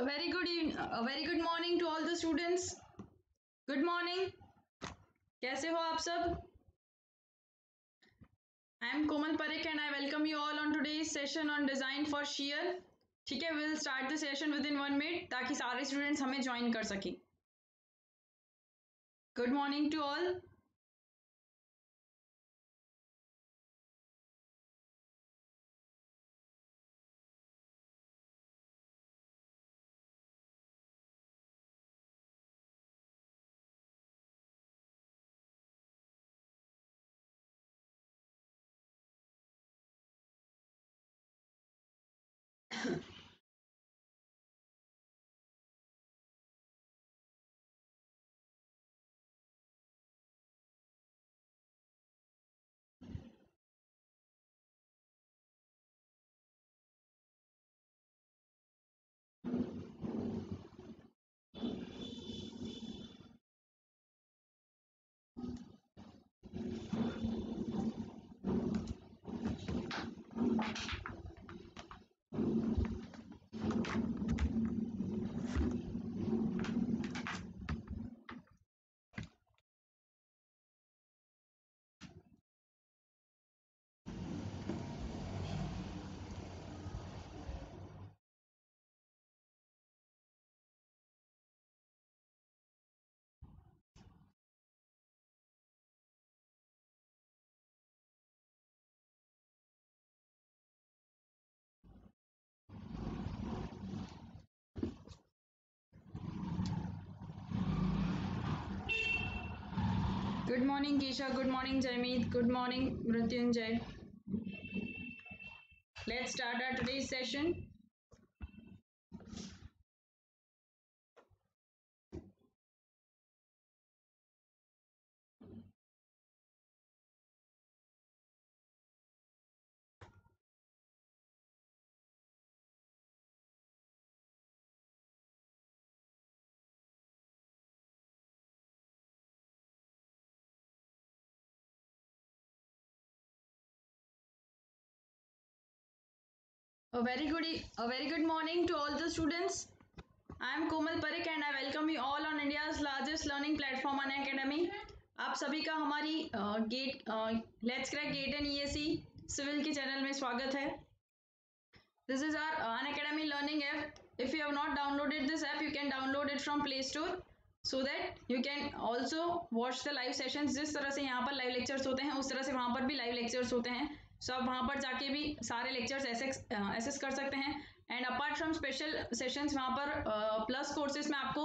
A very good evening, a very good morning to all the students. Good morning. कैसे हो आप सब? I am Komal Parekh and I welcome you all on today's session on design for shear. ठीक है, we'll start the session within one minute ताकि सारे students हमें join कर सकें. Good morning to all. Good morning, Keisha. Good morning, Jaimit. Good morning, Mrityunjay. Let's start our today's session. A very good e, a very good morning to all the students. I am Komal Parekh and I welcome you all on India's largest learning platform on Academy. आप सभी का हमारी GATE let's crack GATE and ESC civil के channel में स्वागत है this is our Unacademy learning app if you have not downloaded this app you can download it from Play Store so that you can also watch the live session जिस तरह से यहाँ पर live lectures होते हैं उस तरह से वहाँ पर भी लाइव लेक्चर्स होते हैं सो आप वहाँ पर जाके भी सारे लेक्चर्स एसेस कर सकते हैं and apart from special sessions वहाँ पर प्लस कोर्सेज में आपको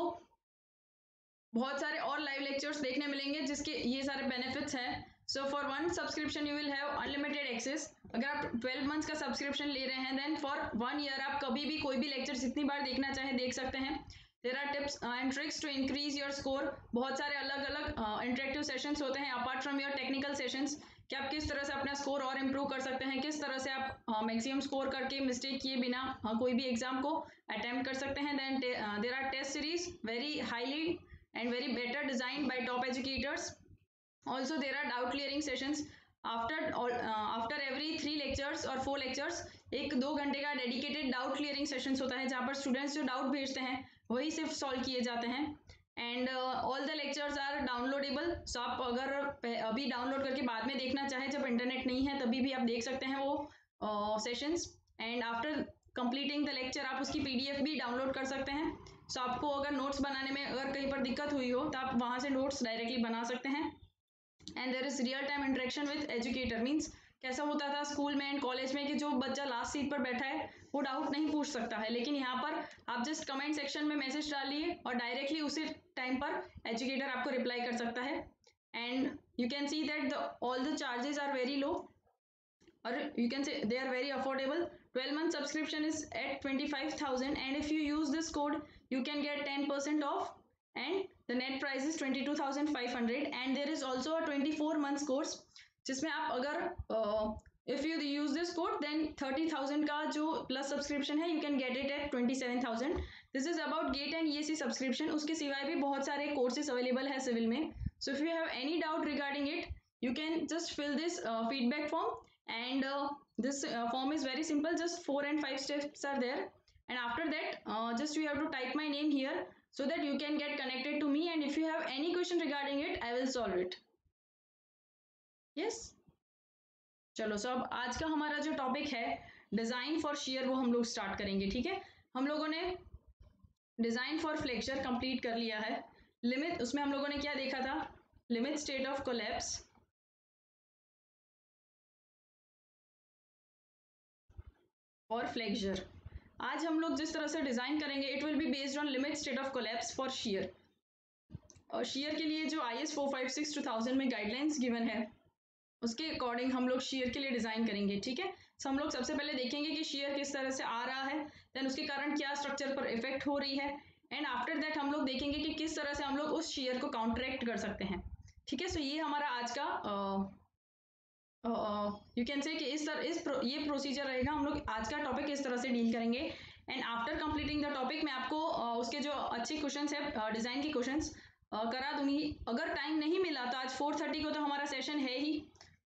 बहुत सारे और लाइव लेक्चर्स देखने मिलेंगे जिसके ये सारे बेनिफिट्स हैं so for one subscription you will have unlimited access अगर आप ट्वेल्व मंथ्स का सब्सक्रिप्शन ले रहे हैं देन फॉर वन ईयर आप कभी भी कोई भी लेक्चर जितनी बार देखना चाहे देख सकते हैं there are tips and tricks to increase your score बहुत सारे अलग अलग इंटरेक्टिव uh, सेशंस होते हैं apart from your technical sessions कि आप किस तरह से अपना स्कोर और इम्प्रूव कर सकते हैं किस तरह से आप मैक्सिमम हाँ, स्कोर करके मिस्टेक किए बिना हाँ, कोई भी एग्जाम को अटैम्प्ट कर सकते हैं then there are test series very highly and very better design by top educators also there are doubt clearing sessions after after every three lectures और फोर लेक्चर्स एक दो घंटे का डेडिकेटेड डाउट क्लियरिंग सेशंस होता है जहाँ पर students जो डाउट भेजते हैं वही सिर्फ सॉल्व किए जाते हैं and all the lectures are downloadable so आप अगर अभी डाउनलोड करके बाद में देखना चाहें जब इंटरनेट नहीं है तभी भी आप देख सकते हैं वो sessions and after completing the lecture आप उसकी पीडीएफ भी डाउनलोड कर सकते हैं सो so, आपको अगर नोट्स बनाने में अगर कहीं पर दिक्कत हुई हो तो आप वहाँ से नोट्स डायरेक्टली बना सकते हैं and there is real time interaction with educator means कैसा होता था स्कूल में एंड कॉलेज में कि जो बच्चा लास्ट सीट पर बैठा है वो डाउट नहीं पूछ सकता है लेकिन यहाँ पर आप जस्ट कमेंट सेक्शन में मैसेज डालिए और डायरेक्टली उसी टाइम पर एजुकेटर आपको रिप्लाई कर सकता है and you can see that all the charges are very low और you can see they are very affordable twelve month subscription is at twenty five thousand and if you use this code you can get ten percent off and the net price is twenty two thousand five hundred and there is also twenty four months course जिसमें आप अगर if you use this code then thirty thousand का जो plus subscription है you can get it at twenty seven thousand this is about GATE and ये सी subscription उसके सिवाय भी बहुत सारे कोर्सेज अवेलेबल है सिविल में so if you have any doubt regarding it you can just fill this feedback form and this form is very simple just four and five steps are there and after that just you have to type my name here so that you can get connected to me and if you have any question regarding it I will solve it yes yes? चलो सो अब आज का हमारा जो topic है design for share वो हम लोग स्टार्ट करेंगे ठीक है हम लोगों ने डिजाइन फॉर फ्लेक्चर कंप्लीट कर लिया है लिमिट उसमें हम लोगों ने क्या देखा था लिमिट स्टेट ऑफ कोलेप्स और फ्लेक्चर आज हम लोग जिस तरह से डिजाइन करेंगे it will be based on limit state of collapse for shear और शेयर के लिए जो I S four five six two thousand में गाइडलाइंस गिवन है उसके अकॉर्डिंग हम लोग शेयर के लिए डिज़ाइन करेंगे ठीक है सो हम लोग सबसे पहले देखेंगे कि शेयर किस तरह से आ रहा है देन उसके कारण क्या स्ट्रक्चर पर इफेक्ट हो रही है एंड आफ्टर दैट हम लोग देखेंगे कि किस तरह से हम लोग उस शेयर को कॉन्ट्रैक्ट कर सकते हैं ठीक है सो ये हमारा आज का यू कैन से कि इस तरह इस प्रो, ये प्रोसीजर रहेगा हम लोग आज का टॉपिक इस तरह से डील करेंगे and after completing the topic मैं आपको uh, उसके जो अच्छे क्वेश्चन है डिज़ाइन uh, के क्वेश्चन uh, करा दूंगी अगर टाइम नहीं मिला तो आज फोर थर्टी को तो हमारा सेशन है ही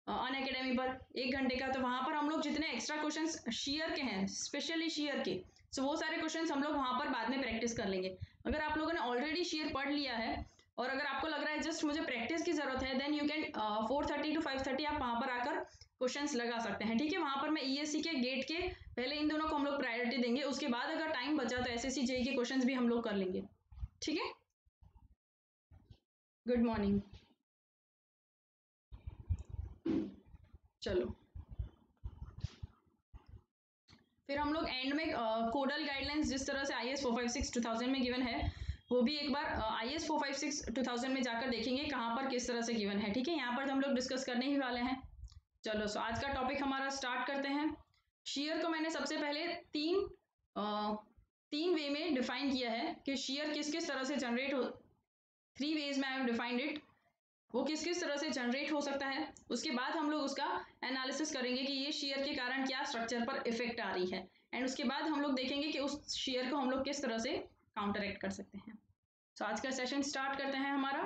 अन अकेडमी पर एक घंटे का तो वहाँ पर हम लोग जितने एक्स्ट्रा क्वेश्चन शेयर के हैं स्पेशली शेयर के सो वो सारे क्वेश्चन हम लोग वहाँ पर बाद में प्रैक्टिस कर लेंगे अगर आप लोगों ने ऑलरेडी शेयर पढ़ लिया है और अगर आपको लग रहा है जस्ट मुझे प्रैक्टिस की जरूरत है then you can four thirty to five thirty आप वहाँ पर आकर क्वेश्चंस लगा सकते हैं ठीक है वहाँ पर मैं ईएससी e के गेट के पहले इन दोनों को हम लोग प्रायोरिटी देंगे उसके बाद अगर टाइम बचा तो एस जेई e के क्वेश्चंस भी हम लोग कर लेंगे ठीक है गुड मॉर्निंग चलो फिर हम लोग एंड में कोडल uh, गाइडलाइंस जिस तरह से I S four five six two thousand में गिवन है वो भी एक बार I S four five six two thousand में जाकर देखेंगे कहाँ पर किस तरह से गिवन है ठीक है यहाँ पर तो हम लोग डिस्कस करने ही वाले हैं चलो सो आज का टॉपिक हमारा स्टार्ट करते हैं शेयर को मैंने सबसे पहले तीन आ, तीन वे में डिफाइन किया है कि शेयर किस किस तरह से जनरेट हो थ्री वेज में आई हैव डिफाइंड इट वो किस किस तरह से जनरेट हो सकता है उसके बाद हम लोग उसका एनालिसिस करेंगे कि ये शेयर के कारण क्या स्ट्रक्चर पर इफेक्ट आ रही है एंड उसके बाद हम लोग देखेंगे कि उस शेयर को हम लोग किस तरह से काउंटर एक्ट कर सकते हैं सो so, आज का सेशन स्टार्ट करते हैं हमारा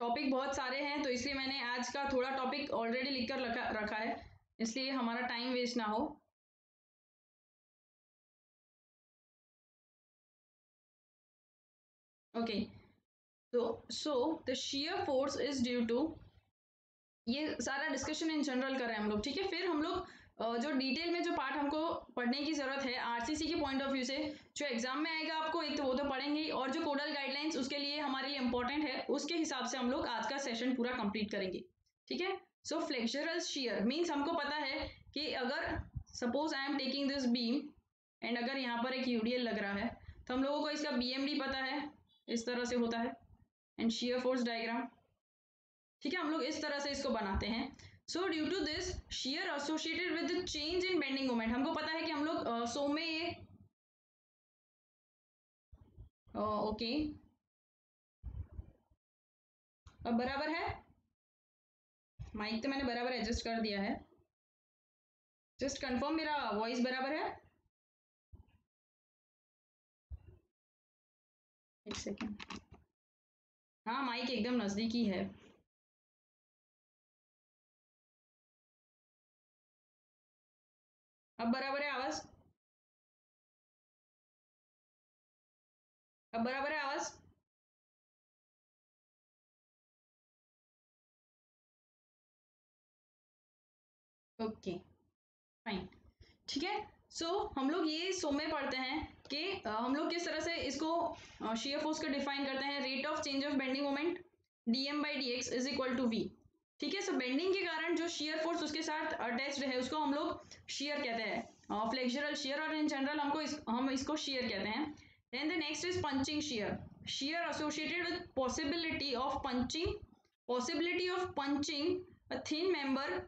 टॉपिक बहुत सारे हैं तो इसलिए मैंने आज का थोड़ा टॉपिक ऑलरेडी लिख कर रखा है इसलिए हमारा टाइम वेस्ट ना हो ओके तो so the shear force is due to ये सारा डिस्कशन इन जनरल कर रहे हैं हम लोग ठीक है फिर हम लोग जो डिटेल में जो पार्ट हमको पढ़ने की जरूरत है आरसीसी के पॉइंट ऑफ व्यू से जो एग्जाम में आएगा आपको एक तो वो तो पढ़ेंगे ही और जो कोडल गाइडलाइंस उसके लिए हमारे लिए इंपॉर्टेंट है उसके हिसाब से हम लोग आज का सेशन पूरा कंप्लीट करेंगे ठीक है सो फ्लेक्चरल शेयर मीन्स हमको पता है कि अगर suppose I am taking this beam and अगर यहाँ पर एक यूडीएल लग रहा है तो हम लोगों को इसका बी पता है इस तरह से होता है एंड शियर फोर्स डायग्राम ठीक है हम लोग इस तरह से इसको बनाते हैं so due to this shear associated with change in bending moment हमको पता है कि हम लोग सो में ये ओके अब बराबर है माइक तो मैंने बराबर एडजस्ट कर दिया है जस्ट कंफर्म मेरा वॉइस बराबर है सेकेंड हाँ माइक एकदम नज़दीकी है अब बराबर है आवाज अब बराबर है आवाज ओके फाइन ठीक है सो हम लोग ये सोमे पढ़ते हैं कि हम लोग किस तरह से इसको शेयर फोर्स को डिफाइन करते हैं rate of change of bending moment dm by d x is equal to v ठीक है सो बेंडिंग के कारण जो शेयर फोर्स उसके साथ अटैच्ड है उसको हम लोग शेयर कहते हैं फ्लेक्चरल शेयर और इन जनरल हमको इस, हम इसको शेयर कहते हैं then the next is punching shear shear associated with possibility of punching possibility of punching a thin member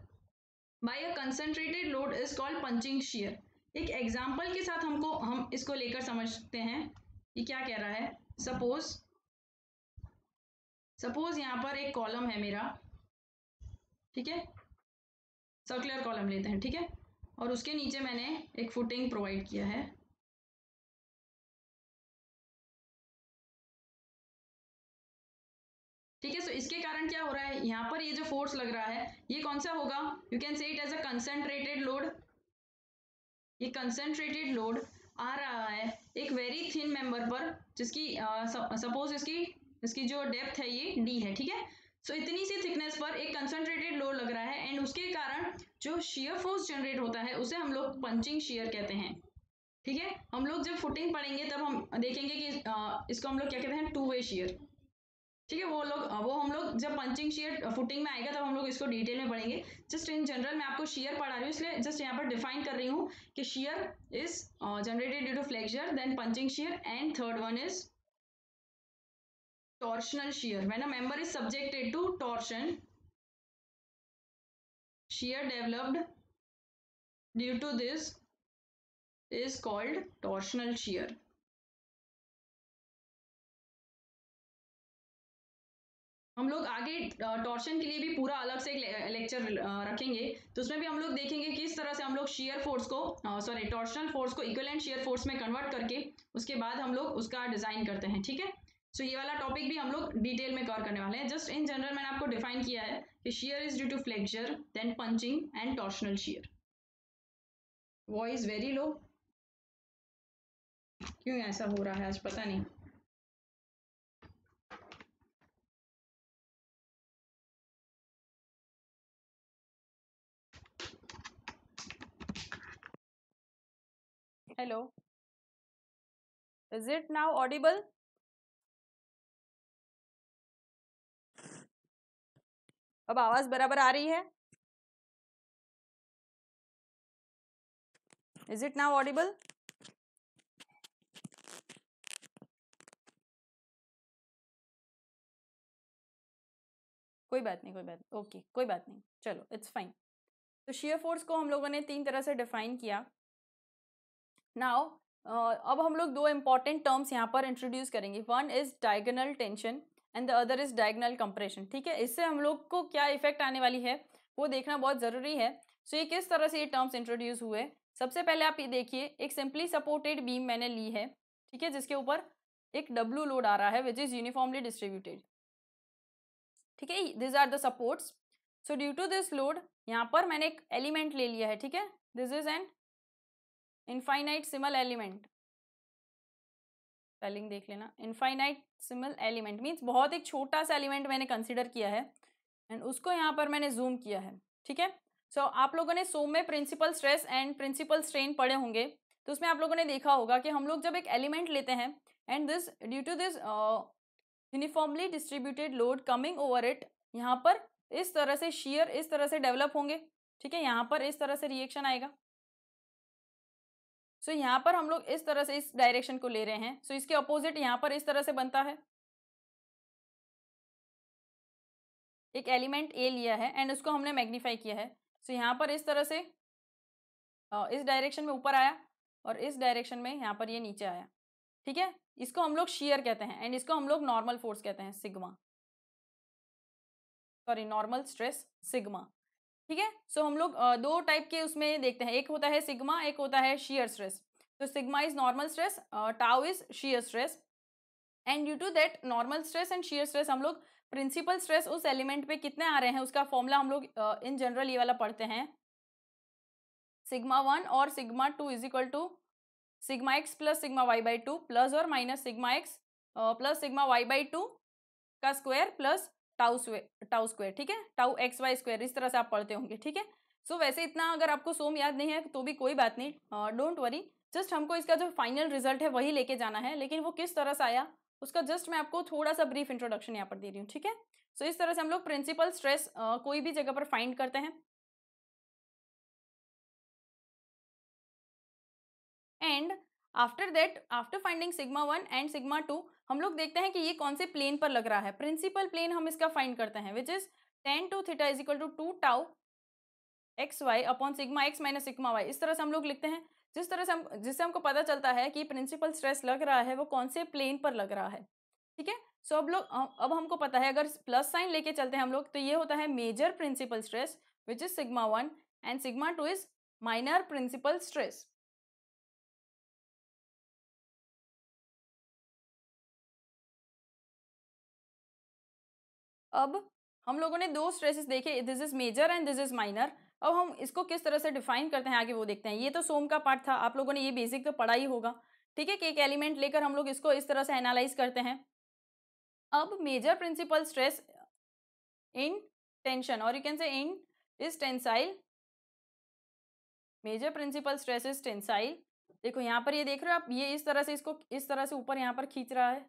by a concentrated load is called punching shear एक example के साथ हमको हम इसको लेकर समझते हैं ये क्या कह रहा है सपोज सपोज यहाँ पर एक कॉलम है मेरा ठीक है सर्कुलर कॉलम लेते हैं ठीक है और उसके नीचे मैंने एक फुटिंग प्रोवाइड किया है ठीक है सो इसके कारण क्या हो रहा है यहाँ पर ये जो फोर्स लग रहा है ये कौन सा होगा you can say it as a concentrated load ये कंसेंट्रेटेड लोड आ रहा है एक वेरी थिन मेंबर पर जिसकी सपोज इसकी इसकी जो डेप्थ है ये डी है ठीक है सो so, इतनी सी थिकनेस पर एक कंसेंट्रेटेड लोड लग रहा है एंड उसके कारण जो शेयर फोर्स जनरेट होता है उसे हम लोग पंचिंग शेयर कहते हैं ठीक है हम लोग जब फुटिंग पड़ेंगे तब हम देखेंगे कि आ, इसको हम लोग क्या कहते हैं टू वे शेयर ठीक है वो लोग वो हम लोग जब पंचिंग शेयर फुटिंग में आएगा तब हम लोग इसको डिटेल में पढ़ेंगे जस्ट इन जनरल मैं आपको शेयर पढ़ा रही हूँ इसलिए जस्ट यहाँ पर डिफाइन कर रही हूँ कि shear is generated due to flexure then punching shear and third one is torsional shear man member is subjected to to shear developed due to this is called called shear हम लोग आगे torsion के लिए भी पूरा अलग से एक लेक्चर रखेंगे तो उसमें भी हम लोग देखेंगे किस तरह से हम लोग शेयर फोर्स को सॉरी टॉर्शनल फोर्स को इक्वलेंट शेयर फोर्स में कन्वर्ट करके उसके बाद हम लोग उसका डिजाइन करते हैं ठीक है सो so, ये वाला टॉपिक भी हम लोग डिटेल में कवर करने वाले हैं जस्ट इन जनरल मैंने आपको डिफाइन किया है कि shear is due to flexure then punching and torsional shear voice very low क्यों ऐसा हो रहा है आज पता नहीं hello is it now audible अब आवाज बराबर आ रही है इज इट नाउ ऑडिबल कोई बात नहीं कोई बात ओके okay, कोई बात नहीं चलो इट्स फाइन तो शेयर फोर्स को हम लोगों ने तीन तरह से डिफाइन किया नाउ uh, अब हम लोग दो इंपॉर्टेंट टर्म्स यहाँ पर इंट्रोड्यूस करेंगे one is diagonal tension and the other is diagonal compression ठीक है इससे हम लोग को क्या इफेक्ट आने वाली है वो देखना बहुत ज़रूरी है सो so, ये किस तरह से ये टर्म्स इंट्रोड्यूस हुए सबसे पहले आप ये देखिए एक सिंपली सपोर्टेड बीम मैंने ली है ठीक है जिसके ऊपर एक डब्लू लोड आ रहा है विच इज़ यूनिफॉर्मली डिस्ट्रीब्यूटेड ठीक है these are the supports so due to this load यहाँ पर मैंने एक एलिमेंट ले लिया है ठीक है this is an infinitesimal element spelling देख लेना इनफाइनाइट सिमल एलिमेंट मीन्स बहुत एक छोटा सा एलिमेंट मैंने कंसिडर किया है एंड उसको यहाँ पर मैंने जूम किया है ठीक है सो so, आप लोगों ने सोम में principal stress and principal strain पढ़े होंगे तो उसमें आप लोगों ने देखा होगा कि हम लोग जब एक एलिमेंट लेते हैं and this due to this uniformly distributed load coming over it यहाँ पर इस तरह से शेयर इस तरह से डेवलप होंगे ठीक है यहाँ पर इस तरह से रिएक्शन आएगा सो so, यहाँ पर हम लोग इस तरह से इस डायरेक्शन को ले रहे हैं सो so, इसके अपोजिट यहाँ पर इस तरह से बनता है एक एलिमेंट ए लिया है एंड उसको हमने मैग्नीफाई किया है सो so, यहाँ पर इस तरह से इस डायरेक्शन में ऊपर आया और इस डायरेक्शन में यहाँ पर ये यह नीचे आया ठीक है इसको हम लोग शीयर कहते हैं एंड इसको हम लोग नॉर्मल फोर्स कहते हैं sigma sorry normal stress sigma ठीक है सो हम लोग दो टाइप के उसमें देखते हैं एक होता है सिग्मा एक होता है शीयर स्ट्रेस तो sigma is normal stress tau is shear stress and due to that normal stress and shear stress हम लोग प्रिंसिपल स्ट्रेस उस एलिमेंट पे कितने आ रहे हैं उसका फॉर्मूला हम लोग इन जनरल ये वाला पढ़ते हैं सिग्मा वन और sigma two is equal to sigma x plus sigma y by two plus और minus sigma x plus sigma y by two का square plus tau tau square ठीक है टाउ एक्स वाई स्क्वेयर इस तरह से आप पढ़ते होंगे ठीक है सो वैसे इतना अगर आपको सोम याद नहीं है तो भी कोई बात नहीं डोंट वरी जस्ट हमको इसका जो फाइनल रिजल्ट है वही लेके जाना है लेकिन वो किस तरह से आया उसका जस्ट मैं आपको थोड़ा सा ब्रीफ इंट्रोडक्शन यहाँ पर दे रही हूँ ठीक है सो इस तरह से हम लोग प्रिंसिपल स्ट्रेस कोई भी जगह पर फाइंड करते हैं and after that after finding sigma one and sigma two हम लोग देखते हैं कि ये कौन से प्लेन पर लग रहा है प्रिंसिपल प्लेन हम इसका फाइंड करते हैं which is tan two theta is equal to two tau x Y upon sigma x minus sigma y इस तरह से हम लोग लिखते हैं जिस तरह से हम जिससे हमको पता चलता है कि प्रिंसिपल स्ट्रेस लग रहा है वो कौन से प्लेन पर लग रहा है ठीक है सो अब लोग अब हमको पता है अगर प्लस साइन लेके चलते हैं हम लोग तो ये होता है major principal stress which is sigma one and sigma two is minor principal stress अब हम लोगों ने दो स्ट्रेसेस देखे this is major and this is minor अब हम इसको किस तरह से डिफाइन करते हैं आगे वो देखते हैं ये तो सोम का पार्ट था आप लोगों ने ये बेसिक तो पढ़ा ही होगा ठीक है कि एक एलिमेंट लेकर हम लोग इसको इस तरह से एनालाइज करते हैं अब major principal stress in tension और you can say in is tensile major principal stress is tensile देखो यहाँ पर ये देख रहे हो आप ये इस तरह से इसको इस तरह से ऊपर यहाँ पर खींच रहा है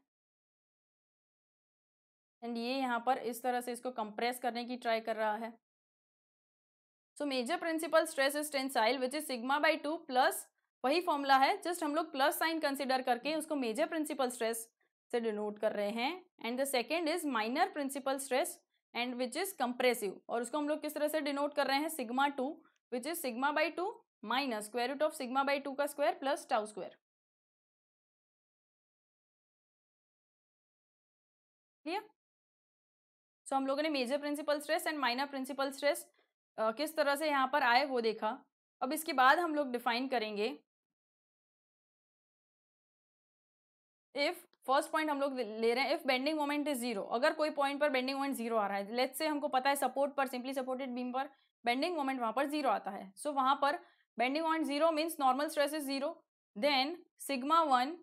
एंड ये यहाँ पर इस तरह से इसको कंप्रेस करने की ट्राई कर रहा है so major principal stress is tensile which is sigma by two plus वही फॉर्मूला है जस्ट हम लोग प्लस साइन कंसिडर करके उसको मेजर प्रिंसिपल स्ट्रेस से डिनोट कर रहे हैं and the second is minor principal stress and which is compressive और उसको हम लोग किस तरह से डिनोट कर रहे हैं sigma two which is sigma by two minus square root of sigma by two का square plus tau square clear so so, हम लोगों ने major principal stress and minor principal stress किस तरह से यहाँ पर आए वो देखा अब इसके बाद हम लोग डिफाइन करेंगे इफ फर्स्ट पॉइंट हम लोग ले रहे हैं if bending moment is zero अगर कोई पॉइंट पर बेंडिंग मोमेंट जीरो आ रहा है लेट्स से हमको पता है सपोर्ट पर सिंपली सपोर्टेड बीम पर बेंडिंग मोमेंट वहां पर जीरो आता है सो so, वहां पर bending moment zero means normal stress is zero then sigma one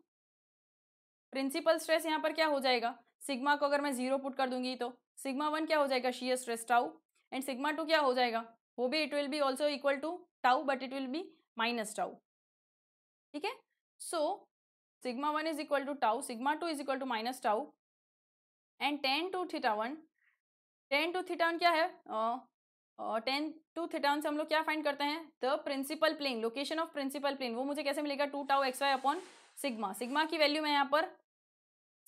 principal stress यहाँ पर क्या हो जाएगा सिग्मा को अगर मैं जीरो पुट कर दूंगी तो सिग्मा वन क्या हो जाएगा shear stress tau and sigma two क्या हो जाएगा वो भी it will be also equal to tau but it will be minus tau ठीक है so sigma one is equal to tau sigma two is equal to minus tau and tan two theta one tan two theta one क्या है tan two theta one से हम लोग क्या find करते हैं the principal plane location of principal plane वो मुझे कैसे मिलेगा two tau x Y upon sigma sigma की वैल्यू मैं यहाँ पर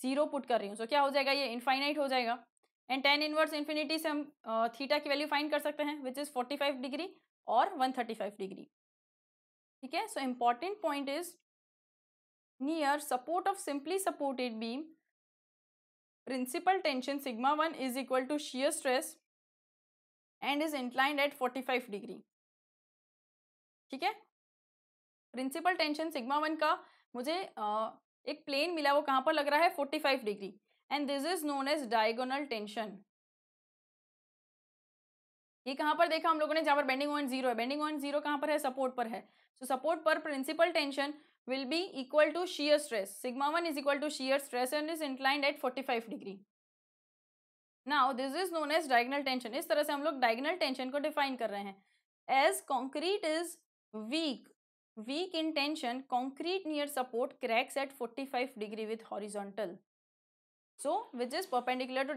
जीरो पुट कर रही हूँ सो so, क्या हो जाएगा ये इनफाइनाइट हो जाएगा एंड टेन इनवर्स इन्फिनिटी से हम थीटा की वैल्यू फाइंड कर सकते हैं which is forty five degree और वन थर्टी फाइव डिग्री ठीक है so important point is near support of simply supported beam principal tension sigma one is equal to shear stress and is inclined at forty five degree ठीक है principal tension sigma one का मुझे uh, एक plane मिला वो कहाँ पर लग रहा है forty five degree and this is known as diagonal tension ये कहां पर देखा हम लोगों ने जहां पर बेंडिंग ऑन जीरो है बेंडिंग ऑन जीरो कहां पर है सपोर्ट पर है सो सपोर्ट पर principal tension will be equal to shear stress sigma one is equal to shear stress and is inclined at 45 degree now this is known as diagonal tension इस तरह से हम लोग डायगनल टेंशन को define कर रहे हैं as concrete is weak weak in tension concrete near support cracks at forty five degree with horizontal so which is perpendicular to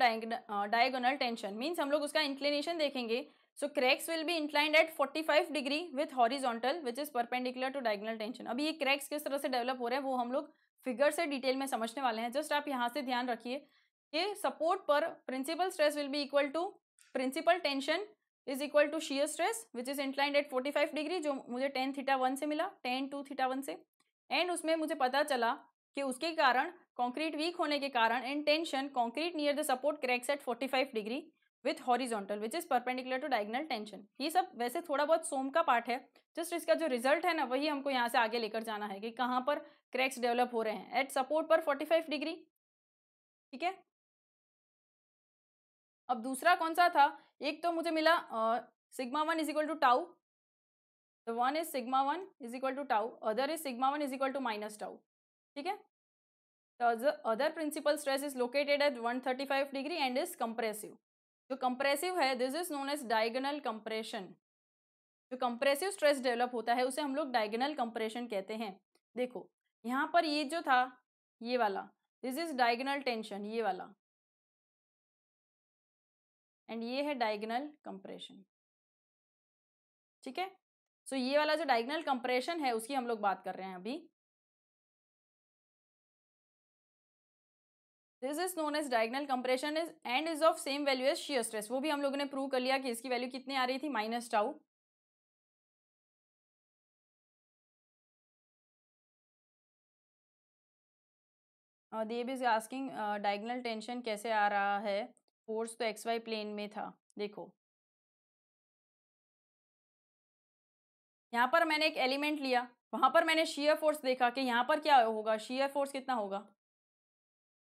diagonal tension means हम लोग उसका इंक्लिनेशन देखेंगे so cracks will be inclined at 45 degree with horizontal which is perpendicular to diagonal tension अभी ये cracks किस तरह से develop हो रहे हैं वो हम लोग फिगर से डिटेल में समझने वाले हैं जस्ट आप यहाँ से ध्यान रखिए कि सपोर्ट पर principal stress will be equal to principal tension is equal to shear stress which is inclined at 45 degree जो मुझे टेन थीटा वन से मिला टेन टू थीटा वन से एंड उसमें मुझे पता चला कि उसके कारण कंक्रीट वीक होने के कारण in tension concrete near the support cracks at 45 degree with horizontal which is perpendicular to diagonal tension ये सब वैसे थोड़ा बहुत सोम का पार्ट है जस्ट इसका जो रिजल्ट है ना वही हमको यहाँ से आगे लेकर जाना है कि कहाँ पर क्रैक्स डेवलप हो रहे हैं एट सपोर्ट पर 45 डिग्री ठीक है अब दूसरा कौन सा था एक तो मुझे मिला sigma one is equal to tau one is sigma one is equal to tau other is sigma one is equal to minus tau ठीक है other principal stress is located at 135 thirty five degree and is compressive जो compressive है this is known as diagonal compression जो compressive stress develop होता है उसे हम लोग डायगनल कंप्रेशन कहते हैं देखो यहाँ पर ये जो था ये वाला दिस इज डायगनल टेंशन ये वाला एंड ये है डायगनल कंप्रेशन ठीक है सो ये वाला जो डायगनल कंप्रेशन है उसकी हम लोग बात कर रहे हैं अभी this is known as diagonal compression is and is of same value as shear stress वो भी हम लोगों ने प्रूव कर लिया कि इसकी वैल्यू कितनी आ रही थी minus tau Dev is asking diagonal tension कैसे आ रहा है फोर्स तो एक्स वाई प्लेन में था देखो यहाँ पर मैंने एक एलिमेंट लिया वहां पर मैंने शियर फोर्स देखा कि यहाँ पर क्या होगा शियर फोर्स कितना होगा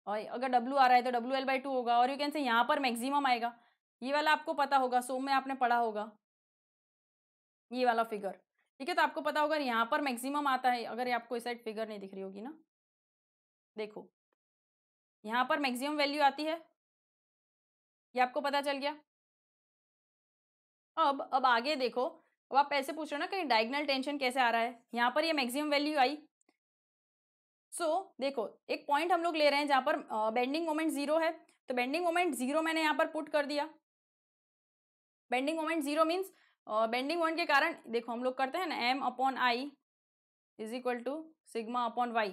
और अगर डब्ल्यू आ रहा है तो डब्ल्यू एल बाई टू होगा और यू कैन से यहाँ पर मैक्सिमम आएगा ये वाला आपको पता होगा सोम में आपने पढ़ा होगा ये वाला फिगर ठीक है तो आपको पता होगा यहाँ पर मैक्सिमम आता है अगर आपको इस साइड फिगर नहीं दिख रही होगी ना देखो यहाँ पर मैक्सिमम वैल्यू आती है ये आपको पता चल गया अब अब आगे देखो अब आप ऐसे पूछ रहे हो ना कहीं डायगनल टेंशन कैसे आ रहा है यहाँ पर ये मैक्सिमम वैल्यू आई सो so, देखो एक पॉइंट हम लोग ले रहे हैं जहां पर बेंडिंग मोमेंट जीरो है तो बेंडिंग मोमेंट जीरो मैंने यहाँ पर पुट कर दिया bending moment zero means bending moment के कारण देखो हम लोग करते हैं ना M upon I is equal to sigma upon Y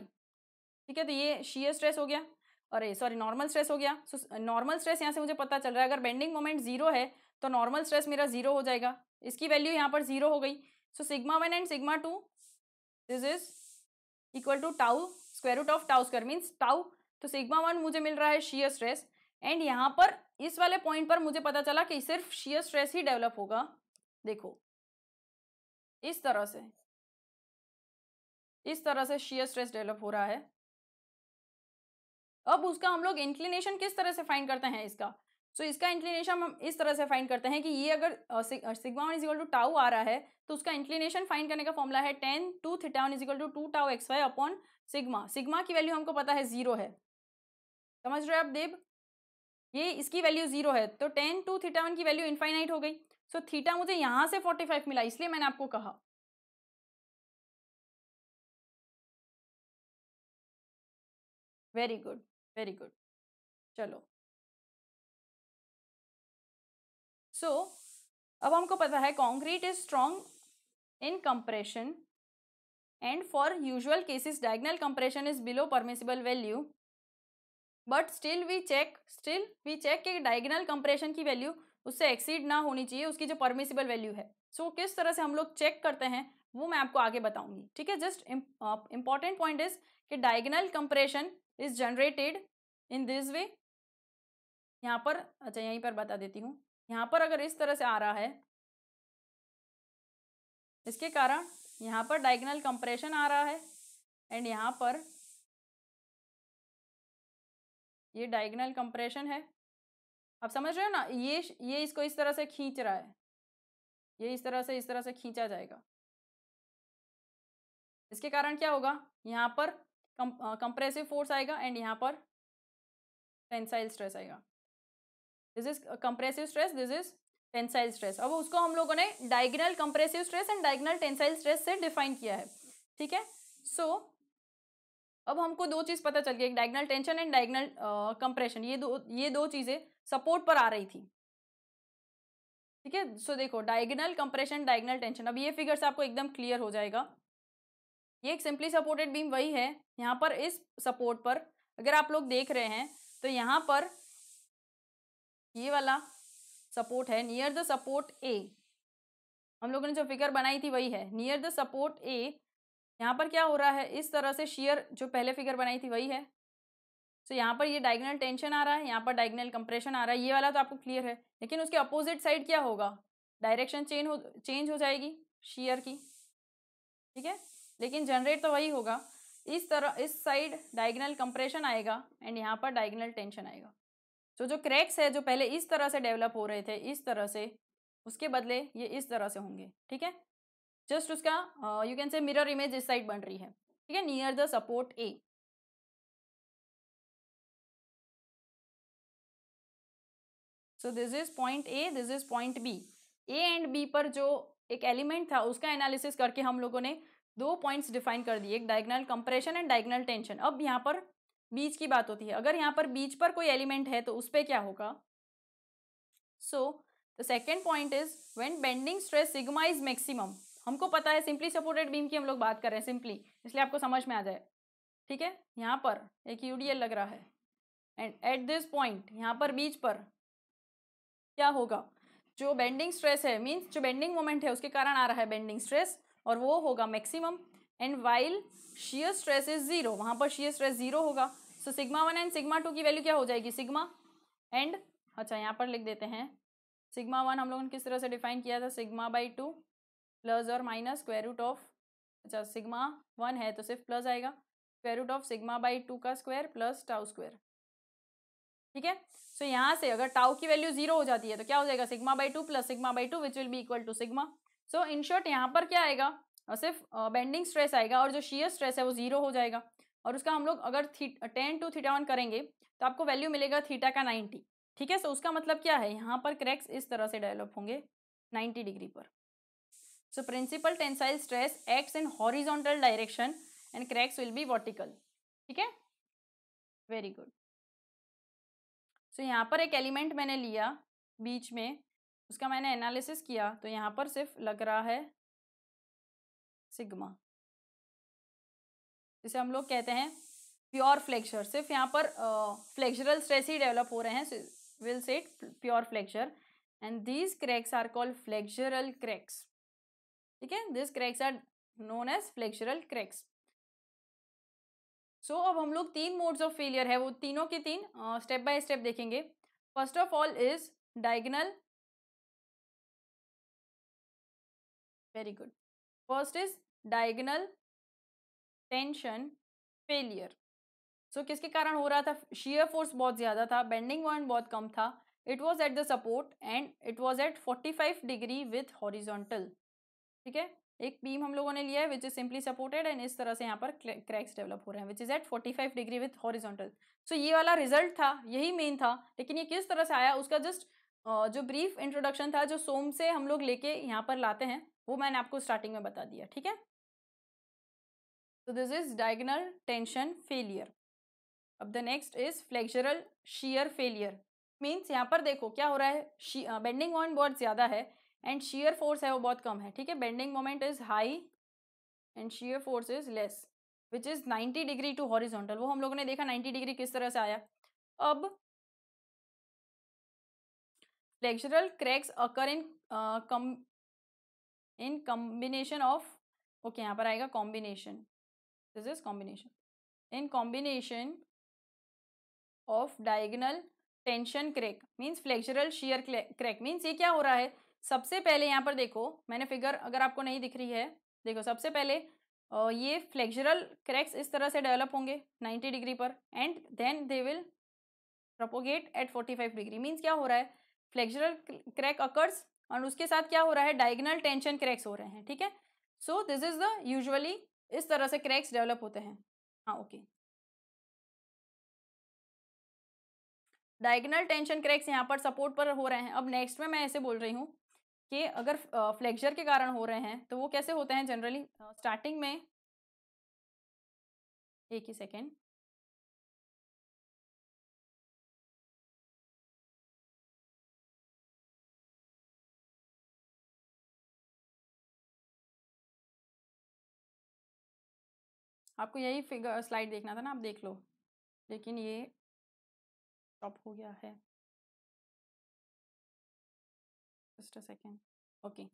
ठीक है तो ये शीयर स्ट्रेस हो गया अरे सॉरी नॉर्मल स्ट्रेस हो गया सो नॉर्मल स्ट्रेस यहाँ से मुझे पता चल रहा है अगर बेंडिंग मोमेंट जीरो है तो नॉर्मल स्ट्रेस मेरा जीरो हो जाएगा इसकी वैल्यू यहाँ पर जीरो हो गई so sigma one and sigma two this is equal to tau square root of tau square means tau तो सिग्मा वन मुझे मिल रहा है शीयर स्ट्रेस एंड यहाँ पर इस वाले पॉइंट पर मुझे पता चला कि सिर्फ शीयर स्ट्रेस ही डेवलप होगा देखो इस तरह से इस तरह से शीयर स्ट्रेस डेवलप हो रहा है अब उसका हम लोग इंक्लिनेशन किस तरह से फाइंड करते हैं इसका सो so, इसका इंक्लिनेशन हम इस तरह से फाइंड करते हैं कि ये अगर sigma one is equal to tau आ रहा है तो उसका इंक्लिनेशन फाइंड करने का फॉर्मूला है tan two theta one is equal to two tau x Y upon sigma sigma की वैल्यू हमको पता है जीरो है समझ रहे हो आप देव ये इसकी वैल्यू जीरो है तो टेन टू थीटा वन की वैल्यू इन्फाइनाइट हो गई सो so, थीटा मुझे यहां से फोर्टी फाइव मिला इसलिए मैंने आपको कहा वेरी गुड वेरी गुड चलो सो so, अब हमको पता है concrete is strong in compression and for usual cases diagonal compression is below permissible value but still we check still we check कि डायगनल कंप्रेशन की वैल्यू उससे एक्सीड ना होनी चाहिए उसकी जो परमिसिबल वैल्यू है सो so, किस तरह से हम लोग चेक करते हैं वो मैं आपको आगे बताऊंगी ठीक है जस्ट इंपॉर्टेंट पॉइंट इज कि diagonal compression is generated in this way यहाँ पर अच्छा यहीं पर बता देती हूँ यहाँ पर अगर इस तरह से आ रहा है इसके कारण यहाँ पर डायगनल कंप्रेशन आ रहा है एंड यहाँ पर ये डायगनल कंप्रेशन है आप समझ रहे हो ना ये ये इसको इस तरह से खींच रहा है ये इस तरह से इस तरह से खींचा जाएगा इसके कारण क्या होगा यहाँ पर कम, कंप्रेसिव फोर्स आएगा एंड यहाँ पर टेंसाइल स्ट्रेस आएगा this is compressive stress this is tensile stress अब उसको हम लोगों ने diagonal compressive stress and diagonal tensile stress से डिफाइन किया है ठीक है सो अब हमको दो चीज़ पता चल गई एक diagonal tension and diagonal compression ये दो ये दो चीज़ें सपोर्ट पर आ रही थी ठीक है सो देखो डायगनल कंप्रेशन डायगनल टेंशन अब ये फिगर से आपको एकदम क्लियर हो जाएगा ये एक सिंपली सपोर्टेड बीम वही है यहाँ पर इस सपोर्ट पर अगर आप लोग देख रहे हैं तो यहाँ पर ये वाला सपोर्ट है नियर द सपोर्ट ए हम लोगों ने जो फिगर बनाई थी वही है नियर द सपोर्ट ए यहाँ पर क्या हो रहा है इस तरह से शेयर जो पहले फिगर बनाई थी वही है सो so, यहाँ पर ये डायगनल टेंशन आ रहा है यहाँ पर डायगनल कंप्रेशन आ रहा है ये वाला तो आपको क्लियर है लेकिन उसके अपोजिट साइड क्या होगा डायरेक्शन चेंज हो चेंज हो जाएगी शेयर की ठीक है लेकिन जनरेट तो वही होगा इस तरह इस साइड डायगनल कंप्रेशन आएगा एंड यहाँ पर डायगनल टेंशन आएगा तो जो क्रैक्स है जो पहले इस तरह से डेवलप हो रहे थे इस तरह से उसके बदले ये इस तरह से होंगे ठीक है जस्ट उसका you can say mirror image इस साइड बन रही है ठीक है near the support A so this is point A this is point B A and B पर जो एक एलिमेंट था उसका एनालिसिस करके हम लोगों ने दो पॉइंट्स डिफाइन कर दिए एक diagonal compression and diagonal tension अब यहाँ पर बीच की बात होती है अगर यहाँ पर बीच पर कोई एलिमेंट है तो उस पर क्या होगा so the second point is when bending stress sigma is maximum हमको पता है सिंपली सपोर्टेड बीम की हम लोग बात कर रहे हैं सिंपली इसलिए आपको समझ में आ जाए ठीक है यहाँ पर एक यूडीएल लग रहा है एंड एट दिस पॉइंट यहाँ पर बीच पर क्या होगा जो बेंडिंग स्ट्रेस है मीन्स जो बेंडिंग मोमेंट है उसके कारण आ रहा है बेंडिंग स्ट्रेस और वो होगा maximum and while shear stress is zero वहां पर शेयर स्ट्रेस जीरो होगा so sigma one and sigma two की वैल्यू क्या हो जाएगी सिग्मा एंड अच्छा यहाँ पर लिख देते हैं सिग्मा वन हम लोगों ने किस तरह से डिफाइन किया था सिग्मा बाई टू प्लस और माइनस स्क्वायर रूट ऑफ अच्छा सिग्मा वन है तो सिर्फ प्लस आएगा square root of sigma by two का स्क्वायर प्लस टाउ स्क्वायर ठीक है सो so, यहाँ से अगर टाउ की वैल्यू जीरो हो जाती है तो क्या हो जाएगा sigma by two plus sigma by two which will be equal to sigma so in short यहाँ पर क्या आएगा और सिर्फ बेंडिंग स्ट्रेस आएगा और जो शीयर स्ट्रेस है वो जीरो हो जाएगा और उसका हम लोग अगर थी टेन टू थीटा वन करेंगे तो आपको वैल्यू मिलेगा थीटा का नाइन्टी ठीक है सो उसका मतलब क्या है यहाँ पर क्रैक्स इस तरह से डेवलप होंगे नाइन्टी डिग्री पर so principal tensile stress acts in horizontal direction and cracks will be vertical ठीक है वेरी गुड सो यहाँ पर एक एलिमेंट मैंने लिया बीच में उसका मैंने एनालिसिस किया तो यहाँ पर सिर्फ लग रहा है सिग्मा जिसे हम लोग कहते हैं प्योर फ्लेक्चर सिर्फ यहाँ पर फ्लेक्चरल स्ट्रेस ही डेवलप हो रहे हैं will set pure flexure and these cracks are called flexural cracks ठीक है this cracks are known as flexural cracks so अब हम लोग तीन मोड्स ऑफ फेलियर है वो तीनों के तीन स्टेप बाय स्टेप देखेंगे first of all is diagonal very good first is diagonal tension failure so किसके कारण हो रहा था शीयर फोर्स बहुत ज़्यादा था बेंडिंग पॉइंट बहुत कम था it was at the support and it was at forty five degree with horizontal ठीक है एक बीम हम लोगों ने लिया है which is simply supported and इस तरह से यहाँ पर क्रैक्स डेवलप हो रहे हैं which is at 45 degree with horizontal so ये वाला रिजल्ट था यही मेन था लेकिन ये किस तरह से आया उसका जस्ट जो ब्रीफ इंट्रोडक्शन था जो सोम से हम लोग लेके यहाँ पर लाते हैं वो मैंने आपको स्टार्टिंग में बता दिया ठीक है So this is diagonal tension failure. अब the next is flexural shear failure means यहाँ पर देखो क्या हो रहा है बेंडिंग मोमेंट बहुत ज़्यादा है एंड शीयर फोर्स है वो बहुत कम है ठीक है bending moment is high and shear force is less which is 90 degree to horizontal वो हम लोगों ने देखा 90 डिग्री किस तरह से आया अब फ्लेक्चरल क्रैक्स अकर इन कम इन कम्बिनेशन ऑफ ओके यहाँ पर आएगा combination this is combination in combination of diagonal tension crack means flexural shear crack means ये क्या हो रहा है सबसे पहले यहाँ पर देखो मैंने फिगर अगर आपको नहीं दिख रही है देखो सबसे पहले ये फ्लेक्चरल क्रैक्स इस तरह से डेवलप होंगे 90 डिग्री पर and then they will propagate at 45 degree means क्या हो रहा है फ्लेक्चरल क्रैक अकर्स और उसके साथ क्या हो रहा है डायगनल टेंशन क्रैक्स हो रहे हैं ठीक है so this is the usually इस तरह से क्रैक्स डेवलप होते हैं हाँ ओके डायगनल टेंशन क्रैक्स यहाँ पर सपोर्ट पर हो रहे हैं अब नेक्स्ट में मैं ऐसे बोल रही हूँ कि अगर फ्लेक्चर के कारण हो रहे हैं तो वो कैसे होते हैं जनरली स्टार्टिंग में एक ही सेकेंड आपको यही फिगर स्लाइड देखना था ना आप देख लो लेकिन ये स्टॉप हो गया है जस्ट अ सेकेंड ओके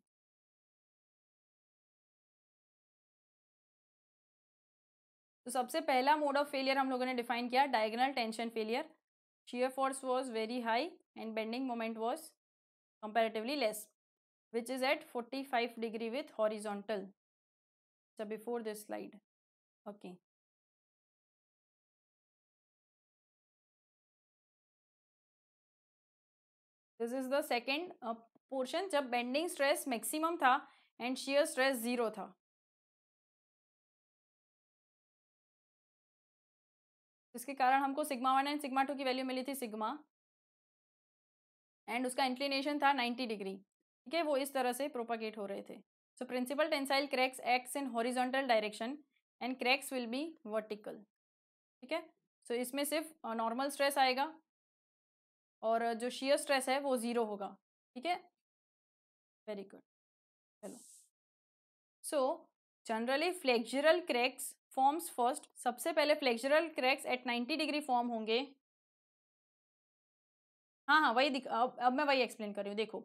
तो सबसे पहला मोड ऑफ फेलियर हम लोगों ने डिफाइन किया diagonal tension failure shear force was very high and bending moment was comparatively less which is at forty five degree with horizontal before this slide okay this is the second portion जब bending stress maximum था and shear stress zero था जिसके कारण हमको sigma one and sigma two की value मिली थी sigma and उसका इंक्लिनेशन था 90 डिग्री ठीक है वो इस तरह से प्रोपागेट हो रहे थे so principal tensile cracks acts in horizontal direction and cracks will be vertical ठीक है सो इसमें सिर्फ नॉर्मल स्ट्रेस आएगा और जो शियर स्ट्रेस है वो ज़ीरो होगा ठीक है वेरी गुड चलो so generally flexural cracks forms first सबसे पहले flexural cracks at 90 degree form होंगे हाँ हाँ वही दिख अब अब मैं वही एक्सप्लेन कर रही हूँ देखो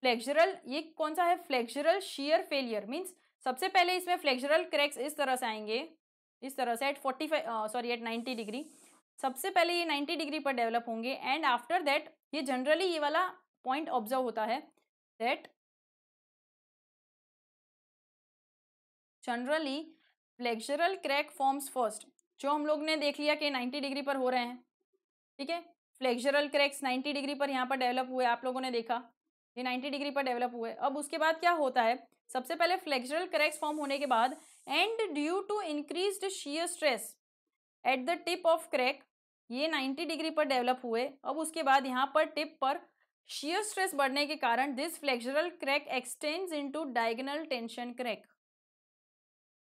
फ्लेक्जरल ये कौन सा है फ्लेक्जरल शियर फेलियर मीन्स सबसे पहले इसमें फ्लेक्जरल क्रैक्स इस तरह से आएंगे इस तरह से at forty five sorry at ninety degree सबसे पहले ये नाइन्टी डिग्री पर डेवलप होंगे एंड आफ्टर दैट ये जनरली ये वाला पॉइंट ऑब्जर्व होता है that generally flexural crack forms first जो हम लोग ने देख लिया कि 90 डिग्री पर हो रहे हैं ठीक है फ्लेक्जरल क्रैक्स 90 डिग्री पर यहाँ पर डेवलप हुए आप लोगों ने देखा ये 90 डिग्री पर डेवलप हुए अब उसके बाद क्या होता है सबसे पहले फ्लेक्चरल क्रैक्स फॉर्म होने के बाद and due to increase shear stress at the tip of crack ये 90 डिग्री पर डेवलप हुए अब उसके बाद यहाँ पर टिप पर शीयर स्ट्रेस बढ़ने के कारण this flexural crack extends into diagonal tension crack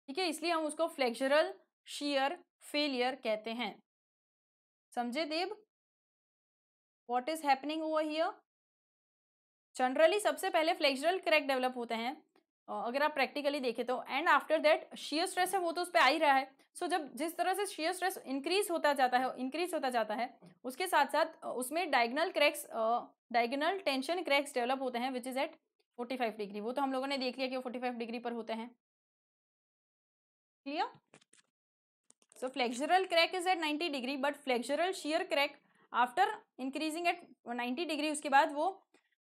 ठीक है इसलिए हम उसको फ्लेक्चरल शीयर फेलियर कहते हैं समझे Dev what is happening over here generally सबसे पहले फ्लेक्चरल क्रैक डेवलप होते हैं अगर आप प्रैक्टिकली देखें तो and after that shear stress है वो तो उस पर आ ही रहा है सो so, जब जिस तरह से शेयर स्ट्रेस इंक्रीज होता जाता है इंक्रीज होता जाता है उसके साथ साथ उसमें diagonal cracks diagonal tension cracks develop होते हैं विच इज़ एट 45 डिग्री वो तो हम लोगों ने देख लिया कि वो 45 डिग्री पर होते हैं clear so flexural crack is at 90 degree but flexural shear crack after increasing at 90 degree उसके बाद वो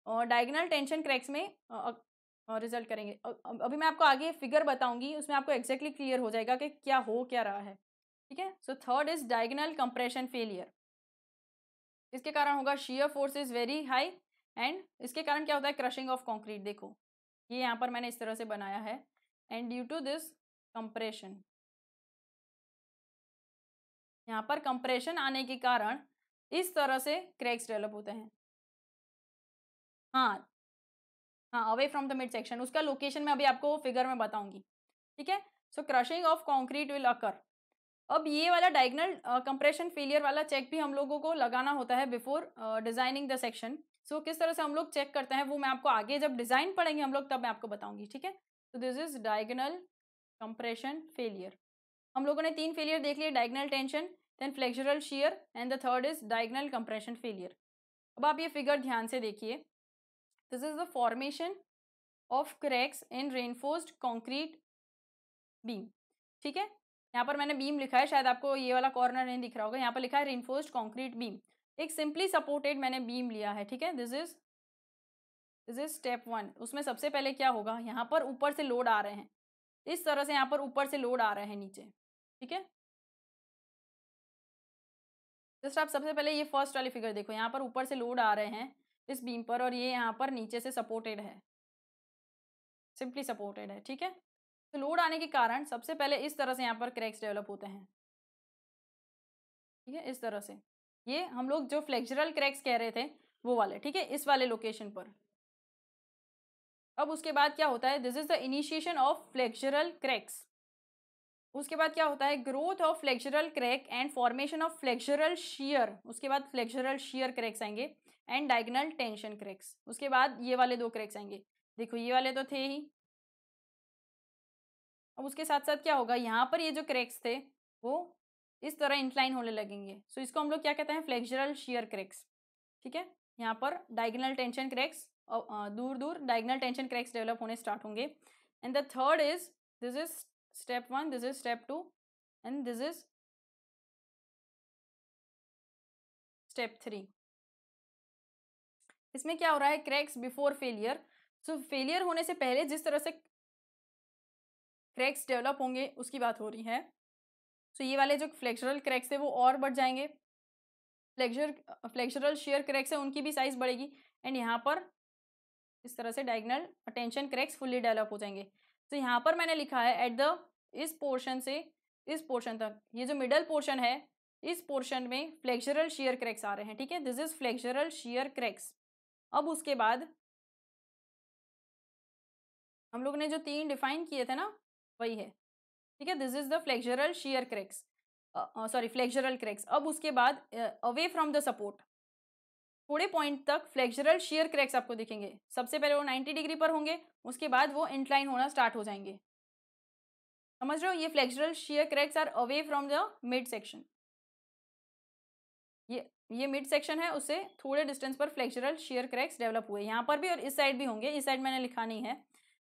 डायगनल टेंशन क्रैक्स में रिजल्ट करेंगे अभी मैं आपको आगे फिगर बताऊंगी उसमें आपको एक्जैक्टली exactly क्लियर हो जाएगा कि क्या हो क्या रहा है ठीक है so third is diagonal compression failure इसके कारण होगा shear force is very high and इसके कारण क्या होता है क्रशिंग ऑफ कॉन्क्रीट देखो ये यहाँ पर मैंने इस तरह से बनाया है and due to this compression यहाँ पर कंप्रेशन आने के कारण इस तरह से क्रैक्स डेवलप होते हैं हाँ हाँ away from the mid section उसका लोकेशन में अभी आपको फिगर में बताऊंगी ठीक है so crushing of concrete will occur अब ये वाला डायगनल कंप्रेशन फेलियर वाला चेक भी हम लोगों को लगाना होता है before designing the section so किस तरह से हम लोग चेक करते हैं वो मैं आपको आगे जब डिजाइन पढ़ेंगे हम लोग तब मैं आपको बताऊंगी ठीक है तो this is diagonal compression failure हम लोगों ने तीन फेलियर देख लिए diagonal tension then flexural shear and the third is diagonal compression failure अब आप ये फिगर ध्यान से देखिए This is the formation of cracks in reinforced concrete beam ठीक है यहाँ पर मैंने बीम लिखा है शायद आपको ये वाला कॉर्नर नहीं दिख रहा होगा यहाँ पर लिखा है रेनफोर्स्ड कॉन्क्रीट बीम एक सिंपली सपोर्टेड मैंने बीम लिया है ठीक है this is this is step one उसमें सबसे पहले क्या होगा यहाँ पर ऊपर से लोड आ रहे हैं इस तरह से यहाँ पर ऊपर से लोड आ रहे हैं नीचे ठीक है जस्ट आप सबसे पहले ये फर्स्ट वाली फिगर देखो यहाँ पर ऊपर से लोड आ रहे हैं इस बीम पर और ये यहाँ पर नीचे से सपोर्टेड है सिंपली सपोर्टेड है ठीक है तो लोड आने के कारण सबसे पहले इस तरह से यहाँ पर क्रैक्स डेवलप होते हैं ठीक है इस तरह से ये हम लोग जो फ्लेक्चरल क्रैक्स कह रहे थे वो वाले ठीक है इस वाले लोकेशन पर अब उसके बाद क्या होता है this is the initiation of flexural cracks उसके बाद क्या होता है growth of flexural crack and formation of flexural shear उसके बाद फ्लेक्चरल शीयर क्रैक्स आएंगे एंड डायगनल टेंशन क्रैक्स उसके बाद ये वाले दो क्रैक्स आएंगे देखो ये वाले तो थे ही अब उसके साथ साथ क्या होगा यहाँ पर ये जो क्रैक्स थे वो इस तरह इंक्लाइन होने लगेंगे सो so, इसको हम लोग क्या कहते हैं फ्लेक्जरल शेयर क्रैक्स ठीक है यहाँ पर डायगनल टेंशन क्रैक्स दूर दूर डायगनल टेंशन क्रैक्स डेवलप होने स्टार्ट होंगे and the third is this is step one this is step two and this is step three इसमें क्या हो रहा है cracks before failure so failure होने से पहले जिस तरह से क्रैक्स डेवलप होंगे उसकी बात हो रही है सो so, ये वाले जो फ्लेक्चरल क्रैक्स है वो और बढ़ जाएंगे फ्लेक्चर फ्लेक्चरल शेयर क्रैक्स है उनकी भी साइज बढ़ेगी एंड यहाँ पर इस तरह से diagonal tension cracks fully develop हो जाएंगे तो so, यहाँ पर मैंने लिखा है एट द इस पोर्शन से इस पोर्शन तक ये जो मिडल पोर्शन है इस पोर्शन में फ्लेक्चरल शेयर क्रैक्स आ रहे हैं ठीक है this is flexural shear cracks अब उसके बाद हम लोग ने जो तीन डिफाइन किए थे ना वही है ठीक है this is the flexural shear cracks sorry flexural cracks अब उसके बाद अवे फ्रॉम द सपोर्ट थोड़े पॉइंट तक फ्लेक्जरल शेयर क्रैक्स आपको दिखेंगे सबसे पहले वो 90 डिग्री पर होंगे उसके बाद वो इंक्लाइन होना स्टार्ट हो जाएंगे समझ रहे हो ये flexural shear cracks are away from the mid section ये ये मिड सेक्शन है उससे थोड़े डिस्टेंस पर फ्लेक्चरल शेयर क्रैक्स डेवलप हुए यहाँ पर भी और इस साइड भी होंगे इस साइड मैंने लिखा नहीं है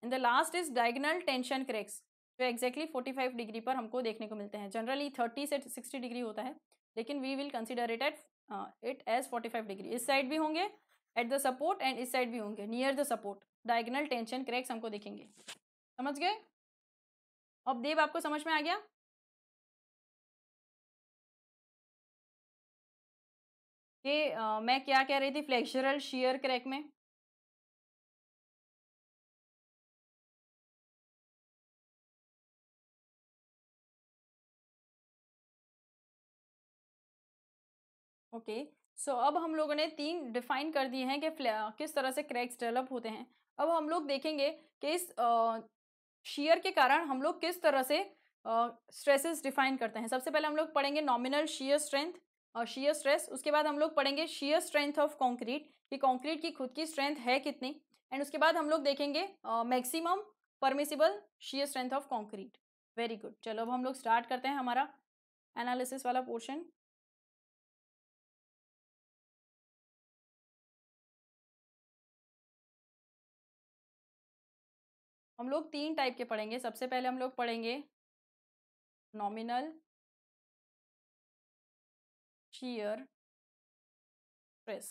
in the last is diagonal tension cracks जो एक्जैक्टली फोर्टी फाइव डिग्री पर हमको देखने को मिलते हैं जनरली थर्टी से सिक्सटी डिग्री होता है लेकिन we will consider it at it as forty five degree इस साइड भी होंगे एट द सपोर्ट एंड इस साइड भी होंगे near the support diagonal tension cracks हमको देखेंगे समझ गए अब देव आपको समझ में आ गया कि मैं क्या कह रही थी फ्लेक्चरल शीयर क्रैक में ओके okay. सो so, अब हम लोगों ने तीन डिफाइन कर दिए हैं कि किस तरह से क्रैक्स डेवलप होते हैं अब हम लोग देखेंगे कि इस शेयर के कारण हम लोग किस तरह से स्ट्रेसेस डिफाइन करते हैं सबसे पहले हम लोग पढ़ेंगे नॉमिनल शेयर स्ट्रेंथ और शीयर स्ट्रेस उसके बाद हम लोग पढ़ेंगे शीयर स्ट्रेंथ ऑफ कॉन्क्रीट कि कॉन्क्रीट की खुद की स्ट्रेंथ है कितनी एंड उसके बाद हम लोग देखेंगे maximum permissible shear strength of concrete very good चलो अब हम लोग स्टार्ट करते हैं हमारा एनालिसिस वाला पोर्शन हम लोग तीन टाइप के पढ़ेंगे सबसे पहले हम लोग पढ़ेंगे नॉमिनल शीयर स्ट्रेस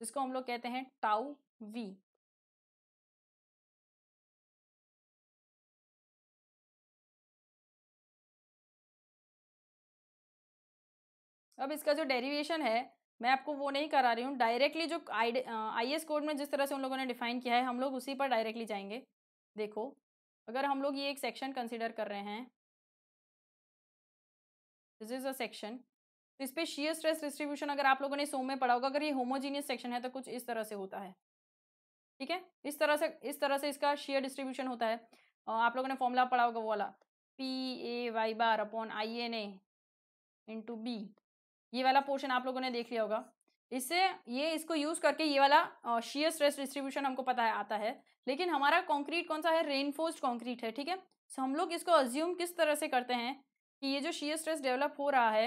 जिसको हम लोग कहते हैं टाउ वी अब इसका जो डेरिवेशन है मैं आपको वो नहीं करा रही हूँ डायरेक्टली जो आई एस कोड में जिस तरह से उन लोगों ने डिफाइन किया है हम लोग उसी पर डायरेक्टली जाएंगे देखो अगर हम लोग ये एक सेक्शन कंसिडर कर रहे हैं दिस इज़ अ सेक्शन तो इस पर शीयर स्ट्रेस डिस्ट्रीब्यूशन अगर आप लोगों ने सोम में पढ़ा होगा अगर ये होमोजीनियस सेक्शन है तो कुछ इस तरह से होता है ठीक है इस तरह से इस तरह से इसका शेयर डिस्ट्रीब्यूशन होता है आप लोगों ने फॉर्मूला पढ़ा होगा वो वाला P A Y bar upon I N A into B ये वाला पोर्शन आप लोगों ने देख लिया होगा इससे ये इसको यूज करके ये वाला शेयर स्ट्रेस डिस्ट्रीब्यूशन हमको पता है आता है लेकिन हमारा कॉन्क्रीट कौन सा है रेनफोर्स कॉन्क्रीट है ठीक है सो हम लोग इसको अज्यूम किस तरह से करते हैं कि ये जो शेयर स्ट्रेस डेवलप हो रहा है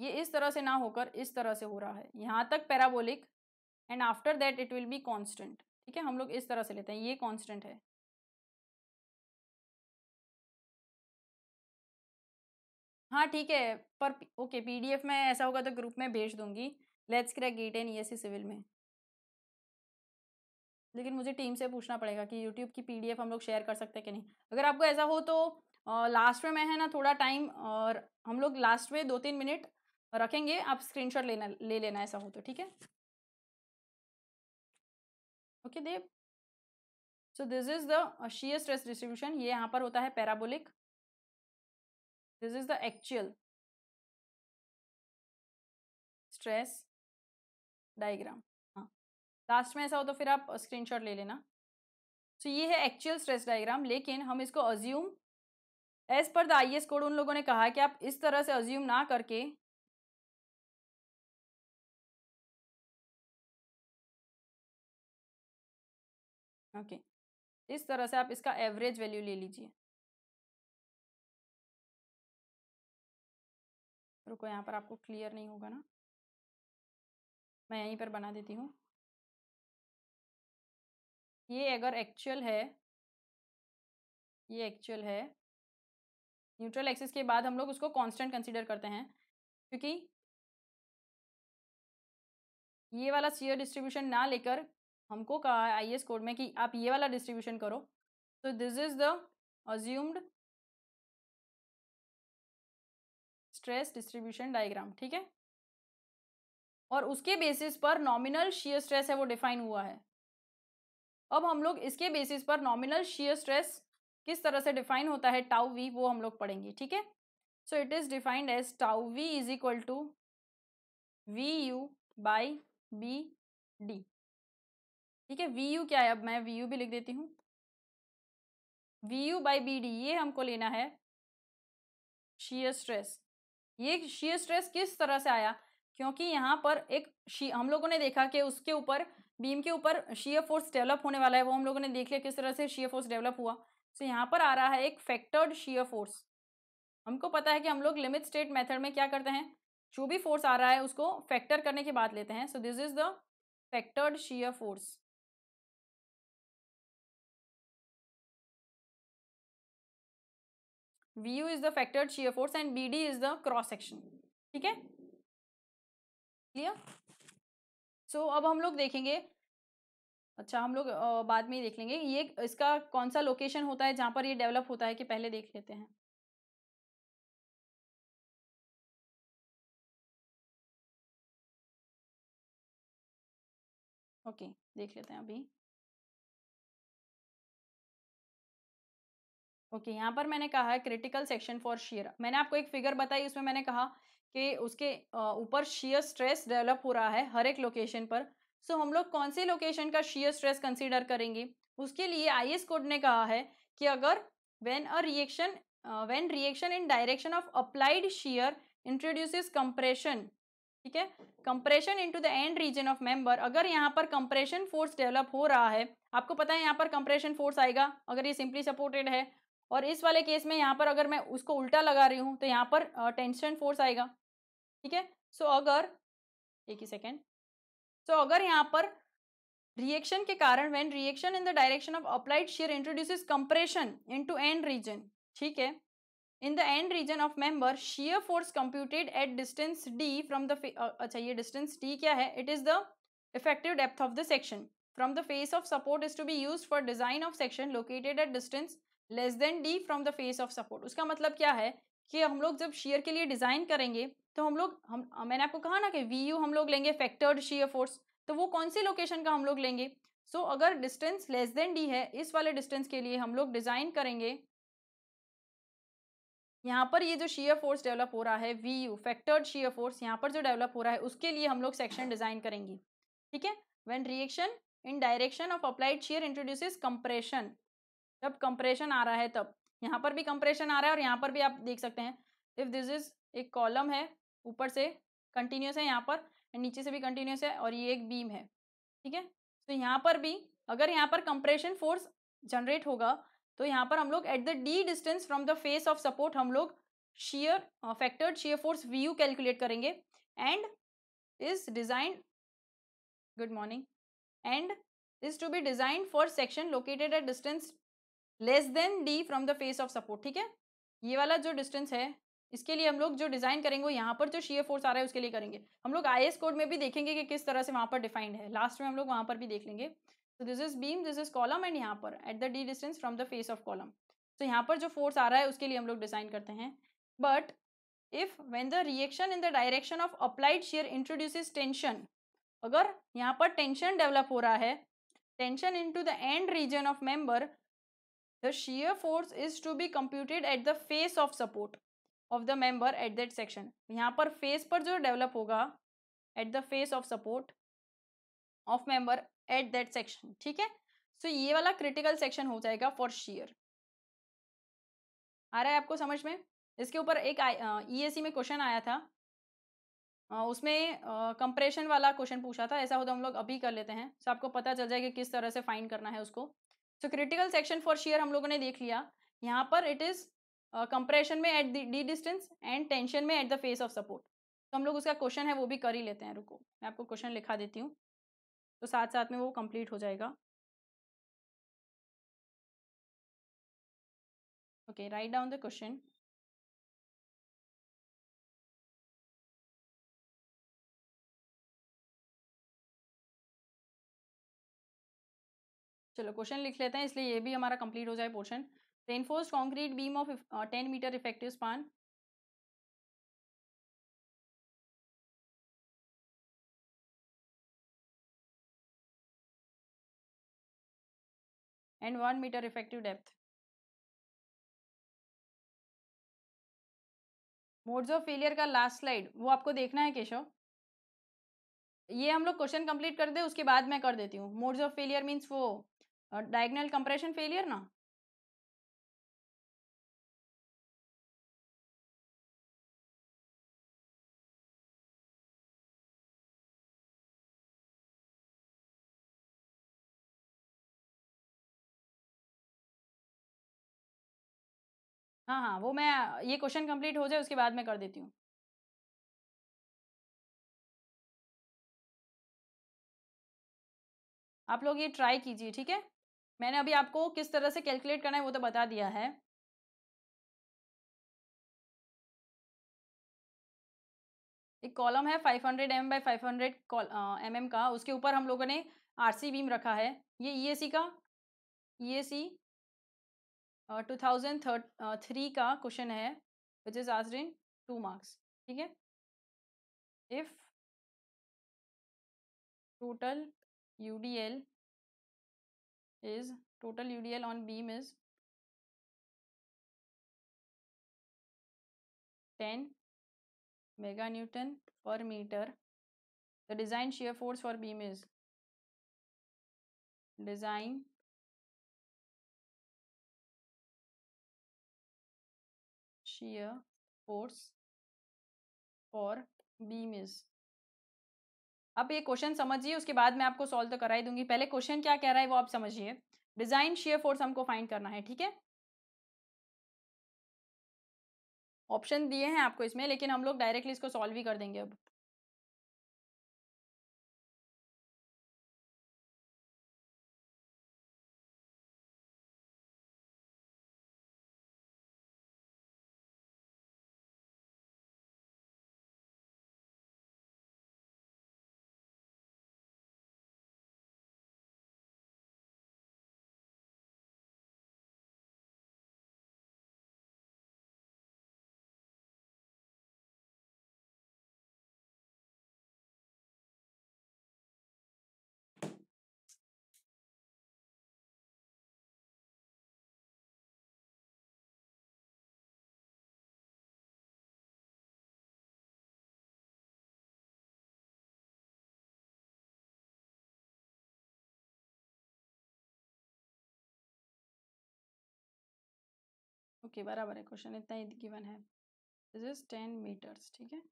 ये इस तरह से ना होकर इस तरह से हो रहा है यहाँ तक parabolic and after that it will be constant ठीक है हम लोग इस तरह से लेते हैं ये कॉन्स्टेंट है हाँ ठीक है पर ओके पीडीएफ में ऐसा होगा तो ग्रुप में भेज दूंगी let's crack GATE N E civil में लेकिन मुझे टीम से पूछना पड़ेगा कि यूट्यूब की पीडीएफ हम लोग शेयर कर सकते हैं कि नहीं अगर आपको ऐसा हो तो लास्ट में मैं है ना थोड़ा टाइम और हम लोग लास्ट में दो तीन मिनट रखेंगे आप स्क्रीनशॉट लेना ले लेना ऐसा हो तो ठीक है ओके देव so this is the shear stress distribution ये यहाँ पर होता है parabolic this is the actual stress diagram हाँ लास्ट में ऐसा हो तो फिर आप स्क्रीनशॉट uh, ले लेना सो so, ये है एक्चुअल स्ट्रेस डायग्राम लेकिन हम इसको assume as per the I code उन लोगों ने कहा कि आप इस तरह से अज्यूम ना करके ओके okay. इस तरह से आप इसका एवरेज वैल्यू ले लीजिए रुको यहाँ पर आपको क्लियर नहीं होगा ना मैं यहीं पर बना देती हूँ ये अगर एक्चुअल है ये एक्चुअल है न्यूट्रल एक्सेस के बाद हम लोग उसको कांस्टेंट कंसीडर करते हैं क्योंकि ये वाला सीयर डिस्ट्रीब्यूशन ना लेकर हमको कहा है आई कोड में कि आप ये वाला डिस्ट्रीब्यूशन करो तो this is the assumed stress distribution diagram ठीक है और उसके बेसिस पर नॉमिनल शीयर स्ट्रेस है वो डिफाइन हुआ है अब हम लोग इसके बेसिस पर नॉमिनल शीयर स्ट्रेस किस तरह से डिफाइन होता है टाउ वी वो हम लोग पढ़ेंगे ठीक है so it is defined as tau V is equal to V U by B D ठीक है वी यू क्या है अब मैं वी यू भी लिख देती हूँ V U by B D ये हमको लेना है शीयर स्ट्रेस ये शीयर स्ट्रेस किस तरह से आया क्योंकि यहाँ पर एक हम लोगों ने देखा कि उसके ऊपर बीम के ऊपर शीयर फोर्स डेवलप होने वाला है वो हम लोगों ने देख लिया किस तरह से शीयर फोर्स डेवलप हुआ तो यहाँ पर आ रहा है एक फैक्टर्ड शीयर फोर्स हमको पता है कि हम लोग लिमिट स्टेट मेथड में क्या करते हैं जो भी फोर्स आ रहा है उसको फैक्टर करने के बाद लेते हैं so this is the factored shear force V U is the factor shear force and B D is the cross section ठीक है क्लियर सो so, अब हम लोग देखेंगे अच्छा हम लोग बाद में ही देख लेंगे ये इसका कौन सा लोकेशन होता है जहाँ पर ये डेवलप होता है कि पहले देख लेते हैं ओके okay, देख लेते हैं अभी ओके okay, यहाँ पर मैंने कहा है क्रिटिकल सेक्शन फॉर शेयर मैंने आपको एक फिगर बताई उसमें मैंने कहा कि उसके ऊपर शेयर स्ट्रेस डेवलप हो रहा है हर एक लोकेशन पर सो so, हम लोग कौन से लोकेशन का शेयर स्ट्रेस कंसीडर करेंगे उसके लिए आई एस कोड ने कहा है कि अगर when a reaction when reaction in direction of applied shear introduce compression ठीक है compression in the end region of member अगर यहाँ पर कंप्रेशन फोर्स डेवलप हो रहा है आपको पता है यहाँ पर कंप्रेशन फोर्स आएगा अगर ये सिंपली सपोर्टेड है और इस वाले केस में यहाँ पर अगर मैं उसको उल्टा लगा रही हूँ तो यहाँ पर टेंशन फोर्स आएगा ठीक है सो अगर एक ही सेकेंड सो अगर यहाँ पर रिएक्शन के कारण when reaction in the direction of applied shear introduce compression to end region ठीक है in the end region of member shear force computed at distance D from the अच्छा ये डिस्टेंस डी क्या है it is the effective depth of the section from the face of support is to be use for design of section located at distance less than D from the face of support उसका मतलब क्या है कि हम लोग जब share के लिए डिज़ाइन करेंगे तो हम लोग हम मैंने आपको कहा ना कि वी यू हम लोग लेंगे फैक्टर्ड शेयर फोर्स तो वो कौन सी लोकेशन का हम लोग लेंगे सो so, अगर डिस्टेंस लेस देन डी है इस वाले डिस्टेंस के लिए हम लोग डिज़ाइन करेंगे यहाँ पर ये जो शेयर फोर्स डेवलप हो रहा है V U factored shear force यहाँ पर जो डेवलप हो रहा है उसके लिए हम लोग सेक्शन डिज़ाइन करेंगे ठीक है when reaction in direction of applied shear introduces compression जब कंप्रेशन आ रहा है तब यहाँ पर भी कंप्रेशन आ रहा है और यहाँ पर भी आप देख सकते हैं इफ दिस इज एक कॉलम है ऊपर से कंटिन्यूस है यहाँ पर एंड नीचे से भी कंटिन्यूस है और ये एक बीम है ठीक है तो यहाँ पर भी अगर यहाँ पर कंप्रेशन फोर्स जनरेट होगा तो यहाँ पर हम लोग at the D distance from the face of support हम लोग shear factored shear force V calculate करेंगे and is designed good morning and is to be designed for section located at distance less than D from the face of support ठीक है ये वाला जो distance है इसके लिए हम लोग जो डिज़ाइन करेंगे यहाँ पर जो शीयर फोर्स आ रहा है उसके लिए करेंगे हम लोग आई कोड में भी देखेंगे कि किस तरह से वहाँ पर डिफाइंड है लास्ट में हम लोग वहाँ पर भी देख लेंगे तो this is beam this is column and यहाँ पर at the D distance from the face of column तो यहाँ पर जो फोर्स आ रहा है उसके लिए हम लोग डिज़ाइन करते हैं but if when the reaction in the direction of applied shear introduce tension अगर यहाँ पर टेंशन डेवलप हो रहा है tension to the end region of member the shear force is to be computed at the face of support of the member at that section यहाँ पर face पर जो develop होगा at the face of support of member at that section ठीक है so so, ये वाला critical section हो जाएगा for shear आ रहा है आपको समझ में इसके ऊपर एक ई एस में क्वेश्चन आया था आ, उसमें कंप्रेशन वाला क्वेश्चन पूछा था ऐसा हो तो हम लोग अभी कर लेते हैं सो so, आपको पता चल जाएगा कि किस तरह से फाइन करना है उसको so critical section for shear हम लोगों ने देख लिया यहाँ पर इट इज कंप्रेशन में at D distance and tension में at the face of support तो हम लोग उसका क्वेश्चन है वो भी कर ही लेते हैं रुको मैं आपको क्वेश्चन लिखा देती हूँ तो साथ साथ में वो कंप्लीट हो जाएगा okay write down the question चलो क्वेश्चन लिख लेते हैं इसलिए ये भी हमारा कंप्लीट हो जाए portion reinforce concrete beam of ten metre effective span and one metre effective depth modes of failure का लास्ट स्लाइड वो आपको देखना है केशव ये हम लोग क्वेश्चन कंप्लीट कर दे उसके बाद मैं कर देती हूँ मोड्स ऑफ फेलियर मीन्स वो डायगनल कंप्रेशन फेलियर ना हाँ हाँ वो मैं ये क्वेश्चन कंप्लीट हो जाए उसके बाद मैं कर देती हूँ आप लोग ये ट्राई कीजिए ठीक है मैंने अभी आपको किस तरह से कैलकुलेट करना है वो तो बता दिया है एक कॉलम है 500 hundred M by five hundred M M का उसके ऊपर हम लोगों ने आर सी बीम रखा है ये ई ए सी का E A C two thousand three का क्वेश्चन है विच इज आज इन टू मार्क्स ठीक है if total U D L is total UDL on beam is 10 meganewton per meter. The design shear force for beam is design shear force for beam is अब ये question समझिए उसके बाद मैं आपको solve तो करा ही दूंगी पहले क्वेश्चन क्या कह रहा है वो आप समझिए डिजाइन शेयर फोर्स हमको फाइंड करना है ठीक है ऑप्शन दिए हैं आपको इसमें लेकिन हम लोग डायरेक्टली इसको सॉल्व ही कर देंगे अब ओके बराबर है क्वेश्चन इतना ही गिवन है दिस इज टेन मीटर्स ठीक है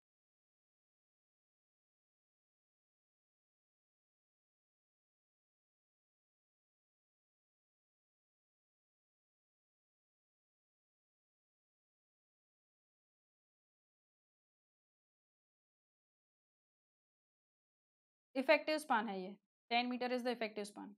इफेक्टिव स्पान है ये ten metre is the effective span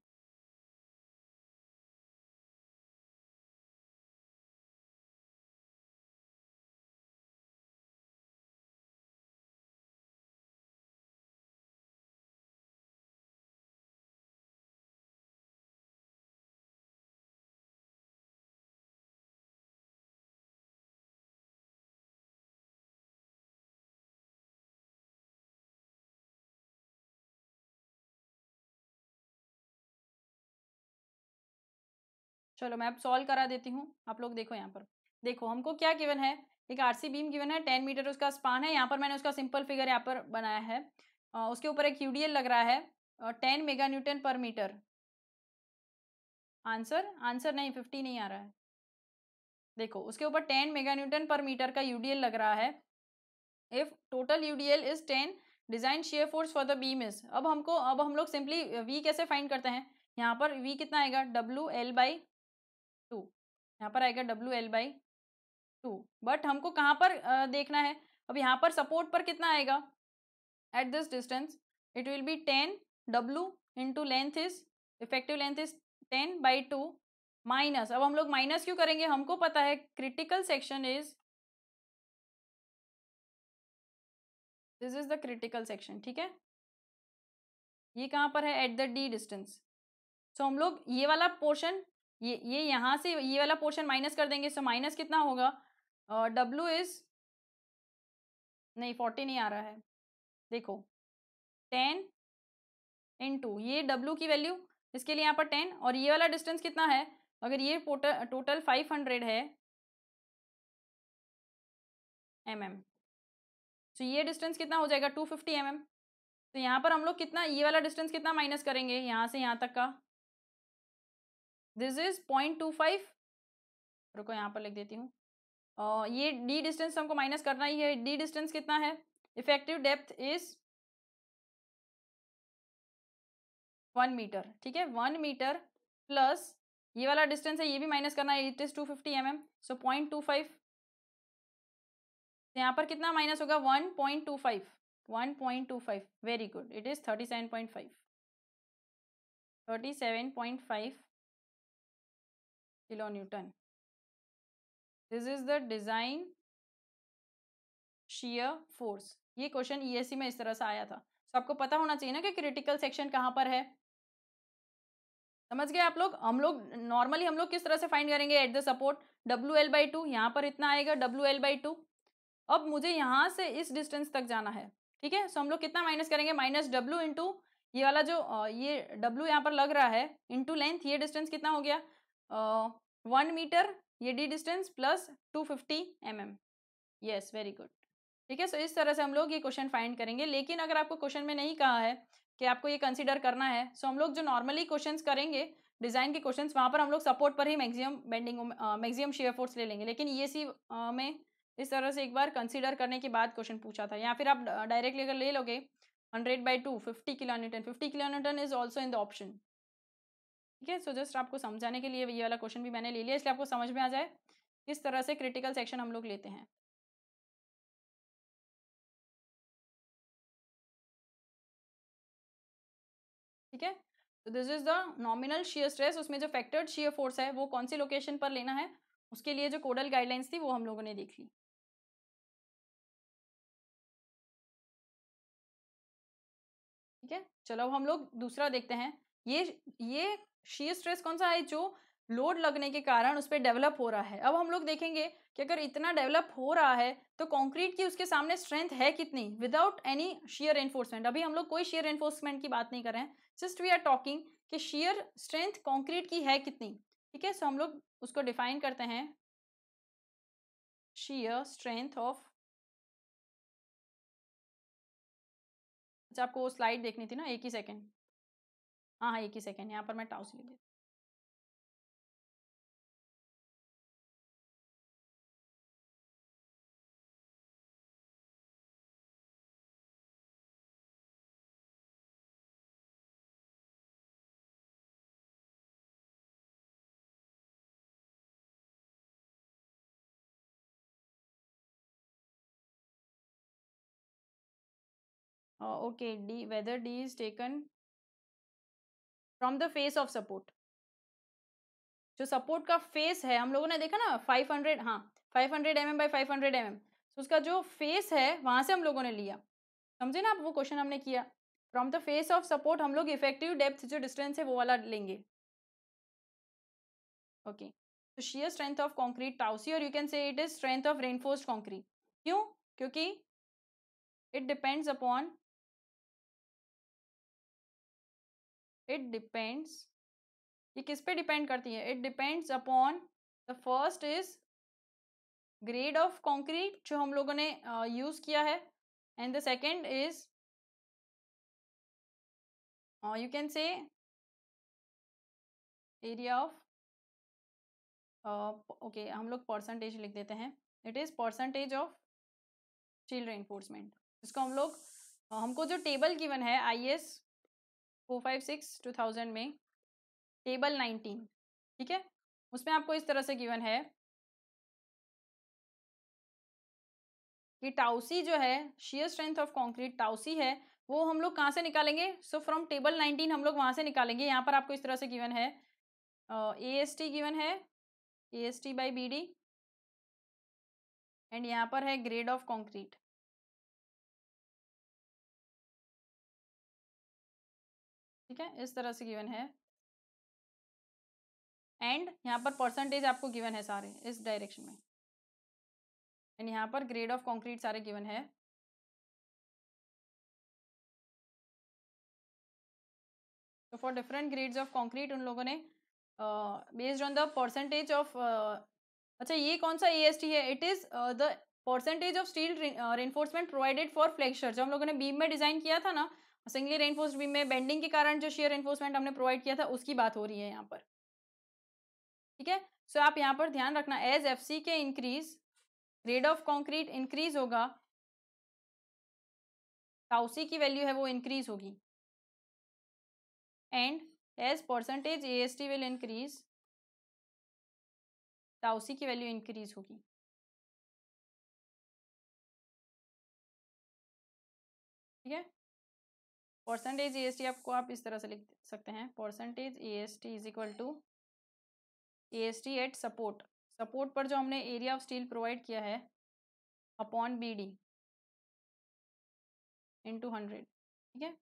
चलो मैं अब सॉल्व करा देती हूँ आप लोग देखो यहाँ पर देखो हमको क्या गिवन है एक आरसी बीम गिवन है टेन मीटर उसका स्पान है यहाँ पर मैंने उसका सिंपल फिगर यहाँ पर बनाया है आ, उसके ऊपर एक यूडीएल लग रहा है टेन मेगा न्यूटन पर मीटर आंसर आंसर नहीं फिफ्टी नहीं आ रहा है देखो उसके ऊपर टेन मेगा न्यूटन पर मीटर का यूडीएल लग रहा है if total UDL is ten design shear force for the beam is अब हमको अब हम लोग सिंपली वी कैसे फाइंड करते हैं यहाँ पर वी कितना आएगा डब्ल्यू एल बाई टू यहाँ पर आएगा W L by two but हमको कहाँ पर देखना है अब यहाँ पर सपोर्ट पर कितना आएगा at this distance it will be ten W into length is effective length is ten by two minus अब हम लोग माइनस क्यों करेंगे हमको पता है critical section is this is the critical section ठीक है ये कहाँ पर है at the D distance so हम लोग ये वाला पोर्शन ये ये यहाँ से ये वाला पोर्शन माइनस कर देंगे सो माइनस कितना होगा डब्ल्यू इज नहीं फोर्टी नहीं आ रहा है देखो टेन इन टू ये डब्ल्यू की वैल्यू इसके लिए यहाँ पर टेन और ये वाला डिस्टेंस कितना है अगर ये टोटल फाइव हंड्रेड है एम एम तो ये डिस्टेंस कितना हो जाएगा टू फिफ्टी एम एम तो यहाँ पर हम लोग कितना ये वाला डिस्टेंस कितना माइनस करेंगे यहाँ से यहाँ तक का this is point two five रुको यहाँ पर लिख देती हूँ ये डी डिस्टेंस हमको माइनस करना ही है डी डिस्टेंस कितना है effective depth is one metre ठीक है वन मीटर प्लस ये वाला डिस्टेंस है ये भी माइनस करना है it is two fifty M M so point two five यहाँ पर कितना माइनस होगा one point two five one point two five very good it is thirty seven point five thirty seven point five kilonewton. This is the design shear force. ये question ESE में इस तरह से आया था तो so, आपको पता होना चाहिए ना कि क्रिटिकल सेक्शन कहाँ पर है समझ गए आप लोग हम लोग नॉर्मली हम लोग किस तरह से फाइंड करेंगे at the support W L by two यहाँ पर इतना आएगा डब्ल्यू एल बाई टू अब मुझे यहाँ से इस डिस्टेंस तक जाना है ठीक है सो हम लोग कितना माइनस करेंगे माइनस डब्ल्यू इंटू ये वाला जो ये डब्ल्यू यहाँ पर लग रहा है इंटू लेंथ ये डिस्टेंस कितना हो गया वन मीटर ये D distance plus two fifty M M yes very good ठीक है सो इस तरह से हम लोग ये क्वेश्चन फाइंड करेंगे लेकिन अगर आपको क्वेश्चन में नहीं कहा है कि आपको ये कंसिडर करना है सो so हम लोग जो नॉर्मली क्वेश्चन करेंगे डिजाइन के क्वेश्चन वहाँ पर हम लोग सपोर्ट पर ही maximum bending maximum shear force ले लेंगे लेकिन ये सी में इस तरह से एक बार कंसिडर करने के बाद क्वेश्चन पूछा था या फिर आप डायरेक्टली अगर ले लोगे hundred by two fifty kilo newton fifty kilo newton is also in the option ठीक है सो जस्ट आपको समझाने के लिए ये वाला क्वेश्चन भी मैंने ले लिया इसलिए आपको समझ में आ जाए किस तरह से क्रिटिकल सेक्शन हम लोग लेते हैं ठीक है तो this is the nominal shear stress उसमें जो फैक्टर्ड शेयर फोर्स है वो कौन सी लोकेशन पर लेना है उसके लिए जो कोडल गाइडलाइंस थी वो हम लोगों ने देख ली ठीक है चलो हम लोग दूसरा देखते हैं ये ये शीयर स्ट्रेस कौन सा है जो लोड लगने के कारण उस पर डेवलप हो रहा है अब हम लोग देखेंगे कि अगर इतना डेवलप हो रहा है तो कंक्रीट की उसके सामने स्ट्रेंथ है कितनी विदाउट एनी शेयर एनफोर्समेंट अभी हम लोग कोई शेयर एनफोर्समेंट की बात नहीं कर रहे हैं जस्ट वी आर टॉकिंग कि शेयर स्ट्रेंथ कंक्रीट की है कितनी ठीक है सो हम लोग उसको डिफाइन करते हैं शेयर स्ट्रेंथ ऑफ अच्छा आपको वो स्लाइड देखनी थी ना एक ही सेकेंड हाँ हाँ एक ही सेकेंड यहाँ पर मैं टाउस लिख देती okay the weather the is taken from the face of support जो सपोर्ट का फेस है हम लोगों ने देखा ना 500 हाँ five hundred M M by five hundred M M उसका जो फेस है वहाँ से हम लोगों ने लिया समझे ना आप वो क्वेश्चन हमने किया from the face of support हम लोग इफेक्टिव डेप्थ जो डिस्टेंस है वो वाला लेंगे ओके तो shear strength of concrete tau c और you can say it is strength of reinforce concrete क्यों क्योंकि it depends upon it depends ये किस पे डिपेंड करती है it depends upon the first is grade of concrete जो हम लोगों ने यूज uh, किया है and the second is you can say area of okay हम लोग परसेंटेज लिख देते हैं it is percentage of steel reinforcement इसको हम लोग uh, हमको जो टेबल गिवन है I S four five six two thousand में टेबल नाइनटीन ठीक है उसमें आपको इस तरह से गिवन है कि टाउसी जो है shear strength of concrete tau c है वो हम लोग कहाँ से निकालेंगे सो फ्रॉम टेबल नाइनटीन हम लोग वहाँ से निकालेंगे यहाँ पर आपको इस तरह से गिवन है ए एस टी गिवन है A S T by B D and यहाँ पर है ग्रेड ऑफ कॉन्क्रीट ठीक है इस तरह से गिवन है एंड यहाँ पर परसेंटेज आपको गिवन है सारे इस डायरेक्शन में एंड यहाँ पर ग्रेड ऑफ कंक्रीट सारे गिवन है तो for different grades of concrete उन लोगों ने based on the percentage of अच्छा ये कौन सा ई है it is the percentage of steel reinforcement provided for flexure जो हम लोगों ने बीम में डिज़ाइन किया था ना सिंगली रेनफोर्स बीम में बेंडिंग के कारण जो शेयर एनफोर्समेंट हमने प्रोवाइड किया था उसकी बात हो रही है यहाँ पर ठीक है सो आप यहाँ पर ध्यान रखना as F K increase grade of concrete increase होगा टाउसी की वैल्यू है वो इंक्रीज होगी and as percentage A S T will increase tau c की वैल्यू इंक्रीज होगी ठीक है परसेंटेज ई e आपको आप इस तरह से लिख सकते हैं percentage E S T is equal to E S T at support support पर जो हमने एरिया ऑफ स्टील प्रोवाइड किया है upon B D into hundred ठीक है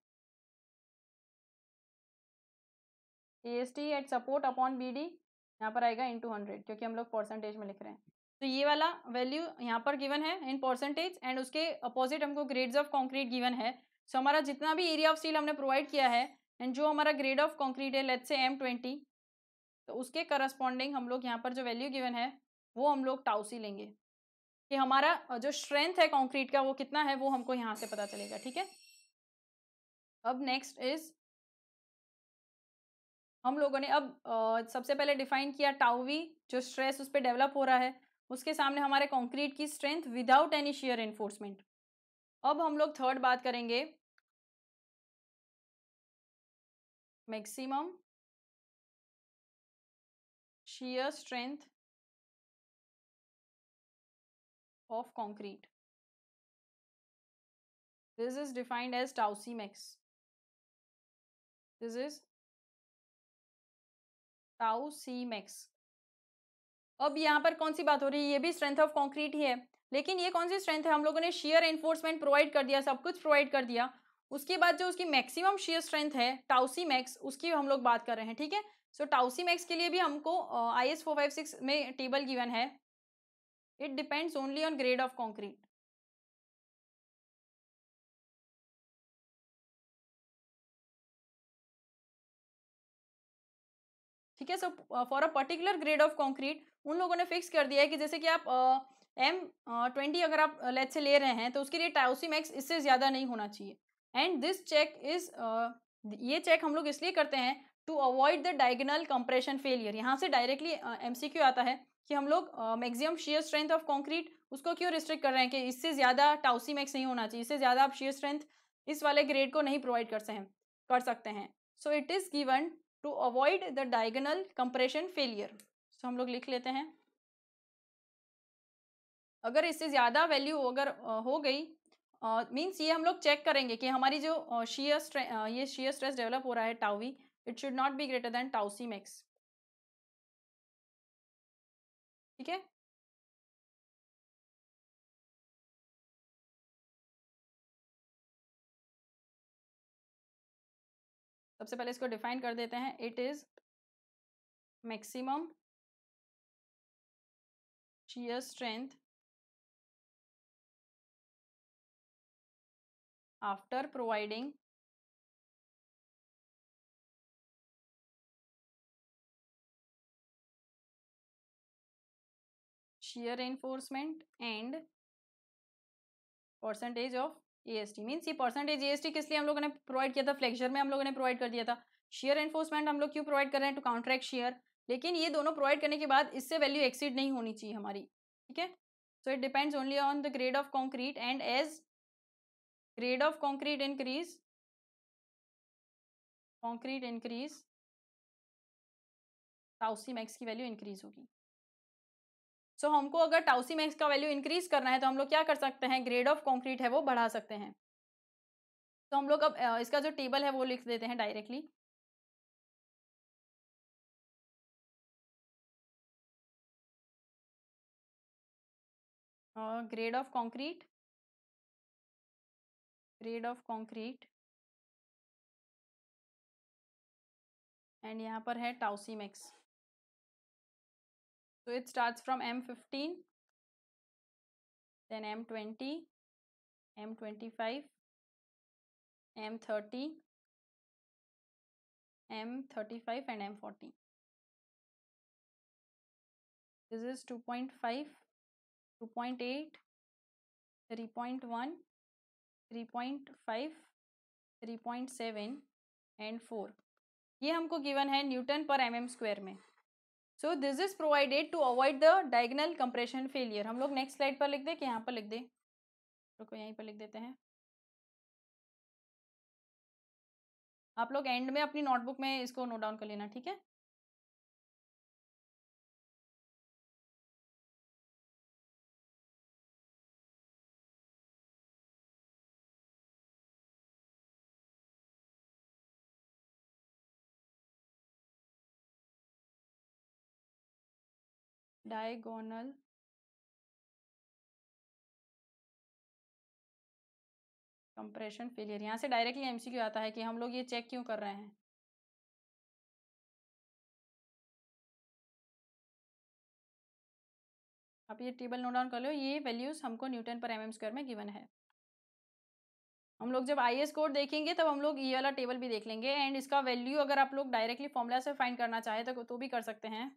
A S T at support upon B D यहाँ पर आएगा इंटू हंड्रेड क्योंकि हम लोग परसेंटेज में लिख रहे हैं तो ये वाला वैल्यू यहाँ पर गिवन है इन परसेंटेज एंड उसके अपोजिट हमको ग्रेड्स ऑफ कंक्रीट गिवन है सो so, हमारा जितना भी एरिया ऑफ स्टील हमने प्रोवाइड किया है एंड जो हमारा ग्रेड ऑफ कॉन्क्रीट है लेट से एम ट्वेंटी तो उसके करस्पॉन्डिंग हम लोग यहाँ पर जो वैल्यू गिवन है वो हम लोग टाउसी लेंगे कि हमारा जो स्ट्रेंथ है कॉन्क्रीट का वो कितना है वो हमको यहाँ से पता चलेगा ठीक है अब नेक्स्ट इज हम लोगों ने अब आ, सबसे पहले डिफाइन किया टाउवी जो स्ट्रेस उस पर डेवलप हो रहा है उसके सामने हमारे कॉन्क्रीट की strength without any shear reinforcement अब हम लोग थर्ड बात करेंगे maximum shear strength of concrete. This is defined as tau C max. This is tau C max. अब यहाँ पर कौन सी बात हो रही है ये भी स्ट्रेंथ ऑफ कंक्रीट ही है लेकिन ये कौन सी स्ट्रेंथ है हम लोगों ने शेयर एनफोर्समेंट प्रोवाइड कर दिया सब कुछ प्रोवाइड कर दिया उसके बाद जो उसकी मैक्सिमम शेयर स्ट्रेंथ है टाउसी मैक्स उसकी हम लोग बात कर रहे हैं ठीक है सो टाउसी मैक्स के लिए भी हमको I S four five six में टेबल गिवन है it depends only on grade of concrete ठीक है so for a particular grade of concrete उन लोगों ने फिक्स कर दिया है कि जैसे कि आप एम uh, ट्वेंटी uh, अगर आप लेट uh, से ले रहे हैं तो उसके लिए टाउसी मैक्स इससे ज़्यादा नहीं होना चाहिए एंड दिस चेक इज ये चेक हम लोग इसलिए करते हैं to avoid the diagonal compression failure यहाँ से डायरेक्टली एम एमसीक्यू आता है कि हम लोग maximum shear strength of concrete उसको क्यों रिस्ट्रिक्ट कर रहे हैं कि इससे ज़्यादा टाउसी मैक्स नहीं होना चाहिए इससे ज़्यादा आप शेयर स्ट्रेंथ इस वाले ग्रेड को नहीं प्रोवाइड कर सकते हैं कर सकते हैं so it is given to avoid the diagonal compression failure so हम लोग लिख लेते हैं अगर इससे ज़्यादा वैल्यू अगर हो गई मीन्स uh, ये हम लोग चेक करेंगे कि हमारी जो शीयर uh, स्ट्रे uh, ये शीयर स्ट्रेस डेवलप हो रहा है tau v it should not be greater than टाउसी max ठीक है सबसे पहले इसको डिफाइन कर देते हैं it is maximum shear strength after providing shear reinforcement and percentage of AST means ये परसेंटेज एस टी किस लिए हम लोगों ने प्रोवाइड किया था फ्लेक्चर में हम लोगों ने प्रोवाइड कर दिया था शेयर एनफोर्समेंट हम लोग क्यों प्रोवाइड कर रहे हैं टू कॉन्ट्रैक्ट शेयर लेकिन ये दोनों प्रोवाइड करने के बाद इससे वैल्यू एक्सीड नहीं होनी चाहिए हमारी ठीक है so it depends only on the grade of concrete and as grade of concrete increase concrete increase tau c max की वैल्यू इंक्रीज होगी सो so, हमको अगर टाउसी मैक्स का वैल्यू इंक्रीज करना है तो हम लोग क्या कर सकते हैं ग्रेड ऑफ कॉन्क्रीट है वो बढ़ा सकते हैं तो so, हम लोग अब इसका जो टेबल है वो लिख देते हैं directly grade of concrete grade of concrete and यहाँ पर है टाउसीमेक्स तो it starts from M fifteen then M twenty M twenty five M thirty M thirty five and M forty this is 2.5 2.8 3.1 three point five three point seven and four ये हमको given है Newton per M M square में so this is provided to avoid the diagonal compression failure हम लोग next slide पर लिख दें कि यहाँ पर लिख दें रुको यहीं पर लिख देते हैं आप लोग एंड में अपनी नोटबुक में इसको नोट डाउन कर लेना ठीक है diagonal कंप्रेशन फेलियर यहाँ से डायरेक्टली एमसीक्यू आता है कि हम लोग ये चेक क्यों कर रहे हैं आप ये टेबल नोट डाउन कर लो ये वैल्यूज हमको newton per M M square में गिवन है हम लोग जब आई एस कोड देखेंगे तब हम लोग ये वाला टेबल भी देख लेंगे एंड इसका वैल्यू अगर आप लोग डायरेक्टली फॉर्मुला से फाइंड करना चाहे तो, तो भी कर सकते हैं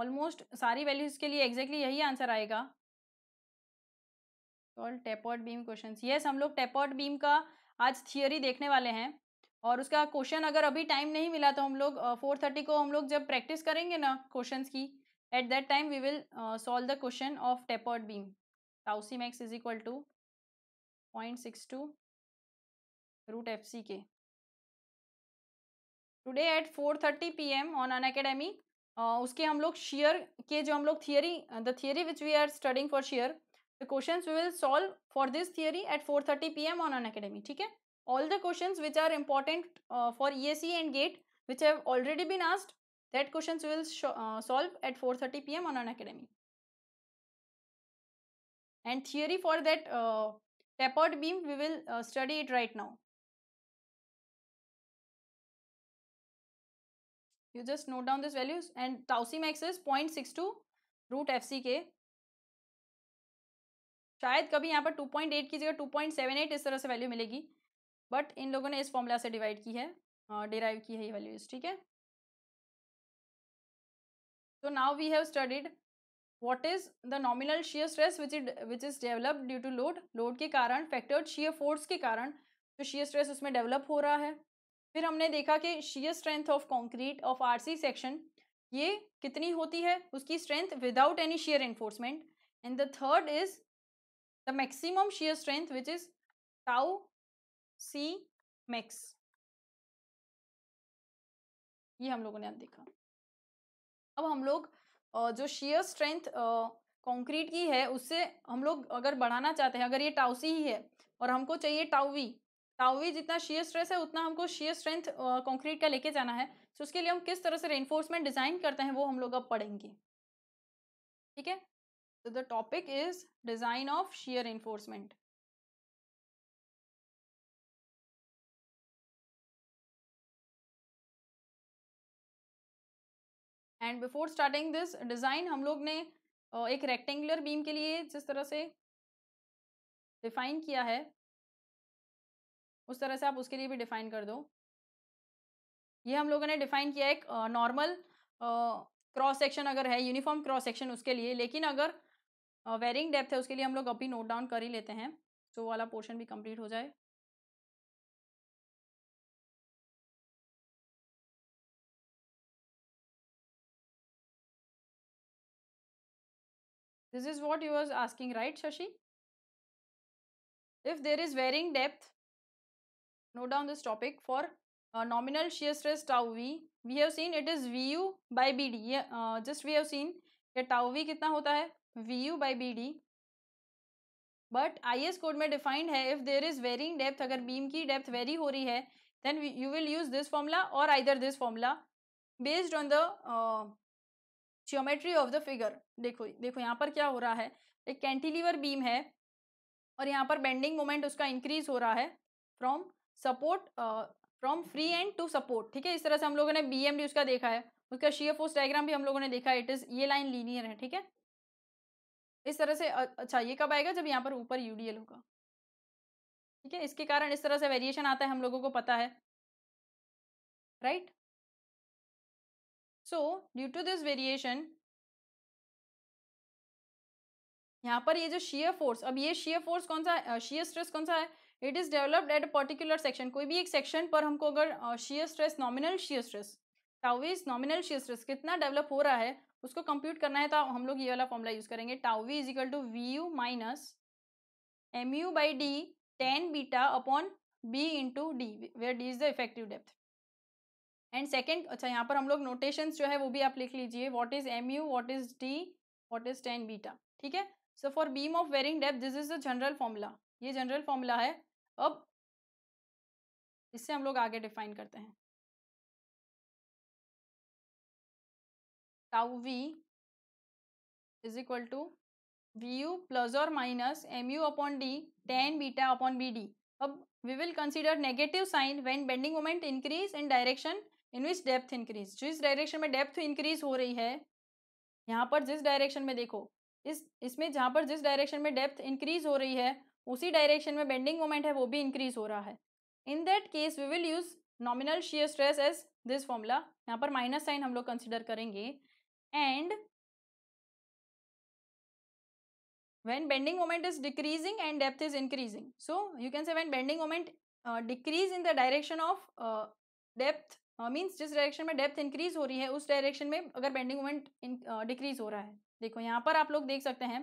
ऑलमोस्ट सारी वैल्यूज के लिए एग्जैक्टली exactly यही आंसर आएगा all tapered beam question yes हम लोग टेपर्ड बीम का आज थियोरी देखने वाले हैं और उसका क्वेश्चन अगर अभी टाइम नहीं मिला तो हम लोग फोर थर्टी को हम लोग जब प्रैक्टिस करेंगे ना क्वेश्चंस की at that time we will solve the question of tapered beam tau c max is equal to point six two root F C K today at four thirty P M on Unacademy उसके हम लोग shear के जो हम लोग theory the theory which we are studying for shear the question we will solve for this theory at four thirty P M on Unacademy ठीक है all the question which are important for E S C and GATE which have already been asked that question will solve at four thirty P M on Unacademy and theory for that tapered beam we will study it right now you you just note down this values and tau point six two root F C K शायद कभी यहाँ पर to point eight की जगह two point seven eight इस तरह से value मिलेगी बट इन लोगों ने इस फॉर्मूला से डिवाइड की है डिराइव की है ये वैल्यूज ठीक है so now we have studied what is the nominal shear stress which is which is developed due to load load के कारण फैक्टर्ड शेयर फोर्स के कारण जो शेयर स्ट्रेस उसमें डेवलप हो रहा है फिर हमने देखा कि shear strength of concrete of RC section ये कितनी होती है उसकी strength without any shear reinforcement and the third is the maximum shear strength which is tau C max ये हम लोगों ने अब देखा अब हम लोग जो शेयर स्ट्रेंथ कंक्रीट की है उससे हम लोग अगर बढ़ाना चाहते हैं अगर ये टाउसी ही है और हमको चाहिए टाउवी तावी जितना शेयर स्ट्रेस है उतना हमको शेयर स्ट्रेंथ कंक्रीट का लेके जाना है तो उसके लिए हम किस तरह से रेनफोर्समेंट डिज़ाइन करते हैं वो हम लोग अब पढ़ेंगे ठीक है तो the topic is design of shear reinforcement and before starting this design हम लोग ने एक रेक्टेंगुलर बीम के लिए जिस तरह से डिफाइन किया है उस तरह से आप उसके लिए भी डिफाइन कर दो ये हम लोगों ने डिफाइन किया एक नॉर्मल क्रॉस सेक्शन अगर है यूनिफॉर्म क्रॉस सेक्शन उसके लिए लेकिन अगर वेरिंग डेप्थ है उसके लिए हम लोग अभी नोट डाउन कर ही लेते हैं सो तो वाला पोर्शन भी कंप्लीट हो जाए this is what you was asking right Shashi if there is varying depth note down this topic for uh, nominal shear stress tau v we have seen it is vu by bd yeah, uh, just we have seen ये tau v कितना होता है vu by bd but I S code में defined है if there is varying depth अगर beam की डेप्थ vary हो रही है then you will use this formula और either this formula based on the geometry of the figure देखो देखो यहाँ पर क्या हो रहा है एक कैंटीलीवर बीम है और यहाँ पर बेंडिंग मोमेंट उसका इंक्रीज हो रहा है from support from free end to support ठीक है इस तरह से हम लोगों ने बी एम उसका देखा है उसका शीयर फोर्स डायग्राम भी हम लोगों ने देखा है इट इज ये लाइन लीनियर है ठीक है इस तरह से अच्छा ये कब आएगा जब यहाँ पर ऊपर यूडीएल होगा ठीक है इसके कारण इस तरह से वेरिएशन आता है हम लोगों को पता है right so due to this variation यहाँ पर ये जो शियर फोर्स अब ये शियर फोर्स कौन सा शियर स्ट्रेस कौन सा है it is developed at a particular section कोई भी एक सेक्शन पर हमको अगर shear stress nominal shear stress tau is nominal shear stress कितना डेवलप हो रहा है उसको कंप्यूट करना है तो हम लोग ये वाला फॉर्मूला यूज़ करेंगे tau v is equal to V U minus M U by D tan beta upon B into D where D is the effective depth and second अच्छा यहाँ पर हम लोग नोटेशन जो है वो भी आप लिख लीजिए what is M U what is D what is tan beta ठीक है so for beam of varying depth this is the general formula ये जनरल फॉर्मूला है अब इससे हम लोग आगे डिफाइन करते हैं tau V is equal to V U plus और minus M U upon D tan beta upon B D अब we will consider negative sign when bending moment increase in direction in which depth increase जिस direction में depth increase हो रही है यहाँ पर जिस डायरेक्शन में देखो इस इसमें जहाँ पर जिस डायरेक्शन में डेप्थ इंक्रीज हो रही है उसी डायरेक्शन में बेंडिंग मोमेंट है वो भी इंक्रीज हो रहा है in that case we will use nominal shear stress as this formula यहाँ पर माइनस साइन हम लोग कंसिडर करेंगे and when bending moment is decreasing and depth is increasing so you can say when bending moment decrease in the direction of depth means जिस direction में depth increase हो रही है उस डायरेक्शन में अगर बेंडिंग मोमेंट डिक्रीज हो रहा है देखो यहाँ पर आप लोग देख सकते हैं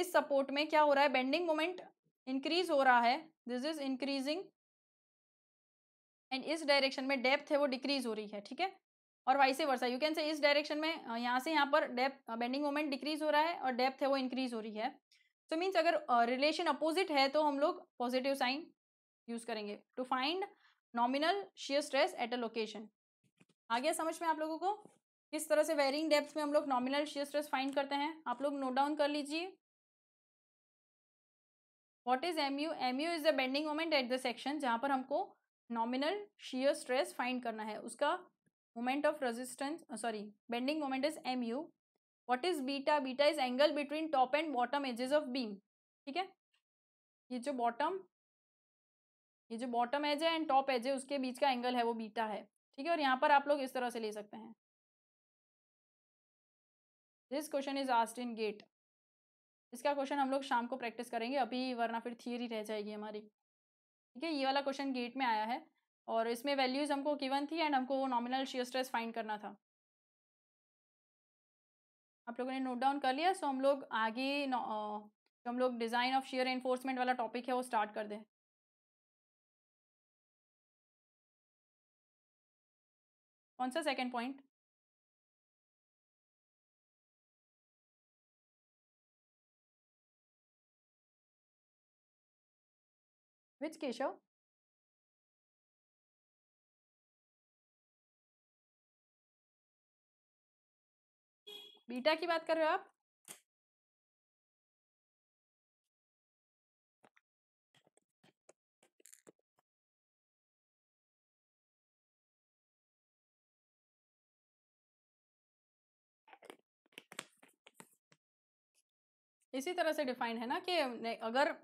इस सपोर्ट में क्या हो रहा है बेंडिंग मोमेंट इंक्रीज हो रहा है दिस इज इंक्रीजिंग एंड इस डायरेक्शन में डेप्थ है वो डिक्रीज हो रही है ठीक है और वाइस वर्षा यू कैन से इस डायरेक्शन में यहाँ से यहाँ पर डेप्थ बेंडिंग मोमेंट डिक्रीज हो रहा है और डेप्थ है वो इंक्रीज हो रही है सो so मीन्स अगर रिलेशन uh, अपोजिट है तो हम लोग पॉजिटिव साइन यूज करेंगे to find nominal shear stress at a location आ गया समझ में आप लोगों को किस तरह से वेरिंग डेप्थ में हम लोग नॉमिनल शेयर स्ट्रेस फाइंड करते हैं आप लोग नोट डाउन कर लीजिए what is M U M U is the bending moment at the section जहाँ पर हमको नॉमिनल शीयर स्ट्रेस फाइंड करना है उसका moment of resistance sorry bending moment is M U what is beta beta is angle between top and bottom edges of beam ठीक है ये जो बॉटम ये जो बॉटम एज है एंड टॉप एज है उसके बीच का एंगल है वो बीटा है ठीक है और यहाँ पर आप लोग इस तरह से ले सकते हैं this question is asked in GATE इसका क्वेश्चन हम लोग शाम को प्रैक्टिस करेंगे अभी वरना फिर थियरी रह जाएगी हमारी ठीक है ये वाला क्वेश्चन गेट में आया है और इसमें वैल्यूज़ हमको गिवन थी एंड हमको नॉमिनल शेयर स्ट्रेस फाइंड करना था आप लोगों ने नोट डाउन कर लिया सो हम लोग आगे जो हम लोग डिज़ाइन ऑफ शेयर एनफोर्समेंट वाला टॉपिक है वो स्टार्ट कर दें कौन सा second point Which Keshav? Beta की बात कर रहे हो आप इसी तरह से डिफाइंड है ना कि अगर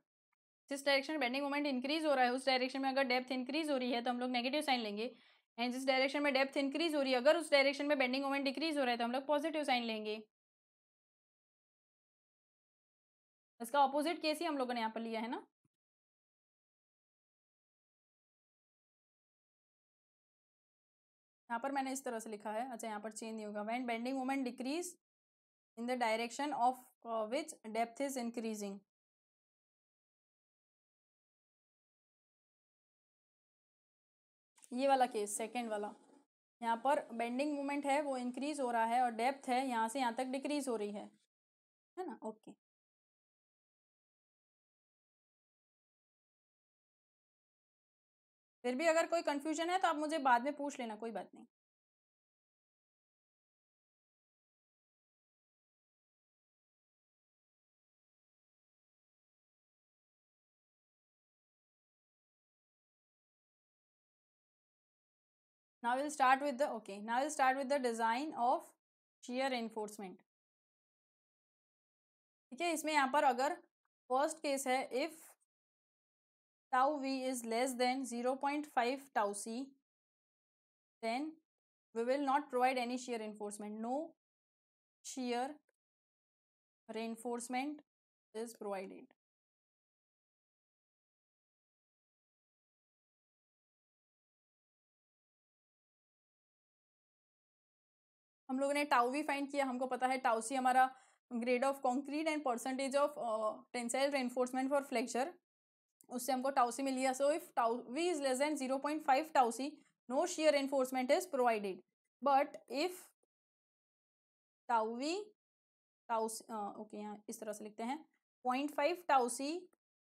जिस डायरेक्शन में बेंडिंग मोमेंट इंक्रीज हो रहा है उस डायरेक्शन में अगर डेप्थ इंक्रीज हो रही है तो हम लोग नेगेटिव साइन लेंगे एंड जिस डायरेक्शन में डेप्थ इंक्रीज हो रही है अगर उस डायरेक्शन में बेंडिंग मोमेंट डिक्रीज हो रहा है तो हम लोग पॉजिटिव साइन लेंगे इसका ऑपोजिट केस ही हम लोगों ने यहाँ पर लिया है ना यहाँ पर मैंने इस तरह से लिखा है अच्छा यहाँ पर चेंज नहीं होगा when bending moment decrease in the direction of which depth is increasing ये वाला केस सेकेंड वाला यहाँ पर बेंडिंग मोमेंट है वो इंक्रीज हो रहा है और डेप्थ है यहाँ से यहाँ तक डिक्रीज हो रही है है ना ओके फिर भी अगर कोई कन्फ्यूजन है तो आप मुझे बाद में पूछ लेना कोई बात नहीं now we'll start with the okay now we'll start with the design of shear reinforcement ठीक है इसमें यहाँ पर अगर फर्स्ट केस है if tau V is less than zero point five tau C then we will not provide any shear enforcement no shear reinforcement is provided हम लोगों ने टाउ भी फाइंड किया हमको पता है टाउ सी हमारा grade of concrete and percentage of tensile reinforcement for flexure उससे हमको टाउसी मिली है so if tau V is less than zero point five tau C no shear enforcement is provided but if tau V tau s okay यहाँ इस तरह से लिखते हैं point five टाउसी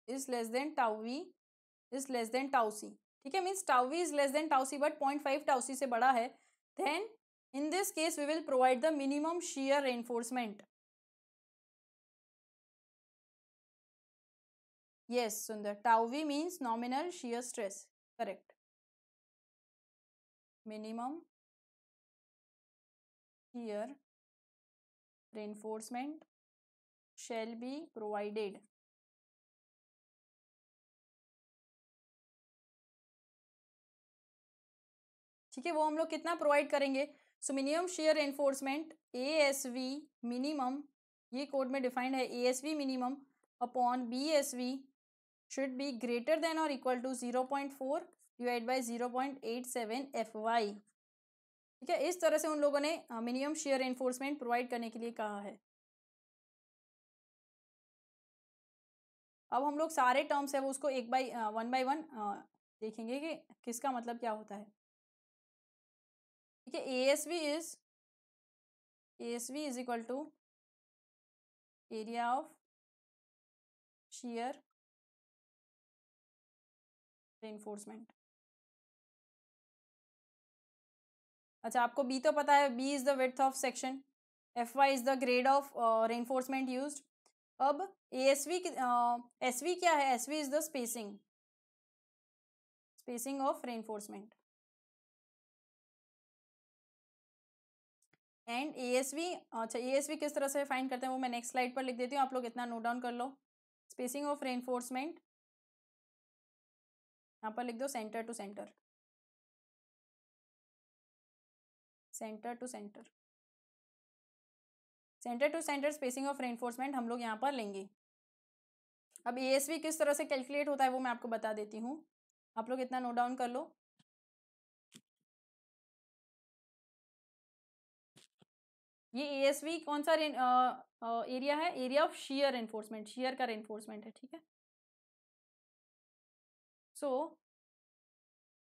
is less than टाउवी is less than टाउसी ठीक है means tau V is less than tau C but point five tau C से बड़ा है than In this case, we will provide the minimum shear reinforcement. Yes, Sundar. Tau V means nominal shear stress. Correct. Minimum shear reinforcement shall be provided. ठीक है वो हम लोग कितना provide करेंगे so minimum shear enforcement A S V minimum ये code में defined है A S V minimum upon B S V should be greater than और equal to zero point four divide by zero point eight seven F Y ठीक है इस तरह से उन लोगों ने मिनिमम शेयर एनफोर्समेंट प्रोवाइड करने के लिए कहा है अब हम लोग सारे टर्म्स है वो उसको एक बाई वन बाई वन देखेंगे कि किसका मतलब क्या होता है ठीक है A S V is A S V is equal to area of shear reinforcement अच्छा आपको बी तो पता है B is the width of section F Y is the grade of reinforcement used अब A S V S V क्या है S V is the spacing spacing of reinforcement and A e अच्छा ए e किस तरह से find करते हैं वो मैं नेक्स्ट स्लाइड पर लिख देती हूँ आप लोग इतना नोट डाउन कर लो स्पेसिंग ऑफ रेनफोर्समेंट यहाँ पर लिख दो centre to centre centre to centre centre to centre spacing of reinforcement हम लोग यहाँ पर लेंगे अब ए e किस तरह से कैलकुलेट होता है वो मैं आपको बता देती हूँ आप लोग इतना नोट डाउन कर लो ये वी कौन सा एरिया है area of shear enforcement shear का एनफोर्समेंट है ठीक है सो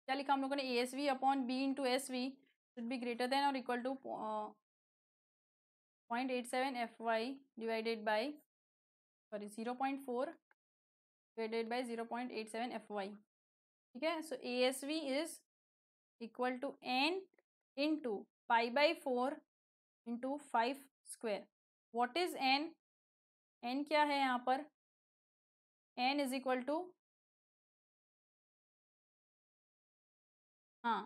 क्या लिखा हम लोगों ने A S V upon B into S V should be greater than और equal to point eight seven F Y divided by sorry zero point four divided by zero point eight seven F Y ठीक है so A S V is equal to N into five by four into five square what is N N क्या है यहाँ पर N is equal to हाँ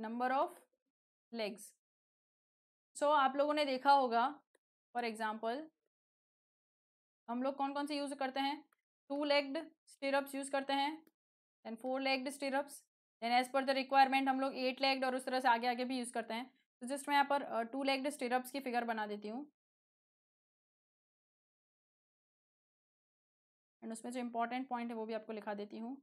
number of legs so आप लोगों ने देखा होगा फॉर एग्जाम्पल हम लोग कौन कौन से यूज़ करते हैं टू लेग्ड स्टिरप्स यूज़ करते हैं and four legged stirrups then as per the requirement हम लोग एट लेग्ड और उस तरह से आगे आगे भी यूज़ करते हैं तो जस्ट मैं यहाँ पर टू लेग्ड स्टेरअप्स की फिगर बना देती हूँ एंड उसमें जो इम्पोर्टेंट पॉइंट है वो भी आपको लिखा देती हूँ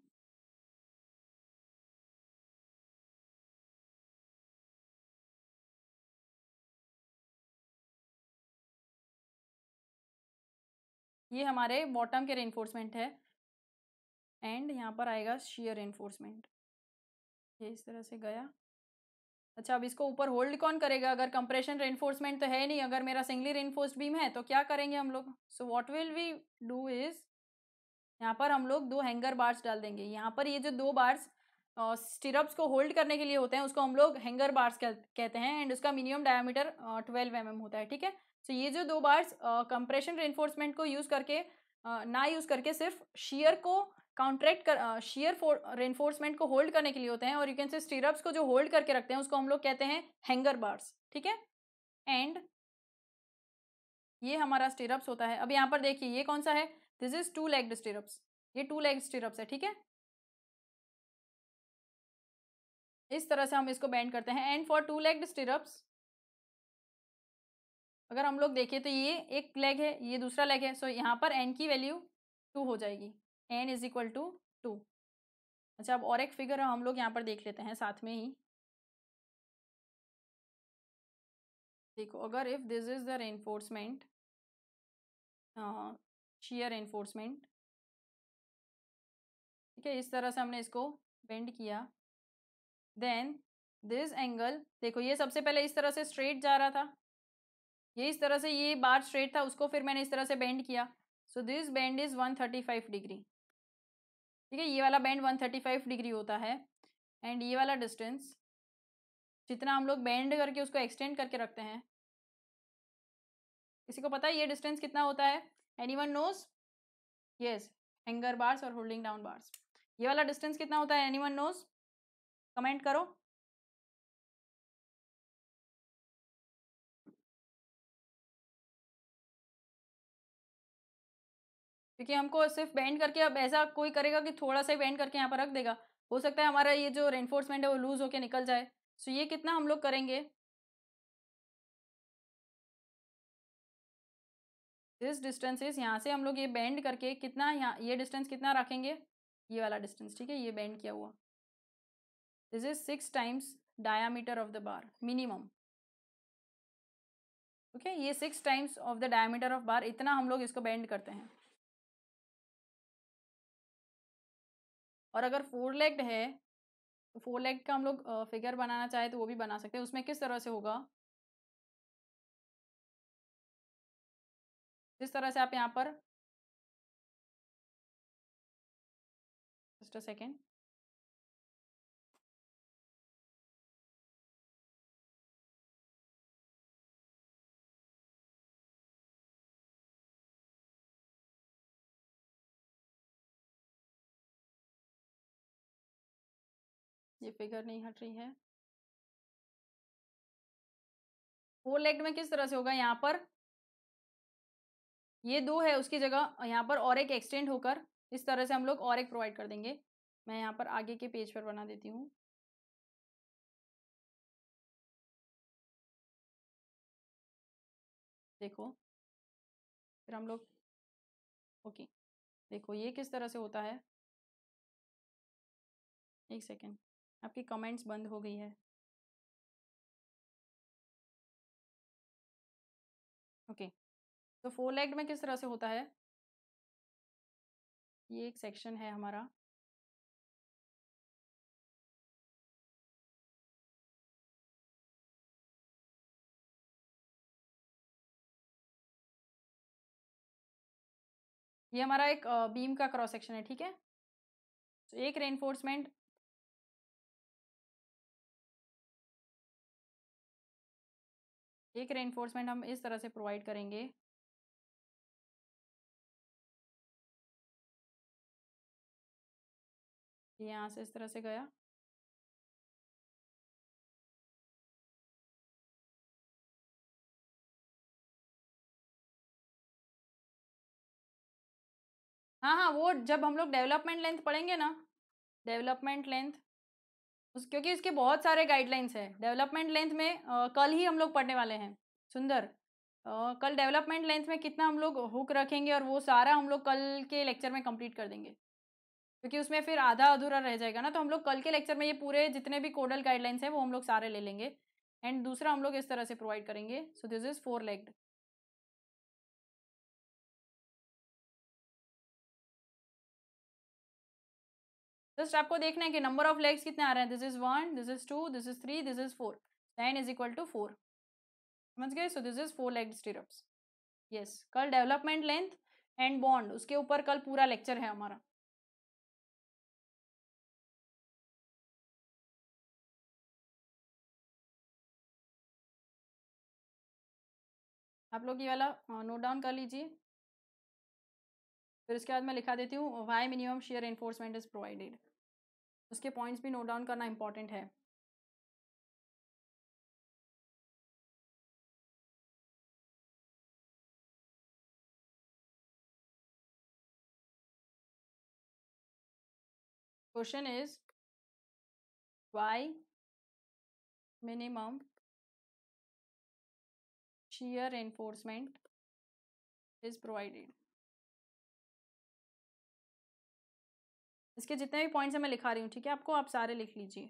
ये हमारे बॉटम के रेनफोर्समेंट है एंड यहाँ पर आएगा शेयर रेनफोर्समेंट ये इस तरह से गया अच्छा अब इसको ऊपर होल्ड कौन करेगा अगर कंप्रेशन रेनफोर्समेंट तो है नहीं अगर मेरा सिंगली रेनफोर्स बीम है तो क्या करेंगे हम लोग so what will we do is यहाँ पर हम लोग दो हैंगर बार्स डाल देंगे यहाँ पर ये जो दो बार्स स्टिरप्स को होल्ड करने के लिए होते हैं उसको हम लोग हैंगर बार्स कहते हैं एंड उसका minimum diameter twelve M mm होता है ठीक है सो ये जो दो बार्स कंप्रेशन रेनफोर्समेंट को यूज़ करके uh, ना यूज़ करके सिर्फ शीयर को कॉन्ट्रैक्ट कर शेयर uh, रेनफोर्समेंट uh, को होल्ड करने के लिए होते हैं और यू कैन से स्टीरअप्स को जो होल्ड करके रखते हैं उसको हम लोग कहते हैं हैंगर बार्स ठीक है एंड ये हमारा स्टीरअप्स होता है अब यहाँ पर देखिए ये कौन सा है this is two legged stirrups ये टू लेग स्टीरअप्स है ठीक है इस तरह से हम इसको बैंड करते हैं and for two legged stirrups अगर हम लोग देखें तो ये एक लेग है ये दूसरा लेग है सो so यहाँ पर एन की वैल्यू टू हो जाएगी N is equal to two अच्छा अब और एक फिगर हम लोग यहाँ पर देख लेते हैं साथ में ही देखो अगर if this is the reinforcement shear enforcement ठीक है इस तरह से हमने इसको बेंड किया देन दिस एंगल देखो ये सबसे पहले इस तरह से स्ट्रेट जा रहा था ये इस तरह से ये बार स्ट्रेट था उसको फिर मैंने इस तरह से बेंड किया so this bend is one thirty five degree ठीक है ये वाला बैंड 135 डिग्री होता है एंड ये वाला डिस्टेंस जितना हम लोग बैंड करके उसको एक्सटेंड करके रखते हैं किसी को पता है ये डिस्टेंस कितना होता है any one knows yes hanger bars और होल्डिंग डाउन बार्स ये वाला डिस्टेंस कितना होता है एनी वन नोज कमेंट करो क्योंकि हमको सिर्फ बैंड करके अब ऐसा कोई करेगा कि थोड़ा सा बैंड करके यहाँ पर रख देगा हो सकता है हमारा ये जो रेनफोर्समेंट है वो लूज होके निकल जाए सो ये कितना हम लोग करेंगे दिस डिस्टेंसेस यहाँ से हम लोग ये बैंड करके कितना यहाँ ये डिस्टेंस कितना रखेंगे ये वाला डिस्टेंस ठीक है ये बैंड किया हुआ this is six times diameter of the bar minimum okay ये six times of the diameter of bar इतना हम लोग इसको बैंड करते हैं और अगर फोर लेग्ड है फोर तो लेग का हम लोग फिगर बनाना चाहे तो वो भी बना सकते हैं उसमें किस तरह से होगा जिस तरह से आप यहाँ पर जस्ट अ सेकेंड ये फिगर नहीं हट रही है फोर लेग में किस तरह से होगा यहाँ पर ये दो है उसकी जगह यहाँ पर और एक एक्सटेंड होकर इस तरह से हम लोग और एक प्रोवाइड कर देंगे मैं यहाँ पर आगे के पेज पर बना देती हूँ देखो फिर हम लोग ओके देखो ये किस तरह से होता है एक सेकेंड आपकी कमेंट्स बंद हो गई है ओके तो फोर लेग्ड में किस तरह से होता है ये एक सेक्शन है हमारा ये हमारा एक बीम का क्रॉस सेक्शन है ठीक है तो एक रेनफोर्समेंट एक रेनफोर्समेंट हम इस तरह से प्रोवाइड करेंगे यहां यहाँ से इस तरह से गया हाँ हाँ वो जब हम लोग डेवलपमेंट लेंथ पढ़ेंगे ना डेवलपमेंट लेंथ उस क्योंकि इसके बहुत सारे गाइडलाइंस है डेवलपमेंट लेंथ में आ, कल ही हम लोग पढ़ने वाले हैं सुंदर आ, कल डेवलपमेंट लेंथ में कितना हम लोग हुक रखेंगे और वो सारा हम लोग कल के लेक्चर में कंप्लीट कर देंगे क्योंकि उसमें फिर आधा अधूरा रह जाएगा ना तो हम लोग कल के लेक्चर में ये पूरे जितने भी कोडल गाइडलाइंस हैं वो हम लोग सारे ले लेंगे एंड दूसरा हम लोग इस तरह से प्रोवाइड करेंगे so this is four legged just आपको देखना है कि नंबर ऑफ लेग्स कितने आ रहे हैं this is one this is two this is three this is four nine is equal to four समझ गए so this is four leg stirrups yes कल डेवलपमेंट लेंथ एंड बॉन्ड उसके ऊपर कल पूरा लेक्चर है हमारा आप लोग ये वाला नोट डाउन कर लीजिए फिर उसके बाद मैं लिखा देती हूँ why minimum shear enforcement is provided उसके पॉइंट्स भी नोट डाउन करना इम्पॉर्टेंट है question is why minimum shear enforcement is provided इसके जितने भी पॉइंट्स हैं मैं लिखा रही हूँ ठीक है आपको आप सारे लिख लीजिए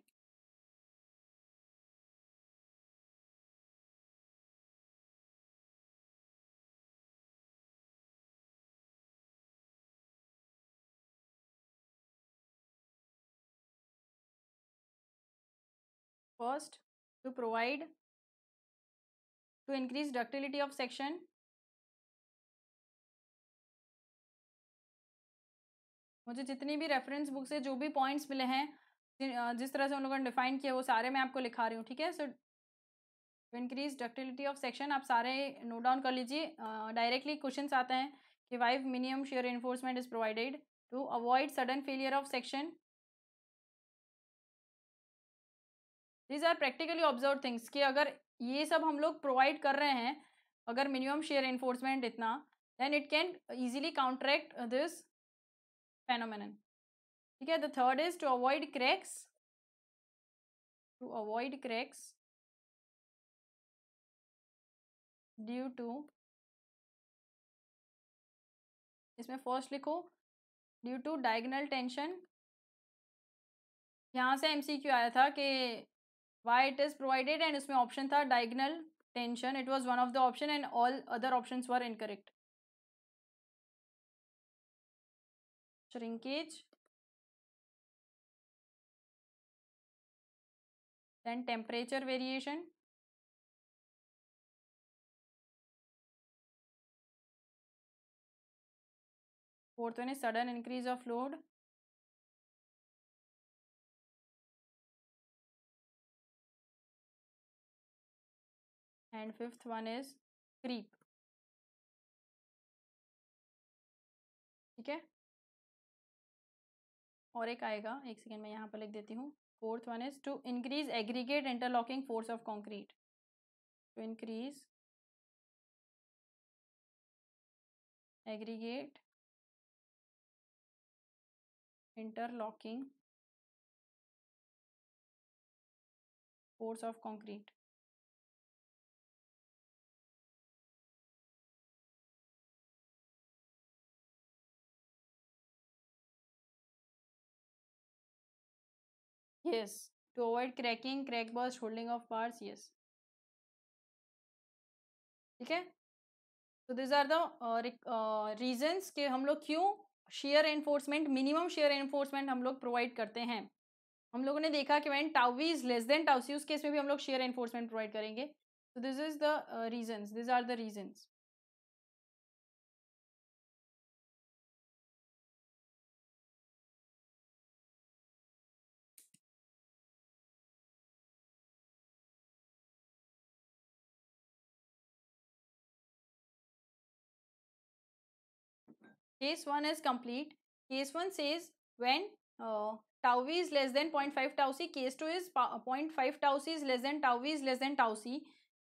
first to provide to increase ductility of section मुझे जितनी भी रेफरेंस बुक से जो भी पॉइंट्स मिले हैं जिस तरह से उन लोगों ने डिफाइन किया वो सारे मैं आपको लिखा रही हूँ ठीक है so increase ductility of section आप सारे नोट डाउन कर लीजिए डायरेक्टली क्वेश्चन आते हैं कि why minimum shear enforcement is provided to avoid sudden failure of section these are practically observe things कि अगर ये सब हम लोग प्रोवाइड कर रहे हैं अगर मिनिमम शेयर इन्फोर्समेंट इतना then it can easily counteract this phenomenon ठीक है the third is to avoid cracks to avoid cracks due to इसमें फर्स्ट लिखो ड्यू टू डायगनल टेंशन यहाँ से एमसीक्यू आया था कि why it is provided and उसमें ऑप्शन था diagonal tension it was one of the option and all other options were incorrect shrinkage then temperature variation fourth one is sudden increase of load and fifth one is creep और एक आएगा एक second मैं यहाँ पर लिख देती हूँ fourth one is to increase aggregate interlocking force of concrete to increase aggregate interlocking force of concrete yes to avoid cracking crack burst holding of parts yes ठीक है तो दिज आर द रीजंस के हम लोग क्यों shear enforcement minimum shear enforcement हम लोग provide करते हैं हम लोगों ने देखा कि when tau V is less than tau C उस केस में भी हम लोग शेयर एनफोर्समेंट प्रोवाइड करेंगे तो this is the reasons these are the reasons Case 1 is complete. Case 1 says when uh, tau v is less than 0.5 tau c. Case 2 is 0.5 tau c is less than tau v is less than tau c.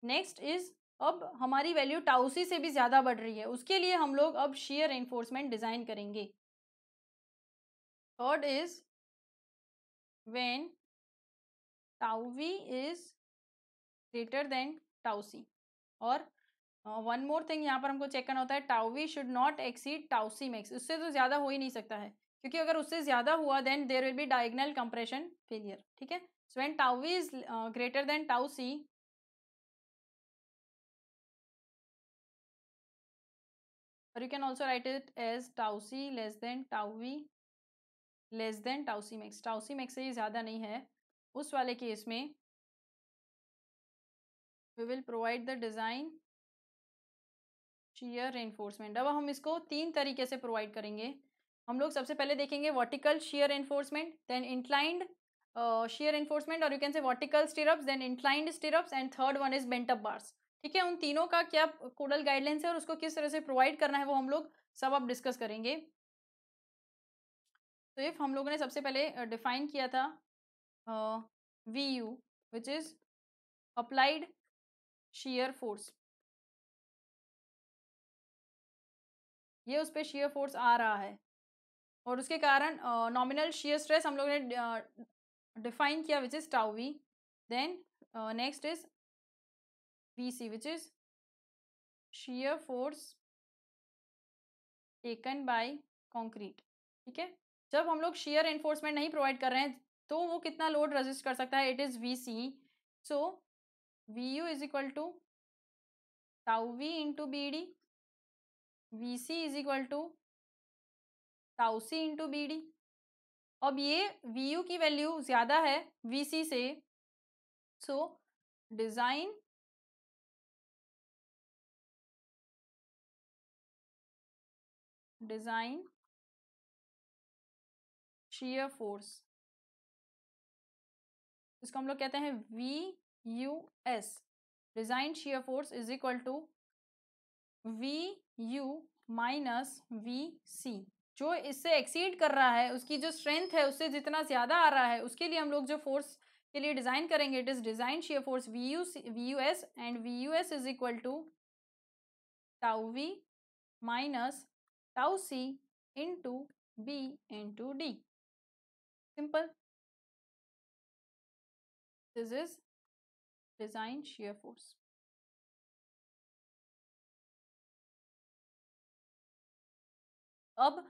Next is अब हमारी value टाउसी से भी ज़्यादा बढ़ रही है उसके लिए हम लोग अब शेयर एनफोर्समेंट डिज़ाइन करेंगे third is when tau V is greater than tau C और वन मोर थिंग यहाँ पर हमको चेक करना होता है tau V should not exceed tau C max उससे तो ज़्यादा हो ही नहीं सकता है क्योंकि अगर उससे ज़्यादा हुआ then there will be diagonal compression failure ठीक है so when tau V is greater than tau C और you can also write it as tau C less than tau V less than टाउसी max टाउसी max से ही ज़्यादा नहीं है उस वाले केस में we will provide the design shear reinforcement अब हम इसको तीन तरीके से प्रोवाइड करेंगे हम लोग सबसे पहले देखेंगे vertical shear enforcement then inclined shear enforcement और you can say vertical stirrups then inclined stirrups and third one is bent up bars ठीक है उन तीनों का क्या कोडल गाइडलाइंस है और उसको किस तरह से प्रोवाइड करना है वो हम लोग सब आप डिस्कस करेंगे तो इफ हम लोगों ने सबसे पहले डिफाइन किया था V U which is applied shear force ये उस पर शेयर फोर्स आ रहा है और उसके कारण नॉमिनल शेयर स्ट्रेस हम लोग ने डिफाइन किया which is tau V then next is V C which is shear force taken by concrete ठीक है जब हम लोग शेयर एनफोर्समेंट नहीं प्रोवाइड कर रहे हैं तो वो कितना लोड रजिस्ट कर सकता है it is V C so V U is equal to tau V into B D V C is equal to tau C into B D अब ये वी यू की वैल्यू ज़्यादा है वी सी से so design design shear force इसको हम लोग कहते हैं V U S design shear force is equal to V U minus V C जो इससे एक्सीड कर रहा है उसकी जो स्ट्रेंथ है उससे जितना ज़्यादा आ रहा है उसके लिए हम लोग जो फोर्स के लिए डिज़ाइन करेंगे it is design shear force V U V U S and V U S is equal to tau V minus tau C into B into D simple this is design shear force अब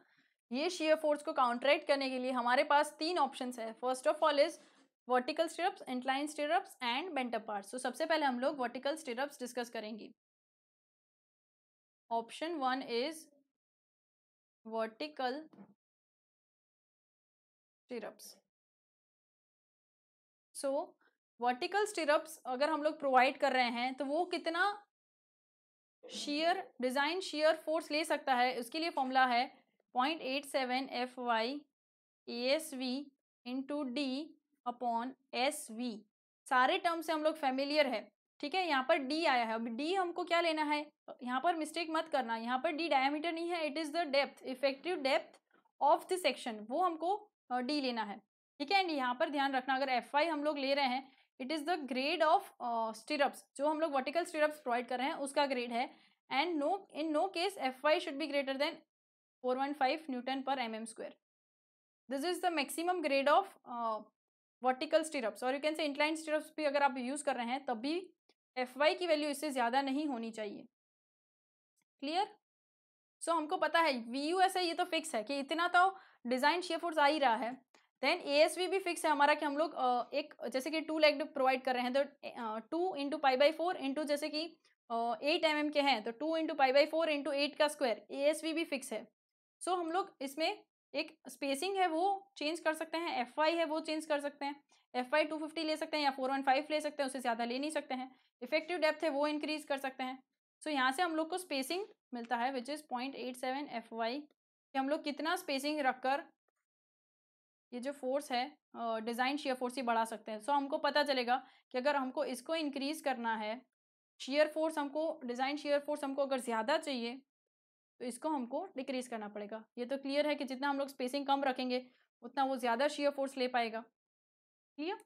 ये share force को counteract करने के लिए हमारे पास तीन option है first of all is vertical stirrups inclined stirrups and bent up part तो सबसे पहले हम लोग वर्टिकल स्टिरअप्स डिस्कस करेंगे option one is vertical stirrups so vertical stirrups अगर हम लोग प्रोवाइड कर रहे हैं तो वो कितना शेयर डिज़ाइन शेयर फोर्स ले सकता है उसके लिए फॉर्मूला है point eight seven F Y A S V into D upon S V सारे टर्म से हम लोग फेमिलियर है ठीक है यहाँ पर डी आया है अब डी हमको क्या लेना है यहाँ पर मिस्टेक मत करना यहाँ पर डी डायामीटर नहीं है it is the depth effective depth of the section वो हमको डी लेना है ठीक है एंड यहाँ पर ध्यान रखना अगर एफ वाई हम लोग ले रहे हैं it is the grade of stirrups जो हम लोग वर्टिकल स्टिरप्स प्रोवाइड कर रहे हैं उसका ग्रेड है and no in no case F Y should be greater than four one five newton per M M square this is the maximum grade of vertical stirrups और you can say incline stirrups भी अगर आप use कर रहे हैं तब भी F Y की वैल्यू इससे ज़्यादा नहीं होनी चाहिए क्लियर सो so, हमको पता है वी यू ऐसा ये तो फिक्स है कि इतना तो डिज़ाइन शेयर फोर्स आ ही रहा है देन ए भी फिक्स है हमारा कि हम लोग एक जैसे कि टू लेग प्रोवाइड कर रहे हैं तो two into pi by four into जैसे कि एट एम के हैं तो two into pi by four into eight का स्क्वायर ए भी फिक्स है सो so, हम लोग इसमें एक स्पेसिंग है वो चेंज कर सकते हैं एफ वाई है वो चेंज कर सकते हैं एफ आई टू फिफ्टी ले सकते हैं या फोर वन फाइव ले सकते हैं उससे ज़्यादा ले नहीं सकते हैं इफेक्टिव डेप्थ है वो इंक्रीज कर सकते हैं सो so, यहाँ से हम लोग को स्पेसिंग मिलता है which is point eight seven F Y कि हम लोग कितना स्पेसिंग रखकर ये जो फोर्स है डिज़ाइन शेयर फोर्स ही बढ़ा सकते हैं सो so, हमको पता चलेगा कि अगर हमको इसको इंक्रीज करना है शेयर फोर्स हमको डिज़ाइन शेयर फोर्स हमको अगर ज़्यादा चाहिए तो इसको हमको डिक्रीज करना पड़ेगा ये तो क्लियर है कि जितना हम लोग स्पेसिंग कम रखेंगे उतना वो ज़्यादा शेयर फोर्स ले पाएगा क्लियर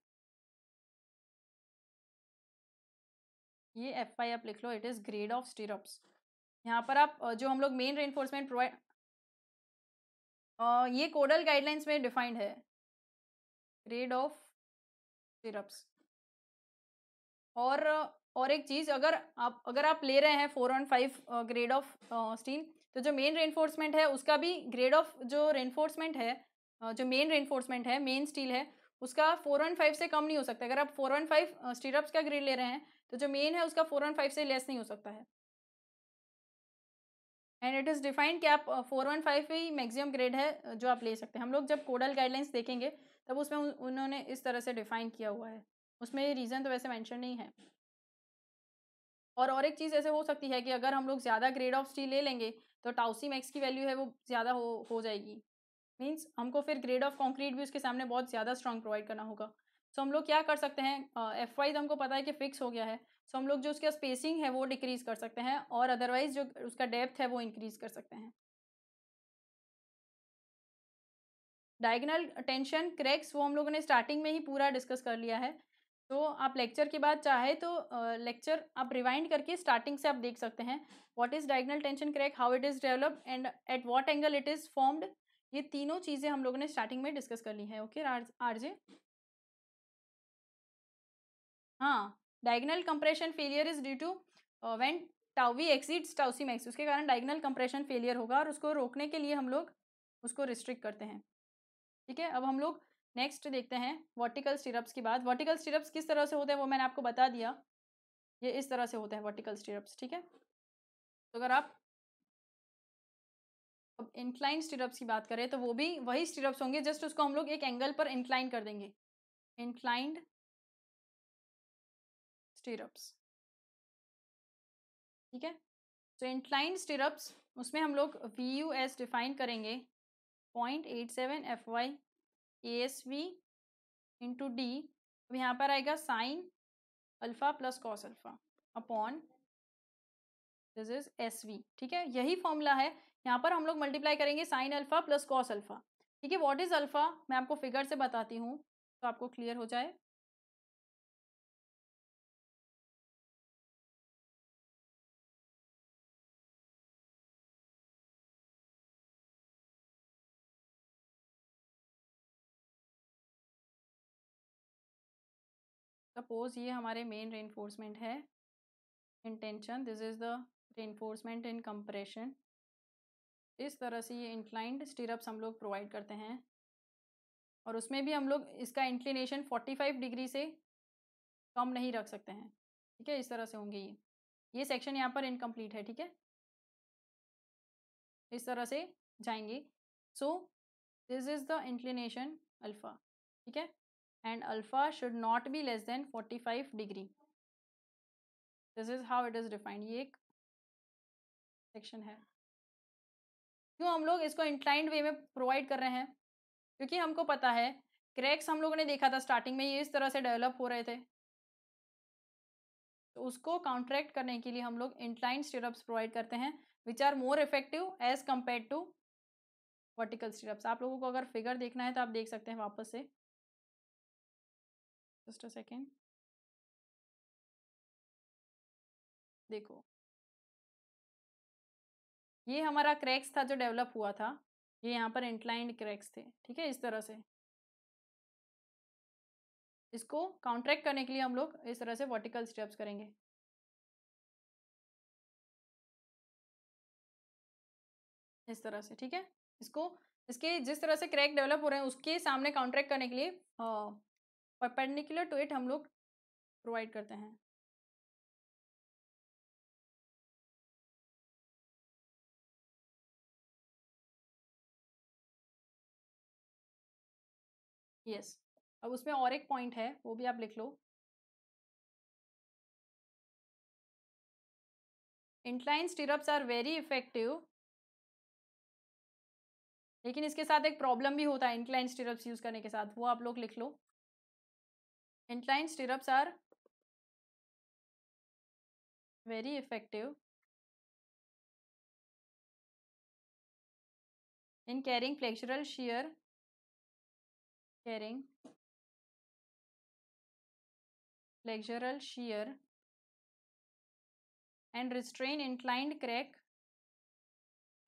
ये एफ आई आप लिख लो it is grade of stirrups यहाँ पर आप जो हम लोग मेन रेनफोर्समेंट प्रोवाइड uh, ये कोडल गाइडलाइंस में डिफाइंड है ग्रेड ऑफ सिरप्स और और एक चीज़ अगर आप अगर आप ले रहे हैं four one five grade of steel तो जो मेन रेनफोर्समेंट है उसका भी ग्रेड ऑफ जो रेनफोर्समेंट है जो मेन रेनफोर्समेंट है मेन स्टील है उसका फोर वन फाइव से कम नहीं हो सकता अगर आप फोर वन फाइव स्टीरअप्स का ग्रेड ले रहे हैं तो जो मेन है उसका फोर वन फाइव से लेस नहीं हो सकता है एंड इट इज़ डिफाइंड कि आप फोर वन फाइव ही मैक्सिमम ग्रेड है जो आप ले सकते हैं हम लोग जब कोडल गाइडलाइंस देखेंगे तब उसमें उन्होंने इस तरह से डिफाइन किया हुआ है उसमें रीज़न तो वैसे मैंशन नहीं है और और एक चीज़ ऐसे हो सकती है कि अगर हम लोग ज़्यादा ग्रेड ऑफ स्टील ले लेंगे तो टाउसी मैक्स की वैल्यू है वो ज़्यादा हो हो जाएगी मीन्स हमको फिर ग्रेड ऑफ कॉन्क्रीट भी उसके सामने बहुत ज़्यादा स्ट्रॉन्ग प्रोवाइड करना होगा सो हम लोग क्या कर सकते हैं एफ वाइज तो हमको पता है कि फिक्स हो गया है सो हम लोग जो उसका स्पेसिंग है वो डिक्रीज़ कर सकते हैं और अदरवाइज जो उसका डेप्थ है वो इंक्रीज़ कर सकते हैं डायगनल टेंशन क्रैक्स वो हम लोगों ने स्टार्टिंग में ही पूरा डिस्कस कर लिया है तो आप लेक्चर के बाद चाहे तो लेक्चर आप रिवाइंड करके स्टार्टिंग से आप देख सकते हैं what is diagonal tension crack how it is develop and at what angle it is formed ये तीनों चीज़ें हम लोगों ने स्टार्टिंग में डिस्कस कर ली है okay R J diagonal compression failure is due to when tau v V exceeds tau c max उसके कारण डायगनल कंप्रेशन फेलियर होगा और उसको रोकने के लिए हम लोग उसको रिस्ट्रिक्ट करते हैं ठीक है अब हम लोग नेक्स्ट देखते हैं वर्टिकल स्टिरप्स की बात वर्टिकल स्टिरप्स किस तरह से होते हैं वो मैंने आपको बता दिया ये इस तरह से होता है वर्टिकल स्टिरप्स ठीक है तो अगर आप अब इंक्लाइन स्टिरप्स की बात करें तो वो भी वही स्टिरप्स होंगे जस्ट उसको हम लोग एक एंगल पर इंक्लाइन कर देंगे इंक्लाइंड स्टिरप्स ठीक है तो इंक्लाइन स्टिरप्स उसमें हम लोग वी यू एस डिफाइन करेंगे point eight seven F Y A S V into D अब यहाँ पर आएगा sine alpha plus cos alpha upon this is S V ठीक है यही फॉर्मूला है यहाँ पर हम लोग मल्टीप्लाई करेंगे sine alpha plus cos alpha ठीक है व्हाट इज़ अल्फ़ा मैं आपको फिगर से बताती हूँ तो आपको क्लियर हो जाए सपोज ये हमारे मेन रेनफोर्समेंट है in tension this is the reinforcement in compression इस तरह से ये इंक्लाइंड स्टिरअप्स हम लोग प्रोवाइड करते हैं और उसमें भी हम लोग इसका इंक्लिनेशन 45 डिग्री से कम नहीं रख सकते हैं ठीक है इस तरह से होंगे ये ये सेक्शन यहाँ पर इनकम्प्लीट है ठीक है इस तरह से जाएंगे so this is the inclination alpha ठीक है and alpha should not be less than 45 degree this is how it is defined ये एक सेक्शन है क्यों हम लोग इसको इंक्लाइंड वे में प्रोवाइड कर रहे हैं क्योंकि हमको पता है क्रैक्स हम लोगों ने देखा था स्टार्टिंग में ये इस तरह से डेवलप हो रहे थे तो उसको काउंट्रैक्ट करने के लिए हम लोग इंक्लाइंड स्टिरअप्स प्रोवाइड करते हैं which are more effective as compared to vertical stirrups आप लोगों को अगर फिगर देखना है तो आप देख सकते हैं वापस से जस्ट अ सेकेंड देखो ये हमारा क्रैक्स था जो डेवलप हुआ था ये यहाँ पर इंक्लाइंड क्रैक्स थे ठीक है इस तरह से इसको काउंट्रैक्ट करने के लिए हम लोग इस तरह से वर्टिकल स्टेप्स करेंगे इस तरह से ठीक है इसको इसके जिस तरह से क्रैक डेवलप हो रहे हैं उसके सामने काउंट्रैक्ट करने के लिए हाँ, परपेंडिकुलर टू इट हम लोग प्रोवाइड करते हैं यस yes. अब उसमें और एक पॉइंट है वो भी आप लिख लो incline stirrups are very effective लेकिन इसके साथ एक प्रॉब्लम भी होता है इंक्लाइन स्टिरप्स यूज करने के साथ वो आप लोग लिख लो Inclined stirrups are very effective in carrying flexural shear, carrying flexural shear and restrain inclined crack,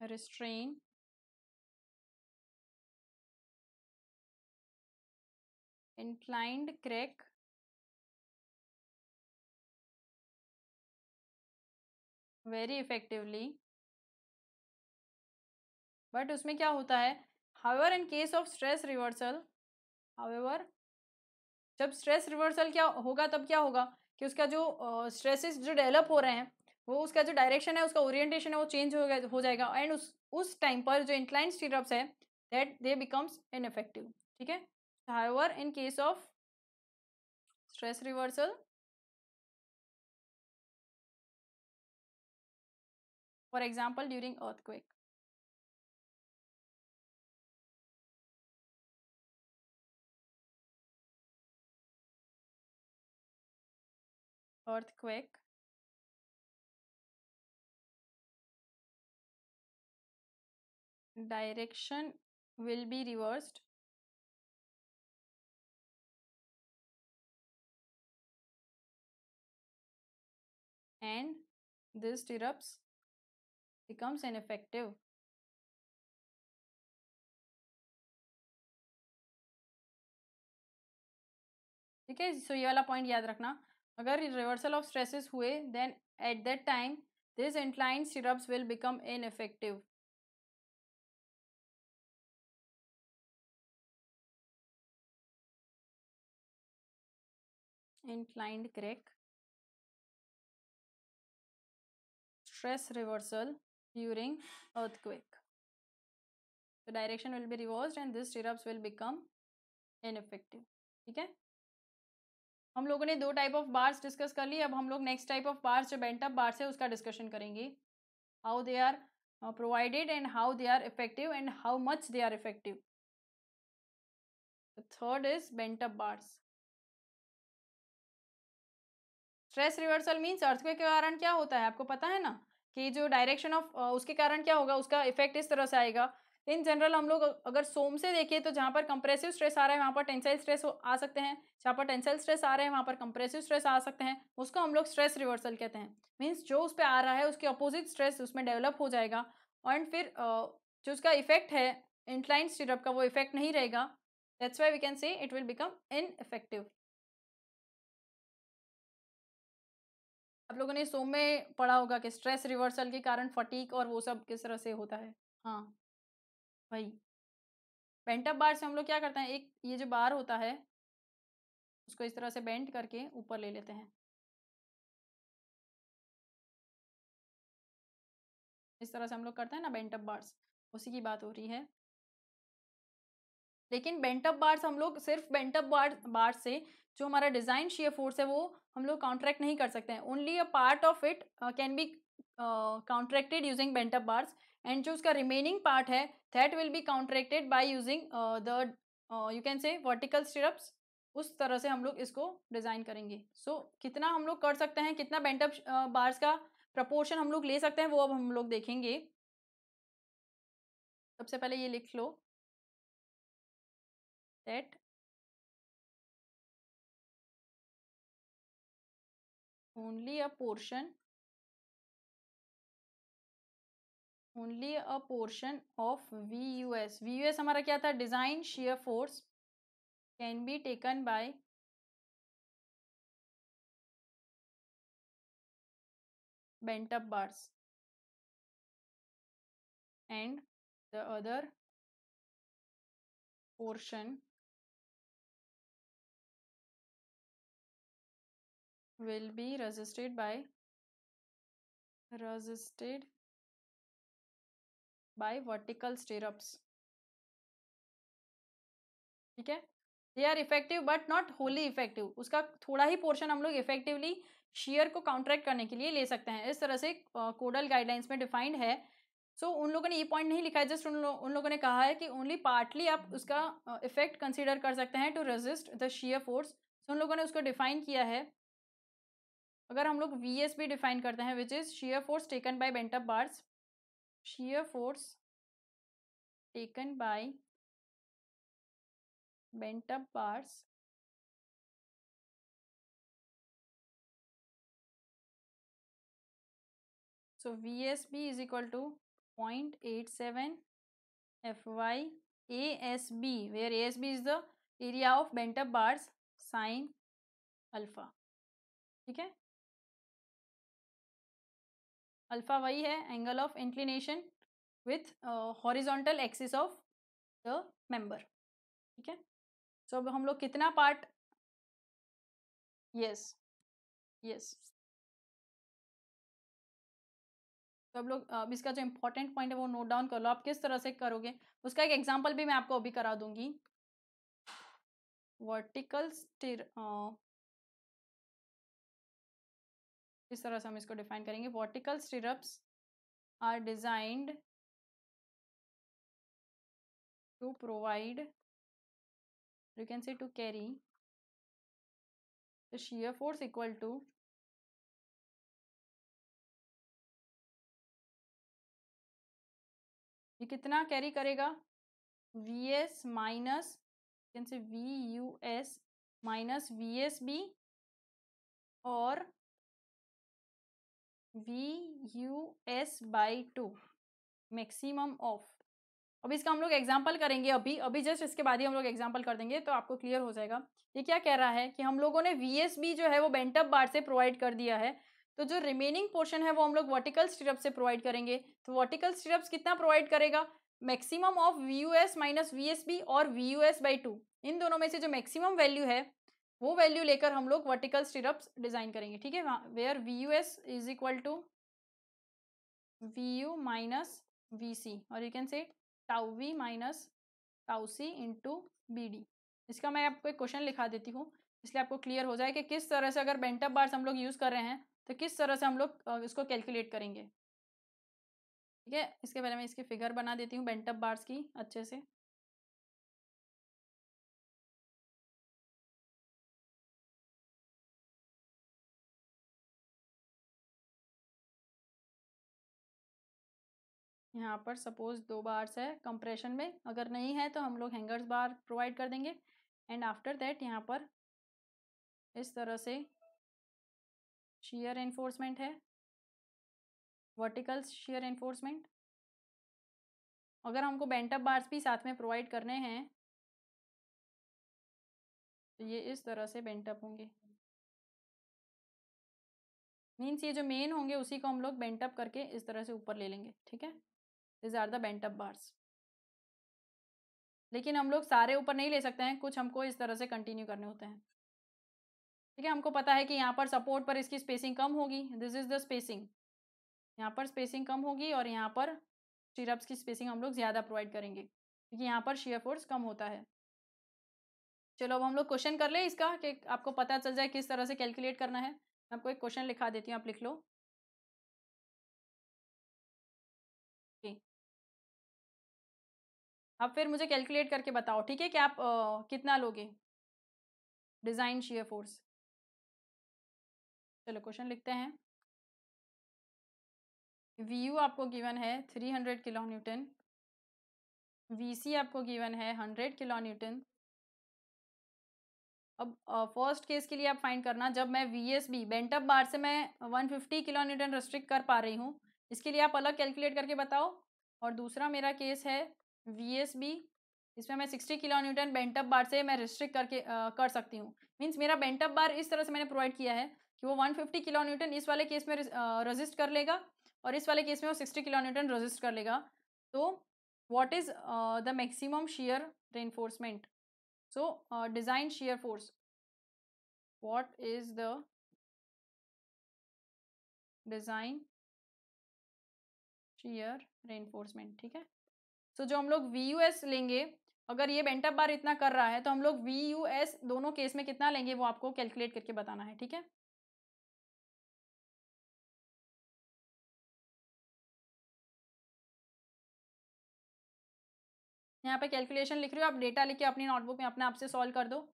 restrain inclined crack very effectively but उसमें क्या होता है however in case of stress reversal however जब स्ट्रेस रिवर्सल क्या होगा तब क्या होगा कि उसका जो स्ट्रेसेस uh, जो डेवलप हो रहे हैं वो उसका जो डायरेक्शन है उसका ओरिएंटेशन है वो चेंज हो, हो जाएगा एंड उस उस टाइम पर जो इंक्लाइन स्टीरअप्स है दैट दे बिकम्स इनफेक्टिव ठीक है however in case of stress reversal for example during earthquake. Earthquake direction will be reversed and this erupts becomes ineffective. ठीक है सो ये वाला पॉइंट याद रखना अगर रिवर्सल ऑफ स्ट्रेसेस हुए then at that time this incline stirrups will become ineffective inclined crack stress reversal during earthquake. the direction will be reversed and this stirrups will become ineffective. ठीक है हम लोगों ने दो type of bars discuss कर ली अब हम लोग नेक्स्ट टाइप ऑफ बार्स जो बेंटअप बार्स है उसका डिस्कशन करेंगे how they are provided and how they are effective and how much they are effective third is bent up bars stress reversal means earthquake के कारण क्या होता है आपको पता है ना कि जो डायरेक्शन ऑफ उसके कारण क्या होगा उसका इफेक्ट इस तरह से आएगा इन जनरल हम लोग अगर सोम से देखें तो जहाँ पर कंप्रेसिव स्ट्रेस आ रहा है वहाँ पर टेंसाइल स्ट्रेस आ सकते हैं जहाँ पर टेंसाइल स्ट्रेस आ रहे हैं वहाँ पर कंप्रेसिव स्ट्रेस आ सकते हैं उसको हम लोग स्ट्रेस रिवर्सल कहते हैं मीन्स जो उस पर आ रहा है उसके अपोजिट स्ट्रेस उसमें डेवलप हो जाएगा एंड फिर जो उसका इफेक्ट है इंक्लाइन स्टिरअप का वो इफेक्ट नहीं रहेगा that's why we can see it will become ineffective आप लोगों ने सोम में पढ़ा होगा कि स्ट्रेस रिवर्सल के कारण फटीक और वो सब किस तरह से होता है हाँ भाई पेंटअप बार से हम लोग क्या करते हैं एक ये जो बार होता है उसको इस तरह से बेंड करके ऊपर ले लेते हैं इस तरह से हम लोग करते हैं ना बेंटअप बार्स उसी की बात हो रही है लेकिन बेंटअप बार्स हम लोग सिर्फ बेंटअप बार बार से जो हमारा डिज़ाइन शेयर फोर्स है वो हम लोग कॉन्ट्रैक्ट नहीं कर सकते हैं only a part of it can be contracted using bent up bars and जो उसका रिमेनिंग पार्ट है that will be contracted by using the you can say vertical stirrups उस तरह से हम लोग इसको डिज़ाइन करेंगे सो so, कितना हम लोग कर सकते हैं कितना बेंटअप बार्स uh, का प्रपोर्शन हम लोग ले सकते हैं वो अब हम लोग देखेंगे सबसे पहले ये लिख लो that only a portion only a portion of V U S V U S हमारा क्या था design shear force can be taken by bent up bars and the other portion will be resisted by resisted by vertical stirrups ठीक है they are effective but not wholly effective उसका थोड़ा ही portion हम लोग effectively share को काउंट्रैक्ट करने के लिए ले सकते हैं इस तरह से कोडल गाइडलाइंस में डिफाइंड है सो so, उन लोगों ने ये पॉइंट नहीं लिखा है जस्ट उन लो, उन लोगों ने कहा है कि ओनली पार्टली आप उसका इफेक्ट कंसिडर कर सकते हैं to resist the shear force उन लोगों ने उसको डिफाइन किया है अगर हम लोग वी एस बी डिफाइन करते हैं which is shear force taken by bent up bars shear force taken by bent up bars so V S B is equal to point eight seven F Y A S B where A S B is the area of bent up bars sine alpha ठीक है alpha वही है angle of inclination with horizontal axis of the member ठीक है सो अब हम लोग कितना पार्ट यस यस तो अब लोग अब इसका जो इम्पोर्टेंट पॉइंट है वो नोट डाउन कर लो आप किस तरह से करोगे उसका एक एग्जाम्पल भी मैं आपको अभी करा दूंगी वर्टिकल स्टीर इस तरह से हम इसको डिफाइन करेंगे vertical stirrups are designed to provide you can say to carry the shear force equal to ये कितना कैरी करेगा V S minus can see V U S minus V S B और V U S by two maximum of अभी इसका हम लोग example करेंगे अभी अभी जस्ट इसके बाद ही हम लोग एग्जाम्पल कर देंगे तो आपको क्लियर हो जाएगा ये क्या कह रहा है कि हम लोगों ने वी जो है वो बेंटअप बार से प्रोवाइड कर दिया है तो जो रिमेनिंग पोर्शन है वो हम लोग वर्टिकल स्टिरप से प्रोवाइड करेंगे तो वर्टिकल स्टिरप्स कितना प्रोवाइड करेगा maximum of V U S minus V S B और V U S by two इन दोनों में से जो मैक्सिमम वैल्यू है वो वैल्यू लेकर हम लोग वर्टिकल स्टिरप्स डिजाइन करेंगे ठीक है where V U S is equal to V U minus V C और you can say tau V minus tau C into B D इसका मैं आपको एक क्वेश्चन लिखा देती हूँ इसलिए आपको क्लियर हो जाए कि किस तरह से अगर बेंटअप बार्स हम लोग यूज़ कर रहे हैं तो किस तरह से हम लोग इसको कैलकुलेट करेंगे ठीक है इसके पहले मैं इसकी फिगर बना देती हूँ बेंटअप बार्स की अच्छे से यहाँ पर सपोज दो बार्स है कंप्रेशन में अगर नहीं है तो हम लोग हैंगर्स बार प्रोवाइड कर देंगे एंड आफ्टर दैट यहाँ पर इस तरह से शेयर एनफोर्समेंट है वर्टिकल शेयर एनफोर्समेंट अगर हमको बेंटअप बार्स भी साथ में प्रोवाइड करने हैं तो ये इस तरह से बेंटअप होंगे मीन्स ये जो मेन होंगे उसी को हम लोग बेंटअप करके इस तरह से ऊपर ले लेंगे ठीक है दिज आर द बार्स लेकिन हम लोग सारे ऊपर नहीं ले सकते हैं कुछ हमको इस तरह से कंटिन्यू करने होते हैं ठीक है हमको पता है कि यहाँ पर सपोर्ट पर इसकी स्पेसिंग कम होगी दिस इज द स्पेसिंग यहाँ पर स्पेसिंग कम होगी और यहाँ पर स्टीरअप्स की स्पेसिंग हम लोग ज़्यादा प्रोवाइड करेंगे क्योंकि यहाँ पर शेयर फोर्स कम होता है चलो अब हम लोग क्वेश्चन कर ले इसका कि आपको पता चल जाए किस तरह से कैलकुलेट करना है आपको एक क्वेश्चन लिखा देती हूँ आप लिख लो अब फिर मुझे कैलकुलेट करके बताओ ठीक है कि आप आ, कितना लोगे डिज़ाइन शेयर फोर्स चलो क्वेश्चन लिखते हैं वी यू आपको गिवन है three hundred kilo newton V C आपको गिवन है हंड्रेड किलो न्यूटन अब फर्स्ट uh, केस के लिए आप फाइंड करना जब मैं V S B bent up bar से मैं one fifty kilo newton restrict कर पा रही हूँ इसके लिए आप अलग कैलकुलेट करके बताओ और दूसरा मेरा केस है वी एस बी इसमें मैं sixty kilo newton bent up bar से मैं रिस्ट्रिक्ट करके आ, कर सकती हूँ मीन्स मेरा बेंटअप बार इस तरह से मैंने प्रोवाइड किया है कि वो फिफ्टी किलो न्यूटन इस वाले केस में रजिस्ट कर लेगा और इस वाले केस में वो सिक्सटी किलो न्यूटन रजिस्ट कर लेगा तो what is the maximum shear reinforcement so design shear force what is the design shear reinforcement ठीक है सो तो जो हम लोग वी लेंगे अगर ये बेंटअप बार इतना कर रहा है तो हम लोग वी दोनों केस में कितना लेंगे वो आपको कैलकुलेट करके बताना है ठीक है यहाँ पे कैलकुलेशन लिख रही हो आप डेटा लिख के अपनी नोटबुक में अपने आप से सॉल्व कर दो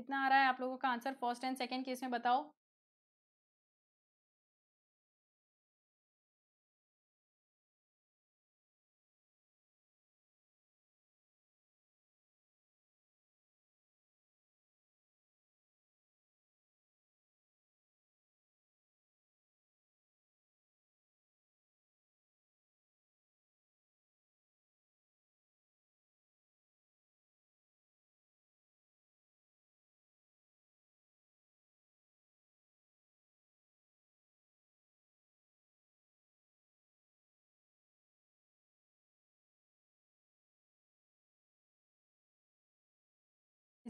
कितना आ रहा है आप लोगों का answer first and second case में बताओ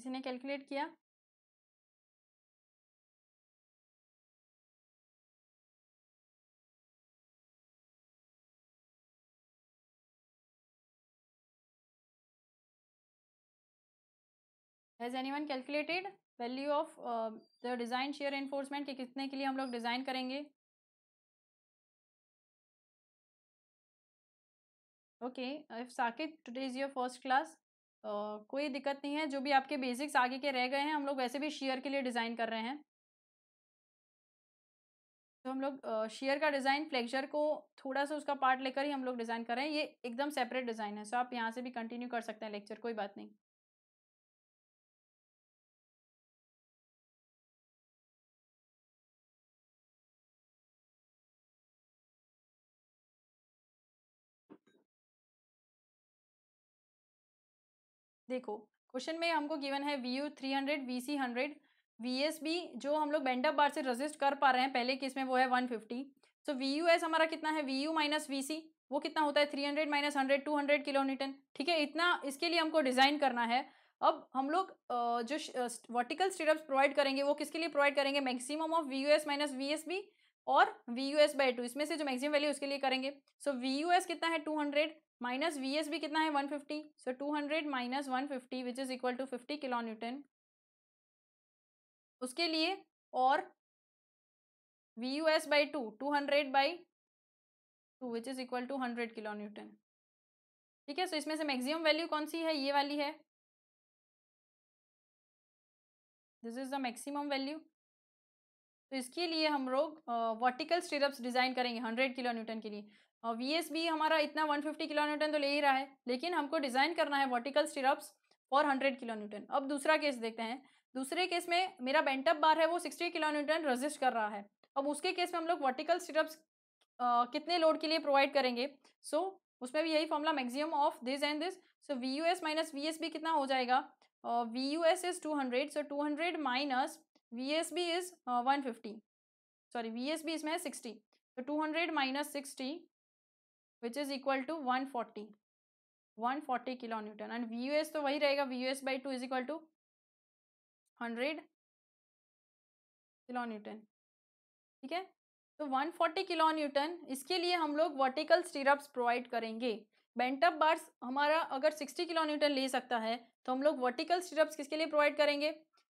किसी ने कैलकुलेट किया has any one calculated value of the design shear enforcement के कितने के लिए हम लोग डिज़ाइन करेंगे okay if Saket today is your first class तो कोई दिक्कत नहीं है जो भी आपके बेसिक्स आगे के रह गए हैं हम लोग वैसे भी शेयर के लिए डिज़ाइन कर रहे हैं तो हम लोग शेयर का डिज़ाइन फ्लेक्चर को थोड़ा सा उसका पार्ट लेकर ही हम लोग डिज़ाइन कर रहे हैं ये एकदम सेपरेट डिज़ाइन है सो आप यहाँ से भी कंटिन्यू कर सकते हैं लेक्चर कोई बात नहीं देखो क्वेश्चन में हमको गिवन है V U three hundred V C hundred V S B जो हम लोग बेंडअप बार से रजिस्ट कर पा रहे हैं पहले केस में वो है one fifty so V U S हमारा कितना है V U minus V C वो कितना होता है three hundred minus hundred two hundred kilo newton ठीक है इतना इसके लिए हमको डिज़ाइन करना है अब हम लोग जो वर्टिकल स्टेटअप्स प्रोवाइड करेंगे वो किसके लिए प्रोवाइड करेंगे maximum of V U S minus V S B और V U S by two इसमें से जो मैक्सिमम वैल्यू उसके लिए करेंगे सो वी यू एस कितना है two hundred minus V S भी कितना है 150 so 200 minus one fifty which is equal to fifty kilo newton उसके लिए और V U S by two two hundred by two which is equal to hundred kilo newton ठीक है सो इसमें से मैक्सिमम वैल्यू कौन सी है ये वाली है this is the maximum value तो इसके लिए हम लोग वर्टिकल स्टिरअप्स डिज़ाइन करेंगे हंड्रेड किलो न्यूटन के लिए और वी एस बी हमारा इतना 150 किलो न्यूटन तो ले ही रहा है लेकिन हमको डिज़ाइन करना है vertical stirrups for hundred kilo newton अब दूसरा केस देखते हैं दूसरे केस में मेरा बेंटअप बार है वो सिक्सटी किलो न्यूटन रजिस्ट कर रहा है अब उसके केस में हम लोग वर्टिकल स्टिरप्स कितने लोड के लिए प्रोवाइड करेंगे सो so, उसमें भी यही formula maximum of this and this so V U S minus V S B कितना हो जाएगा V U S is two hundred so two hundred minus V S B is one fifty sorry V S B इसमें है sixty तो two hundred minus sixty which is equal to one forty one forty kilo newton and V U S तो वही रहेगा V U S by to is equal to hundred kilo newton ठीक है तो one forty kilo Newton इसके लिए हम लोग वर्टिकल स्टीरअप्स प्रोवाइड करेंगे बेंटअप बार्स हमारा अगर सिक्सटी किलो न्यूटन ले सकता है तो हम लोग वर्टिकल स्टीरअप्स किसके लिए प्रोवाइड करेंगे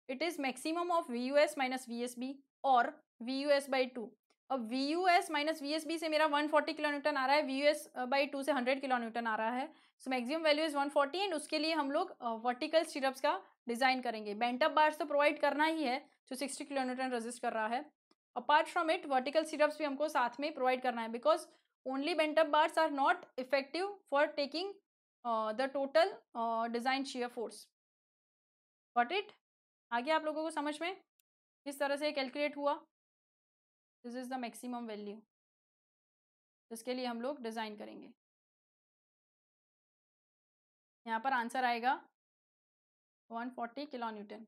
it is maximum of V U S minus V S B और V U S by two अब V U S minus V S B से मेरा वन फोर्टी किलो न्यूटन आ रहा है V U S by two से hundred kilo newton आ रहा है so maximum value is one forty and उसके लिए हम लोग वर्टिकल स्टिरअप्स का डिज़ाइन करेंगे बेंटअप बार्स तो प्रोवाइड करना ही है जो सिक्सटी किलो न्यूटन रजिस्ट कर रहा है apart from it vertical stirrups भी हमको साथ में प्रोवाइड करना है because only bent up bars are not effective for taking the total design shear force what it आगे आप लोगों को समझ में किस तरह से कैलकुलेट हुआ this is the maximum value जिसके लिए हम लोग डिज़ाइन करेंगे यहाँ पर आंसर आएगा 140 किलो न्यूटन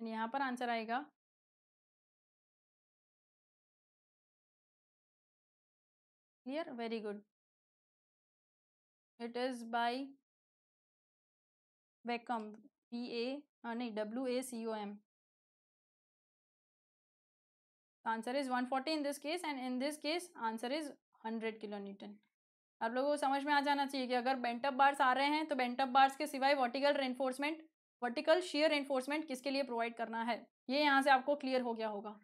एंड यहाँ पर आंसर आएगा clear very good it is by वेकम बी ए नहीं W A C O M तो answer is 140 in this case and in this case answer is 100 kilo newton आप लोगों को समझ में आ जाना चाहिए कि अगर बेंटअप बार्स आ रहे हैं तो बेंटअप बार्स के सिवाय vertical reinforcement vertical shear enforcement किसके लिए प्रोवाइड करना है ये यहाँ से आपको क्लियर हो गया होगा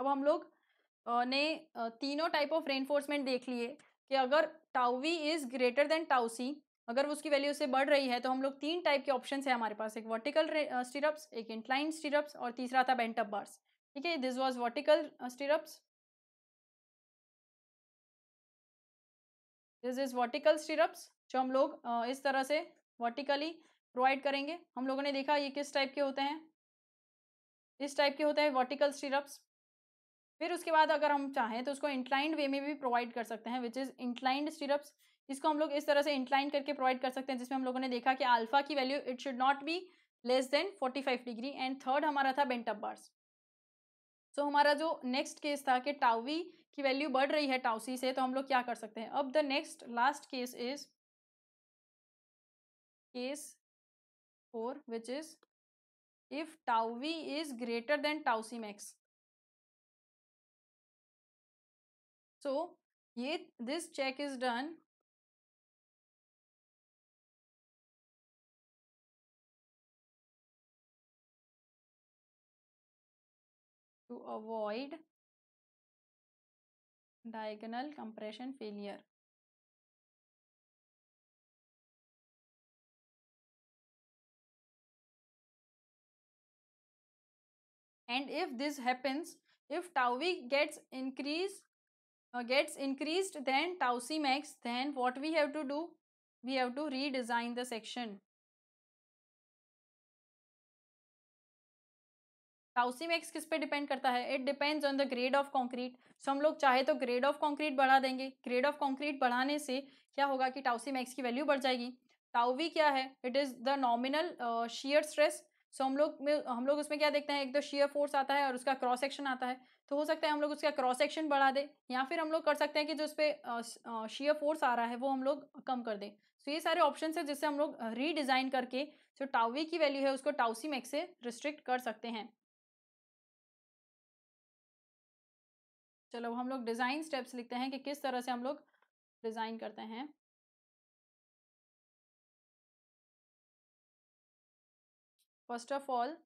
अब हम लोग ने तीनों टाइप ऑफ रेनफोर्समेंट देख लिए कि अगर tau v is greater than tau c अगर उसकी वैल्यू से बढ़ रही है तो हम लोग तीन टाइप के ऑप्शन है हमारे पास एक वर्टिकल स्टिरप्स एक इंक्लाइन स्टीरप्स और तीसरा था बेंटअप बार्स ठीक है this was vertical stirrups this is vertical stirrups जो हम लोग इस तरह से वर्टिकली प्रोवाइड करेंगे हम लोगों ने देखा ये किस टाइप के होते हैं इस टाइप के होते हैं वर्टिकल स्टिरप्स फिर उसके बाद अगर हम चाहें तो उसको इंक्लाइंड वे में भी प्रोवाइड कर सकते हैं विच इज़ इंक्लाइंड स्टिरप्स इसको हम लोग इस तरह से इंक्लाइन करके प्रोवाइड कर सकते हैं जिसमें हम लोगों ने देखा कि अल्फा की value it should not be less than 45 degree and third हमारा था बेंटअप बार्स सो so, हमारा जो नेक्स्ट केस था कि टाउवी की वैल्यू बढ़ रही है टाउसी से तो हम लोग क्या कर सकते हैं अब the next last case is case four which is if tau v is greater than टाउसी max so ये this check is done to avoid diagonal compression failure. And if this happens, if tau v gets increased, uh, gets increased then tau c max, then what we have to do? We have to redesign the section. Tau c max किस पे depend करता है it depends on the grade of concrete so हम लोग चाहे तो grade of concrete बढ़ा देंगे ग्रेड ऑफ कंक्रीट बढ़ाने से क्या होगा कि टाउसी मैक्स की वैल्यू बढ़ जाएगी टाउवी क्या है it is the nominal shear stress so हम लोग में हम लोग उसमें क्या देखते हैं एक तो शेयर फोर्स आता है और उसका क्रॉस सेक्शन आता है तो हो सकता है हम लोग उसका क्रॉस सेक्शन बढ़ा दें या फिर हम लोग कर सकते हैं कि जो उस पर शेयर फोर्स आ रहा है वो हम लोग कम कर दें सो तो ये सारे ऑप्शन है जिससे हम लोग रीडिज़ाइन करके जो टाउवी की वैल्यू है उसको टाउसी मैक्स से रिस्ट्रिक्ट कर सकते हैं चलो हम लोग डिज़ाइन स्टेप्स लिखते हैं कि किस तरह से हम लोग डिज़ाइन करते हैं first of all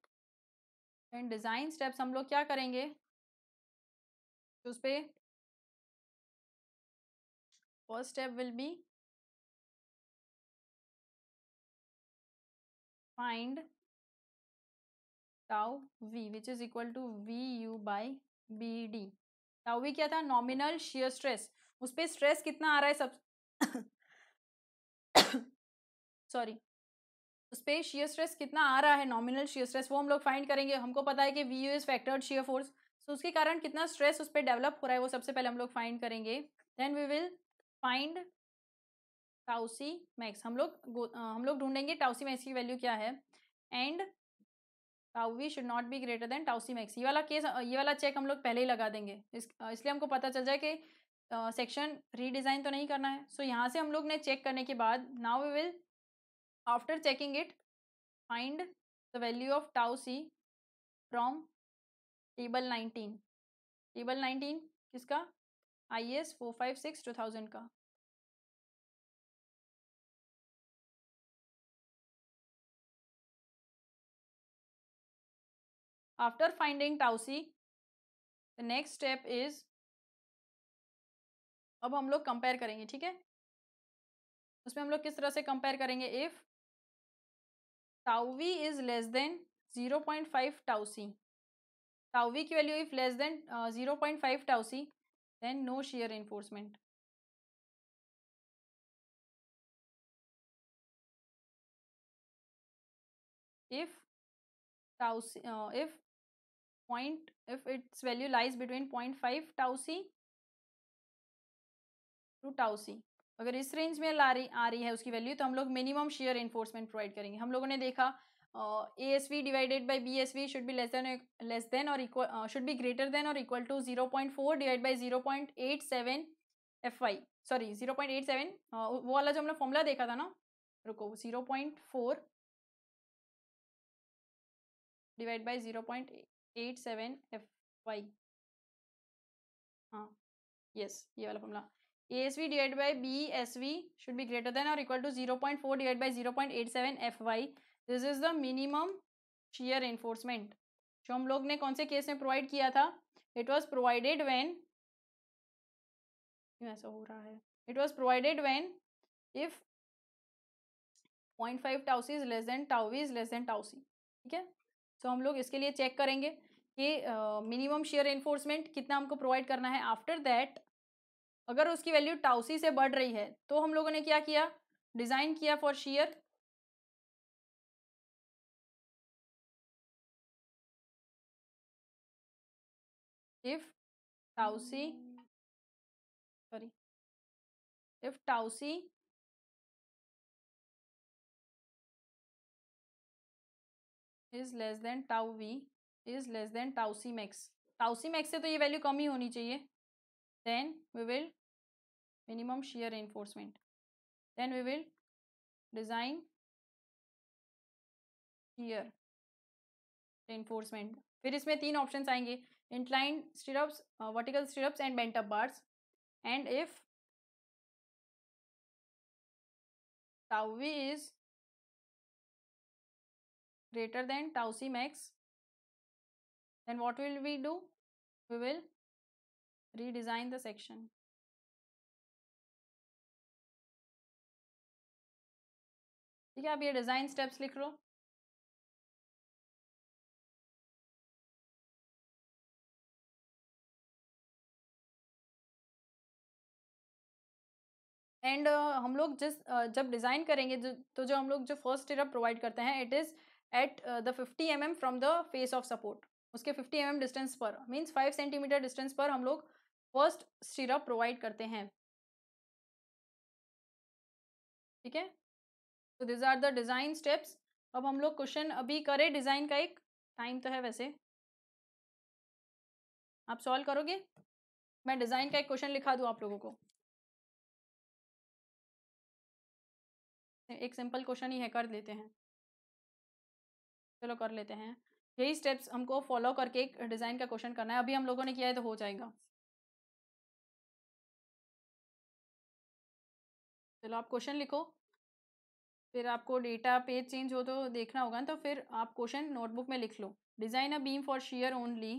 and design steps हम लोग क्या करेंगे उस पर first step will be find tau v equal to V U by B D tau V क्या था नॉमिनल शेयर स्ट्रेस उस पर स्ट्रेस कितना आ रहा है सब सॉरी उस पर शेयर स्ट्रेस कितना आ रहा है नॉमिनल शेयर स्ट्रेस वो हम लोग फाइंड करेंगे हमको पता है कि V U is factored shear force तो उसके कारण कितना स्ट्रेस उस पर डेवलप हो रहा है वो सबसे पहले हम लोग फाइंड करेंगे then we will find tau c max हम लोग हम लोग ढूंढेंगे टाउसी मैक्स की वैल्यू क्या है and tau V should not be greater than टाउसी max ये वाला केस ये वाला चेक हम लोग पहले ही लगा देंगे इस, इसलिए हमको पता चल जाए कि सेक्शन रीडिज़ाइन तो नहीं करना है सो so, यहाँ से हम लोग ने चेक करने के बाद now we will after checking it find the value of tau C from table nineteen table nineteen किसका I S four five six two thousand का after finding tau c the next step is अब हम लोग compare करेंगे ठीक है उसमें हम लोग किस तरह से कंपेयर करेंगे if tau v is less than zero point tau C tau v की value if less than 0.5 tau C then no shear enforcement if tau uh, point if its value lies between 0.5 tau c to tau c अगर इस range में ला रही आ रही है उसकी value तो हम लोग मिनिमम शेयर इन्फोर्समेंट प्रोवाइड करेंगे हम लोगों ने देखा A S V divided by B S V should भी लेस देन लेस देन और equal should be greater than और equal to zero point four divide by zero point eight seven F I sorry zero point eight seven वो वाला जो हमने formula देखा था ना रुको zero point four divide by zero point eight seven F Y हाँ यस ये वाला formula A S we divide by B S V should be greater than और equal to zero point four divide by zero point eight seven F Y this is the minimum shear enforcement जो हम लोग ने कौन से case में provide किया था इट वॉज प्रोवाइडेड वेन क्यों ऐसा हो रहा है it was provided when if point five टाउसी is less than टाउवी is less than टाउसी ठीक है सो हम लोग इसके लिए चेक करेंगे कि मिनिमम शेयर एनफोर्समेंट कितना हमको प्रोवाइड करना है आफ्टर दैट अगर उसकी वैल्यू टाउसी से बढ़ रही है तो हम लोगों ने क्या किया डिज़ाइन किया for shear if tau c sorry if tau c is less than tau V is less than टाउसी max टाउसी max से तो ये वैल्यू कम ही होनी चाहिए then we will minimum shear enforcement then we will design shear enforcement फिर इसमें तीन ऑप्शन आएंगे incline stirrups vertical stirrups and bent up bars and if tau v is greater than टाउसी max then what will we do we will redesign the section ठीक है आप ये design steps लिख लो and uh, हम लोग जिस uh, जब डिज़ाइन करेंगे जो तो जो हम लोग जो फर्स्ट स्टेरअप प्रोवाइड करते हैं it is at the fifty M M from the face of support उसके 50 एम डिस्टेंस पर मीन्स 5 सेंटीमीटर डिस्टेंस पर हम लोग फर्स्ट सिरप प्रोवाइड करते हैं ठीक है तो these are the design steps अब हम लोग क्वेश्चन अभी करें डिज़ाइन का एक टाइम तो है वैसे आप सॉल्व करोगे मैं डिज़ाइन का एक क्वेश्चन लिखा दूँ आप लोगों को एक सिंपल क्वेश्चन ही है कर लेते हैं चलो कर लेते हैं यही स्टेप्स हमको फॉलो करके एक डिज़ाइन का क्वेश्चन करना है अभी हम लोगों ने किया है तो हो जाएगा चलो आप क्वेश्चन लिखो फिर आपको डेटा पेज चेंज हो तो देखना होगा तो फिर आप क्वेश्चन नोटबुक में लिख लो design a beam for shear only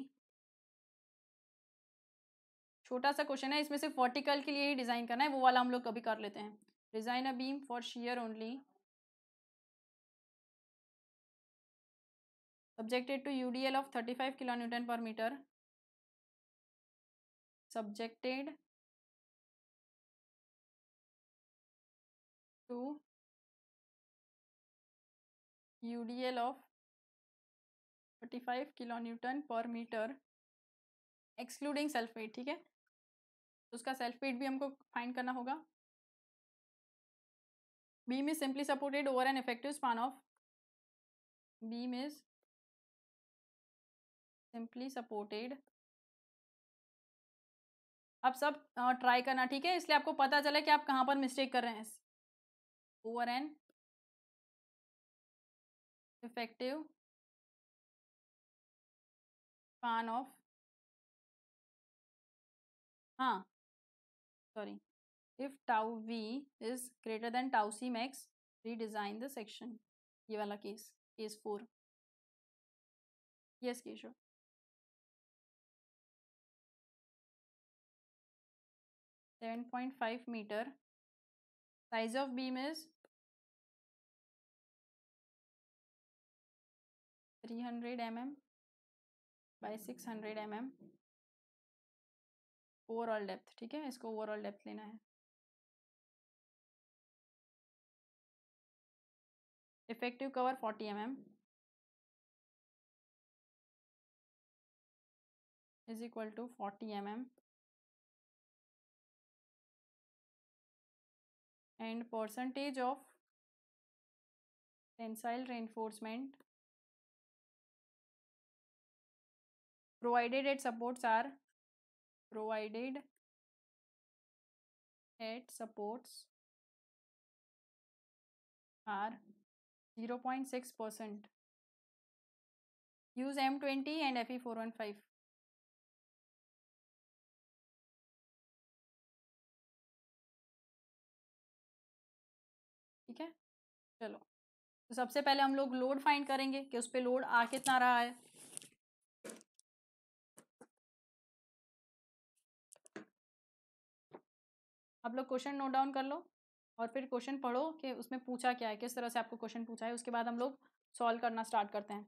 छोटा सा क्वेश्चन है इसमें सिर्फ वर्टिकल के लिए ही डिज़ाइन करना है वो वाला हम लोग कभी कर लेते हैं design a beam for shear only subjected to UDL of 35 kilonewton per meter subjected to UDL of 35 kilonewton per meter excluding self weight ठीक है तो उसका सेल्फ वेट भी हमको फाइंड करना होगा beam is simply supported over an effective span of beam is simply supported अब सब ट्राई करना ठीक है इसलिए आपको पता चले कि आप कहां पर मिस्टेक कर रहे हैं over an effective span of हाँ sorry if tau v is greater than tau c max redesign the section ये वाला case case four yes Keshav 7.5 meter. Size of beam is 300 mm by 600 mm. Overall depth ठीक है इसको overall depth लेना है effective cover 40 M M is equal to 40 M M and percentage of tensile reinforcement provided at supports are provided at supports are 0.6 percent use m20 and fe415 तो सबसे पहले हम लोग लोड फाइंड करेंगे कि उस पर लोड आ कितना रहा है आप लोग क्वेश्चन नोट डाउन कर लो और फिर क्वेश्चन पढ़ो कि उसमें पूछा क्या है किस तरह से आपको क्वेश्चन पूछा है उसके बाद हम लोग सॉल्व करना स्टार्ट करते हैं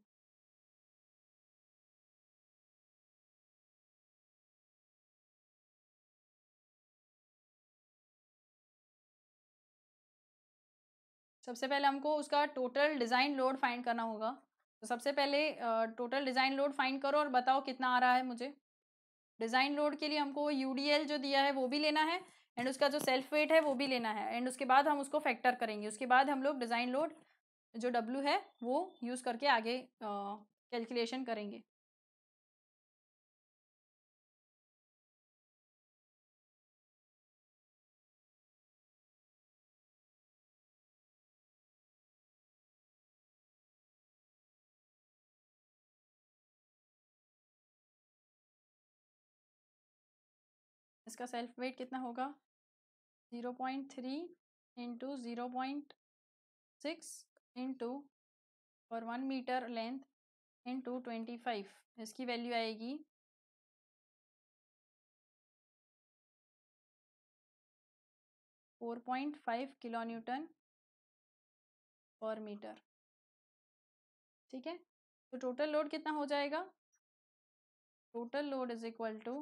सबसे पहले हमको उसका टोटल डिज़ाइन लोड फाइंड करना होगा तो सबसे पहले टोटल डिज़ाइन लोड फाइंड करो और बताओ कितना आ रहा है मुझे डिज़ाइन लोड के लिए हमको यू जो दिया है वो भी लेना है एंड उसका जो सेल्फ वेट है वो भी लेना है एंड उसके बाद हम उसको फैक्टर करेंगे उसके बाद हम लोग डिज़ाइन लोड जो डब्ल्यू है वो यूज़ करके आगे कैलकुलेशन करेंगे इसका सेल्फ वेट कितना होगा zero point three into zero point six into और one metre length into twenty five इसकी वैल्यू आएगी four point five kilo newton पर मीटर ठीक है तो टोटल लोड कितना हो जाएगा total load is equal to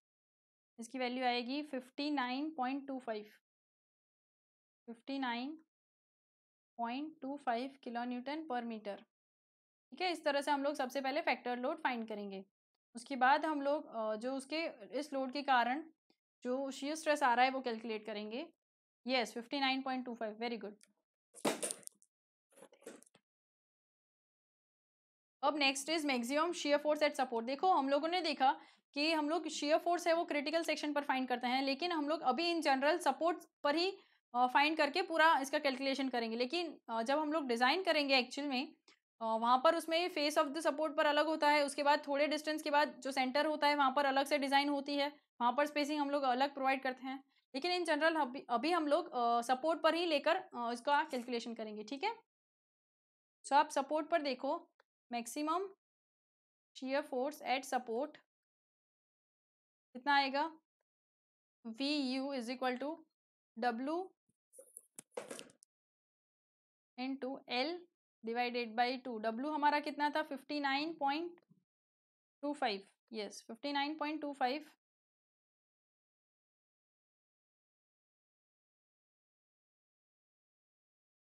इसकी वैल्यू आएगी fifty nine point two five fifty nine point two five kilo newton पर मीटर ठीक है इस तरह से हम लोग सबसे पहले फैक्टर लोड फाइंड करेंगे उसके बाद हम लोग जो उसके इस लोड के कारण जो शीयर स्ट्रेस आ रहा है वो कैलकुलेट करेंगे yes fifty nine point two five very good अब next is maximum shear force at support देखो हम लोगों ने देखा कि हम लोग शेयर फोर्स है वो क्रिटिकल सेक्शन पर फाइंड करते हैं लेकिन हम लोग अभी इन जनरल सपोर्ट पर ही फाइंड करके पूरा इसका कैलकुलेशन करेंगे लेकिन जब हम लोग डिज़ाइन करेंगे एक्चुअल में वहाँ पर उसमें फेस ऑफ द सपोर्ट पर अलग होता है उसके बाद थोड़े डिस्टेंस के बाद जो सेंटर होता है वहाँ पर अलग से डिज़ाइन होती है वहाँ पर स्पेसिंग हम लोग अलग प्रोवाइड करते हैं लेकिन इन जनरल अभी अभी हम लोग सपोर्ट पर ही लेकर इसका कैलकुलेशन करेंगे ठीक है सो आप सपोर्ट पर देखो maximum shear force at support कितना आएगा V U is equal to W into L divided by two W हमारा कितना था fifty nine point two five yes fifty nine point two five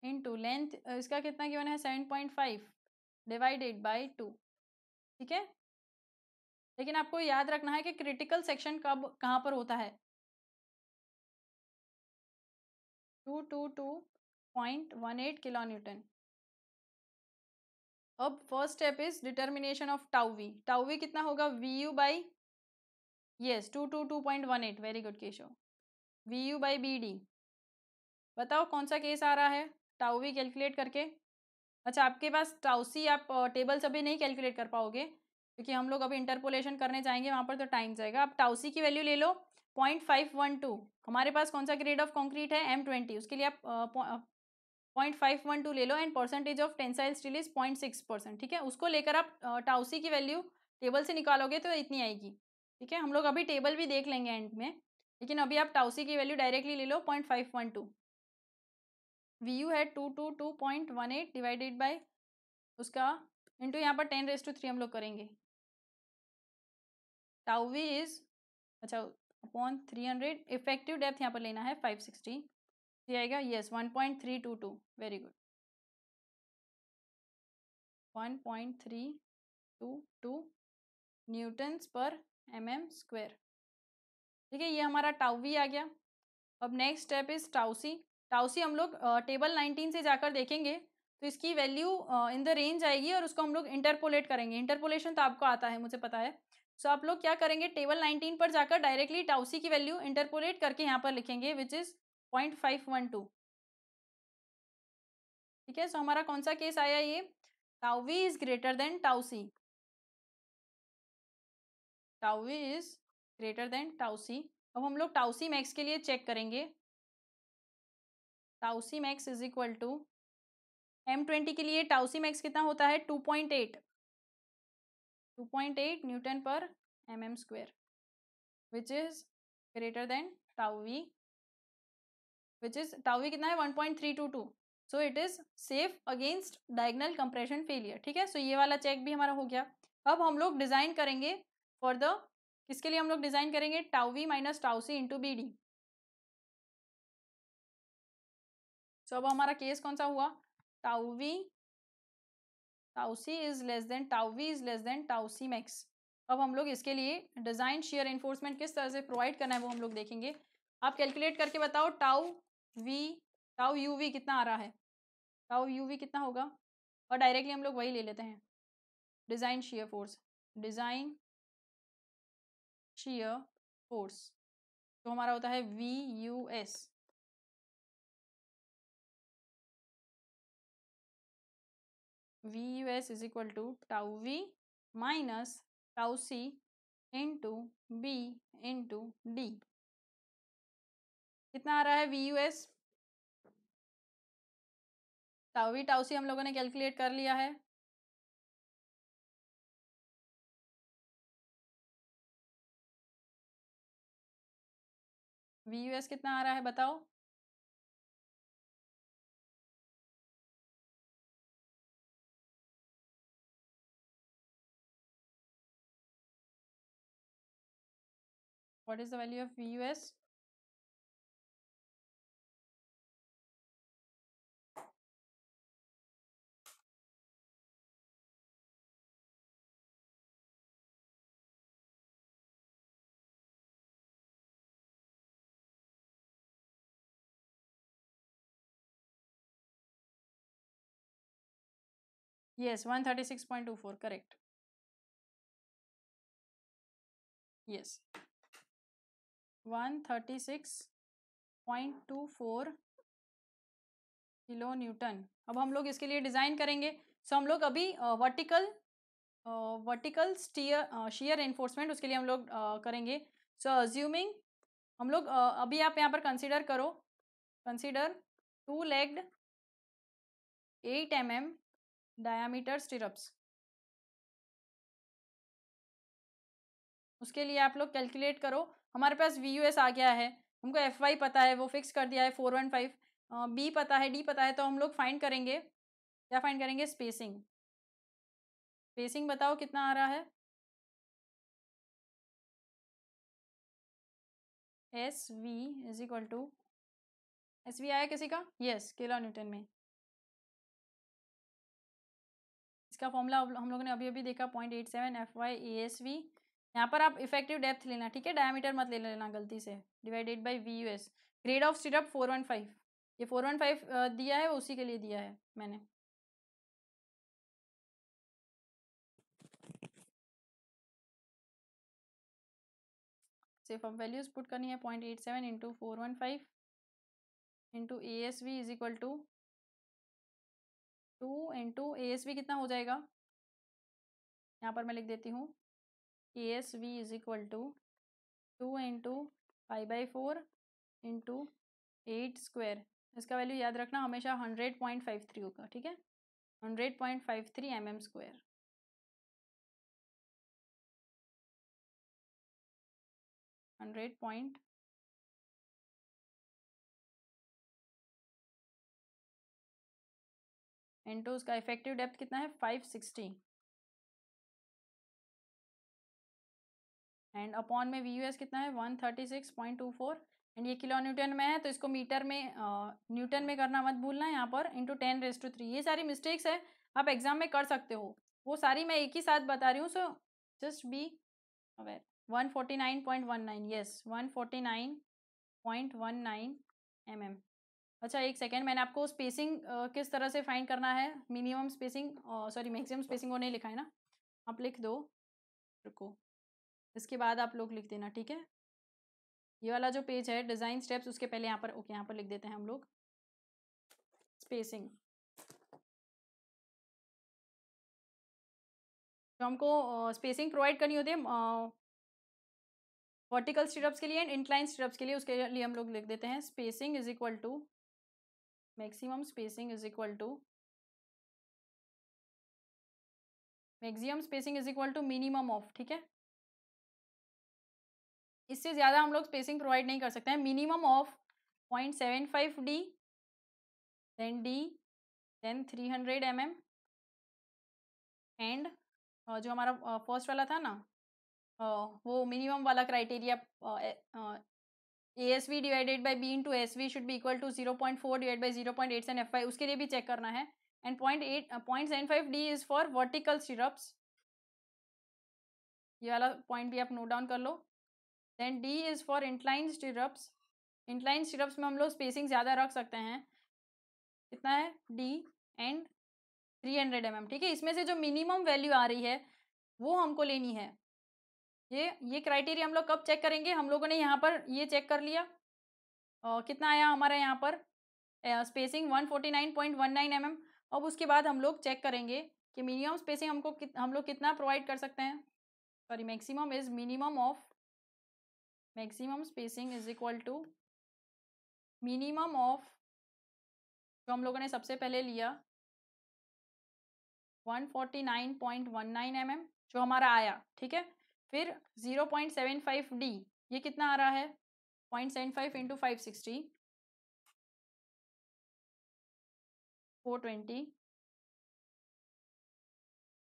into length इसका कितना है seven point five divided by two ठीक है लेकिन आपको याद रखना है कि क्रिटिकल सेक्शन कब कहाँ पर होता है two two two point one eight kilo newton अब first step is determination of tau v tau v कितना होगा V U by yes two two two point one eight very good Keshav V U by B D बताओ कौन सा case आ रहा है टाउवी calculate करके अच्छा आपके पास टाउसी आप टेबल अभी नहीं कैलकुलेट कर पाओगे क्योंकि हम लोग अभी इंटरपोलेशन करने जाएंगे वहाँ पर तो टाइम जाएगा आप टाउसी की वैल्यू ले लो पॉइंट फाइव वन टू हमारे पास कौन सा ग्रेड ऑफ कॉन्क्रीट है एम ट्वेंटी उसके लिए आप पॉइंट फाइव वन टू ले लो and percentage of tensile steel is point six percent ठीक है उसको लेकर आप टाउसी की वैल्यू टेबल से निकालोगे तो इतनी आएगी ठीक है हम लोग अभी टेबल भी देख लेंगे एंड में लेकिन अभी आप टाउसी की वैल्यू डायरेक्टली ले लो point five one two V U है two two two point one eight divided by उसका इंटू यहाँ पर टेन रेस टू थ्री हम लोग करेंगे टाउवी इज अच्छा upon three hundred effective depth यहाँ पर लेना है फाइव सिक्सटी आएगा yes one point three two two very good one point three two two newtons पर एम एम स्क्वेयर ठीक है ये हमारा टाउवी आ गया अब next step is tau c tau c हम लोग टेबल नाइनटीन से जाकर देखेंगे तो इसकी वैल्यू इन द रेंज आएगी और उसको हम लोग इंटरपोलेट करेंगे इंटरपोलेशन तो आपको आता है मुझे पता है सो आप लोग क्या करेंगे टेबल नाइनटीन पर जाकर डायरेक्टली टाउसी की वैल्यू इंटरपोलेट करके यहाँ पर लिखेंगे which is point five one two ठीक है सो हमारा कौन सा केस आया ये tau V is greater than tau C tau V is greater than tau C अब हम लोग टाउसी मैक्स के लिए चेक करेंगे tau C max is equal to M twenty के लिए टाउसी मैक्स कितना होता है two point eight 2.8 newton per M M square which is greater than tau V which is tau V कितना है 1.322 so it is safe against diagonal compression failure ठीक है so so ये वाला चेक भी हमारा हो गया अब हम लोग डिजाइन करेंगे फॉर द किसके लिए हम लोग डिजाइन करेंगे tau V minus tau C into B D so अब हमारा केस कौन सा हुआ tau V tau C is less than tau V is less than tau C max अब हम लोग इसके लिए डिज़ाइन शेयर इन्फोर्समेंट किस तरह से प्रोवाइड करना है वो हम लोग देखेंगे आप कैलकुलेट करके बताओ tau V tau U V कितना आ रहा है टाउ यू वी कितना होगा और डायरेक्टली हम लोग वही ले लेते हैं design shear force design shear force तो हमारा होता है V U S V U S is equal to tau V minus tau C into B into D कितना आ रहा है V U S tau V tau C हम लोगों ने कैलकुलेट कर लिया है वी यू एस कितना आ रहा है बताओ What is the value of VUS? Yes, 136.24, correct. Yes. One thirty six point two four kilo newton अब हम लोग इसके लिए डिज़ाइन करेंगे सो हम लोग अभी vertical vertical steer shear enforcement उसके लिए हम लोग करेंगे सो अज्यूमिंग हम लोग अभी आप यहाँ पर कंसिडर करो consider two legged eight M M diameter stirrups उसके लिए आप लोग कैलकुलेट करो हमारे पास वी यू एस आ गया है हमको एफ वाई पता है वो फिक्स कर दिया है फोर वन फाइव बी पता है डी पता है तो हम लोग फाइंड करेंगे क्या फाइंड करेंगे स्पेसिंग स्पेसिंग बताओ कितना आ रहा है S V is equal to S V आया किसी का यस किलो न्यूटन में इसका फॉर्मूला हम लोगों ने अभी अभी देखा point eight seven F Y A S V यहाँ पर आप इफेक्टिव डेप्थ लेना ठीक है डायमीटर मत ले लेना गलती से divided by V U S grade of stirrup four one five ये फोर वन फाइव दिया है उसी के लिए दिया है मैंने सिर्फ अब वैल्यूज पुट करनी है point eight seven into four one five into A S V is equal to two into A S V कितना हो जाएगा यहाँ पर मैं लिख देती हूँ S V is equal to two into five by four into eight square इसका वैल्यू याद रखना हमेशा हंड्रेड पॉइंट फाइव थ्री होगा ठीक है hundred point five three M M square hundred point into उसका इफेक्टिव डेप्थ कितना है फाइव सिक्सटी एंड अपॉन में वी कितना है one thirty six point two four and ये किलो न्यूटन में है तो इसको मीटर में न्यूटन में करना मत भूलना यहाँ पर into ten raise to three ये सारी मिस्टेक्स है आप एग्जाम में कर सकते हो वो सारी मैं एक ही साथ बता रही हूँ so just be aware one forty nine point one nine yes one forty nine point one nine M M अच्छा एक सेकेंड मैंने आपको स्पेसिंग uh, किस तरह से फाइंड करना है minimum spacing sorry maximum spacing वो नहीं लिखा है ना आप लिख दो रुको इसके बाद आप लोग लिख देना ठीक है ये वाला जो पेज है डिज़ाइन स्टेप्स उसके पहले यहाँ पर ओके यहाँ पर लिख देते हैं हम लोग स्पेसिंग जो हमको स्पेसिंग प्रोवाइड करनी होती है वर्टिकल स्टिरप्स के लिए एंड इंक्लाइन स्टिरप्स के लिए उसके लिए हम लोग लिख देते हैं spacing is equal to maximum spacing is equal to maximum spacing is equal to minimum of ठीक है इससे ज़्यादा हम लोग स्पेसिंग प्रोवाइड नहीं कर सकते हैं minimum of point seven five D then D then three hundred M M and जो हमारा फर्स्ट वाला था ना वो मिनिमम वाला criteria A S V divided by B into S V should भी equal to zero point four divide by zero point eight seven F I उसके लिए भी चेक करना है and point eight point seven five D is for vertical syrups ये वाला point भी आप नोट डाउन कर लो then D is for incline stirrups incline stirrups में हम लोग स्पेसिंग ज़्यादा रख सकते हैं कितना है D and three hundred M ठीक है इसमें से जो मिनिमम वैल्यू आ रही है वो हमको लेनी है ये ये क्राइटेरिया हम लोग कब चेक करेंगे हम लोगों ने यहाँ पर ये चेक कर लिया और कितना आया हमारा यहाँ पर spacing one forty nine point one nine M M अब उसके बाद हम लोग चेक करेंगे कि मिनिमम स्पेसिंग हमको हम लोग कितना प्रोवाइड कर सकते हैं sorry maximum is minimum of maximum spacing is equal to minimum of जो हम लोगों ने सबसे पहले लिया 149.19 mm जो हमारा आया ठीक है फिर फाइव डी ये कितना आ रहा है 0.75 into five sixty four twenty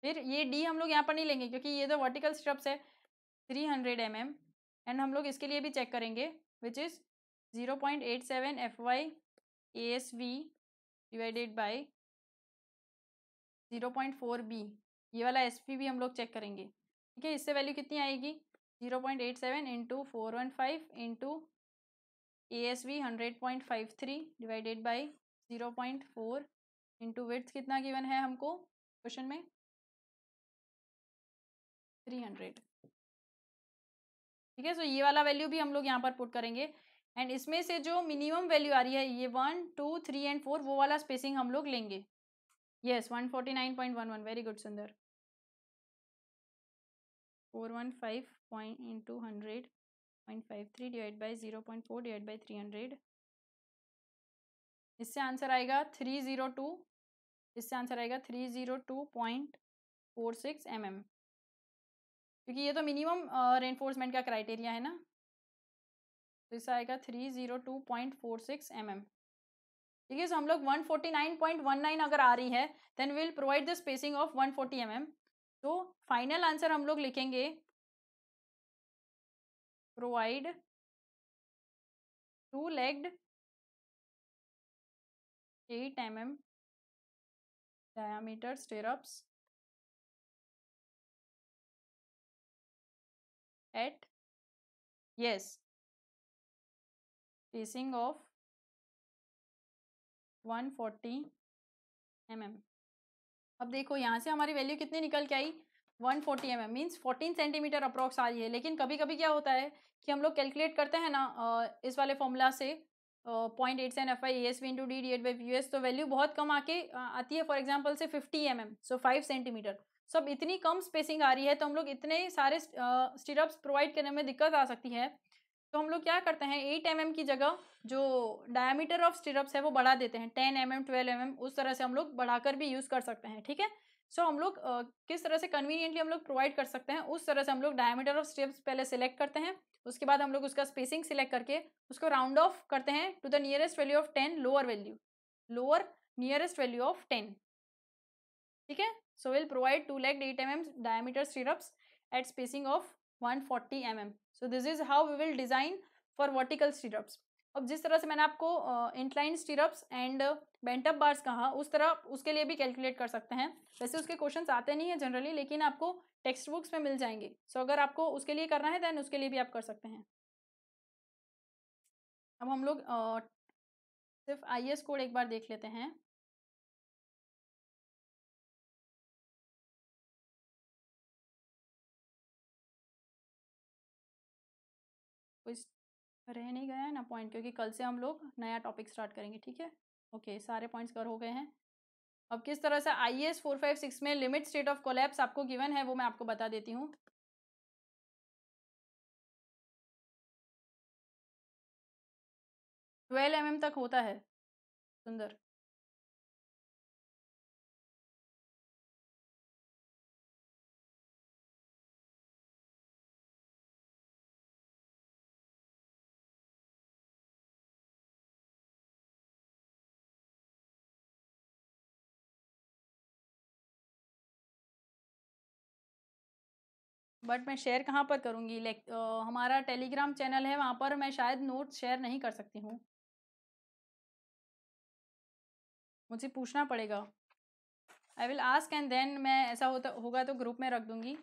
फिर ये d हम लोग यहाँ पर नहीं लेंगे क्योंकि ये तो वर्टिकल स्ट्रप्स है 300 हंड्रेड mm एंड हम लोग इसके लिए भी चेक करेंगे which is zero point eight seven F Y A S V divided by zero point four B ये वाला एस पी भी हम लोग चेक करेंगे ठीक है इससे वैल्यू कितनी आएगी zero point eight seven into four one five into A S V hundred point five three divided by zero point four into with कितना गिवन है हमको क्वेश्चन में थ्री हंड्रेड ठीक है सो ये वाला वैल्यू भी हम लोग यहाँ पर पुट करेंगे एंड इसमें से जो मिनिमम वैल्यू आ रही है ये one two three and four वो वाला स्पेसिंग हम लोग लेंगे yes one forty nine point one one very good Sundar four one five point two hundred point five three divide by zero point four divide by three hundred इससे answer आएगा three zero two इससे answer आएगा three zero two point four six M M क्योंकि ये तो minimum reinforcement का criteria है ना तो इसका आएगा three zero two point four six M M ठीक है सो हम लोग one forty nine point one nine अगर आ रही है then will provide the spacing of one forty M M तो फाइनल आंसर हम लोग लिखेंगे provide two legged eight M M diameter stirrups at yes spacing of 140 mm अब देखो यहाँ से हमारी वैल्यू कितनी निकल के आई 140 forty M M means fourteen centimeter approx आ रही है लेकिन कभी कभी क्या होता है कि हम लोग कैलकुलेट करते हैं ना इस वाले फॉर्मूला से point eight seven F I S V into D D eight by U S तो वैल्यू बहुत कम आके आती है फॉर एग्जाम्पल से fifty M M so five centimeter सब इतनी कम स्पेसिंग आ रही है तो हम लोग इतने सारे स्टिरप्स प्रोवाइड करने में दिक्कत आ सकती है तो हम लोग क्या करते हैं एट एम एम की जगह जो डायमीटर ऑफ स्टिरप्स है वो बढ़ा देते हैं ten M M twelve M M उस तरह से हम लोग बढ़ाकर भी यूज़ कर सकते हैं ठीक है सो हम लोग किस तरह से कन्वीनियंटली हम लोग प्रोवाइड कर सकते हैं उस तरह से हम लोग डायमीटर ऑफ स्टिरप्स पहले सिलेक्ट करते हैं उसके बाद हम लोग उसका स्पेसिंग सिलेक्ट करके उसको राउंड ऑफ करते हैं to the nearest value of ten lower value lower nearest value of ten ठीक है So we'll provide 2 lagged 8 mm diameter stirrups at spacing of 140 mm. So this is how we will design for vertical stirrups. अब जिस तरह से मैंने आपको incline stirrups and bent up bars कहा उस तरह उसके लिए भी कैलकुलेट कर सकते हैं वैसे उसके क्वेश्चन आते नहीं है जनरली लेकिन आपको टेक्स्ट बुक्स में मिल जाएंगे सो so, अगर आपको उसके लिए करना है दैन उसके लिए भी आप कर सकते हैं अब हम लोग सिर्फ आई कोड एक बार देख लेते हैं कुछ रह नहीं गया है ना पॉइंट क्योंकि कल से हम लोग नया टॉपिक स्टार्ट करेंगे ठीक है ओके सारे पॉइंट्स कर हो गए हैं अब किस तरह से I S four five six में लिमिट स्टेट ऑफ कोलैप्स आपको गिवन है वो मैं आपको बता देती हूँ ट्वेल्व एम mm तक होता है सुंदर बट मैं शेयर कहाँ पर करूँगी लाइक हमारा टेलीग्राम चैनल है वहाँ पर मैं शायद नोट्स शेयर नहीं कर सकती हूँ मुझसे पूछना पड़ेगा I will ask and then मैं ऐसा होता होगा तो ग्रुप में रख दूँगी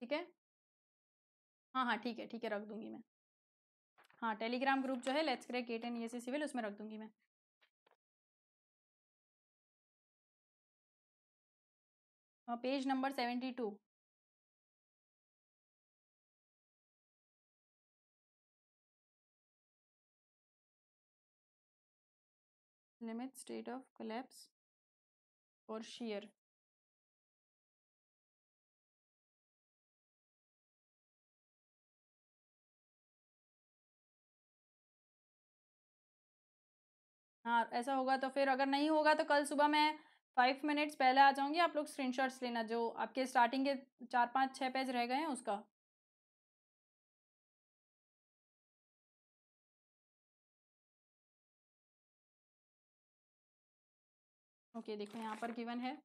ठीक है हाँ हाँ ठीक है ठीक है रख दूँगी मैं हाँ टेलीग्राम ग्रुप जो है लेट्स गेट एंड ये सी सिविल उसमें रख दूँगी मैं page number seventy two limit state of collapse और शेयर हाँ ऐसा होगा तो फिर अगर नहीं होगा तो कल सुबह मैं फाइव मिनट्स पहले आ जाऊंगी आप लोग स्क्रीनशॉट्स लेना जो आपके स्टार्टिंग के चार पाँच छः पेज रह गए हैं उसका ओके okay, देखो यहाँ पर गिवन है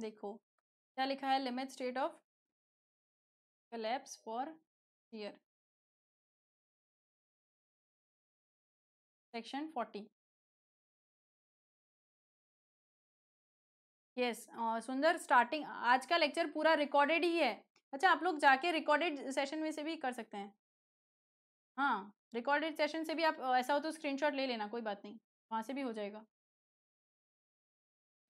देखो क्या लिखा है limit state of collapse for year section forty yes Sundar starting आज का लेक्चर पूरा रिकॉर्डेड ही है अच्छा आप लोग जाके रिकॉर्डेड सेशन में से भी कर सकते हैं हाँ रिकॉर्डेड सेशन से भी आप ऐसा हो तो स्क्रीनशॉट ले लेना कोई बात नहीं वहाँ से भी हो जाएगा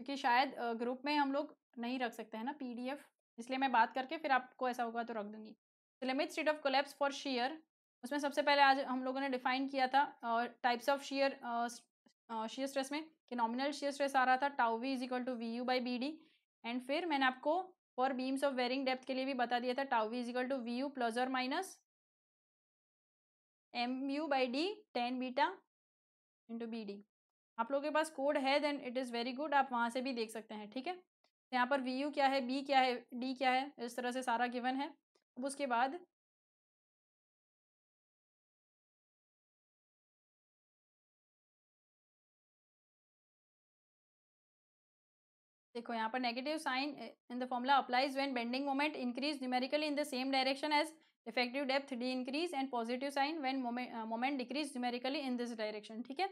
क्योंकि शायद ग्रुप में हम लोग नहीं रख सकते हैं ना पीडीएफ इसलिए मैं बात करके फिर आपको ऐसा होगा तो रख दूंगी limit state of collapse for shear उसमें सबसे पहले आज हम लोगों ने डिफाइन किया था types of shear shear stress में कि नॉमिनल शेयर स्ट्रेस आ रहा था tau V is equal to V U by B D and फिर मैंने आपको for beams of varying depth के लिए भी बता दिया था tau V is equal to V U plus और minus M U by D tan beta into B D आप लोगों के पास कोड है then it is very good आप वहाँ से भी देख सकते हैं ठीक है तो यहाँ पर वी यू क्या है बी क्या है डी क्या है इस तरह से सारा गिवन है अब उसके बाद देखो यहाँ पर negative sign in the formula applies when bending moment increase numerically in the same direction as effective depth D increase and positive sign when moment decrease numerically in this direction ठीक है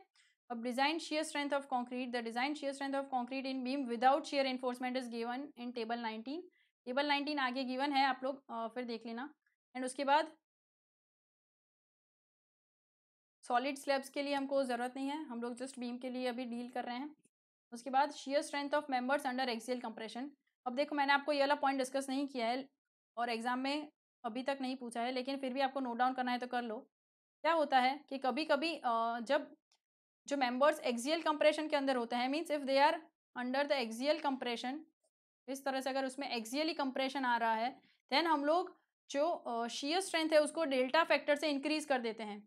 अब design shear strength of concrete the design shear strength of concrete in beam without shear enforcement is given in table nineteen table nineteen आगे given है आप लोग फिर देख लेना एंड उसके बाद सॉलिड स्लैब्स के लिए हमको ज़रूरत नहीं है हम लोग जस्ट बीम के लिए अभी डील कर रहे हैं उसके बाद shear strength of members under axial compression अब देखो मैंने आपको ये वाला पॉइंट डिस्कस नहीं किया है और एग्ज़ाम में अभी तक नहीं पूछा है लेकिन फिर भी आपको नोट डाउन करना है तो कर लो क्या होता है कि कभी कभी जब जो मेंबर्स एक्सियल कंप्रेशन के अंदर होते हैं means if they are under the axial compression इस तरह से अगर उसमें एक्सियली कंप्रेशन आ रहा है देन हम लोग जो शीयर uh, स्ट्रेंथ है उसको डेल्टा फैक्टर से इंक्रीज कर देते हैं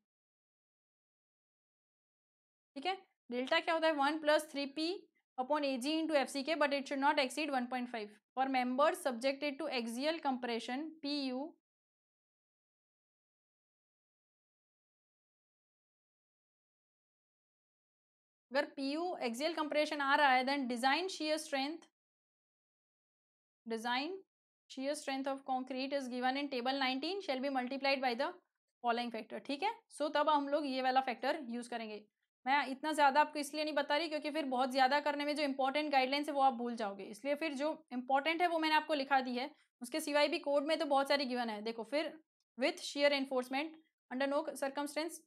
ठीक है डेल्टा क्या होता है one plus three P upon A G into F C K but it should not exceed one point five for members subjected to axial compression P U अगर पी यू एक्सियल कंप्रेशन आ रहा है then design shear strength design shear strength of concrete is given in table nineteen shall be multiplied by the following factor ठीक है so so, तब हम लोग ये वाला फैक्टर यूज करेंगे मैं इतना ज़्यादा आपको इसलिए नहीं बता रही क्योंकि फिर बहुत ज़्यादा करने में जो इंपॉर्टेंट गाइडलाइंस है वो आप भूल जाओगे इसलिए फिर जो इंपॉर्टेंट है वो मैंने आपको लिखा दी है उसके सिवाय भी कोड में तो बहुत सारी गिवन है देखो फिर with shear enforcement under no circumstances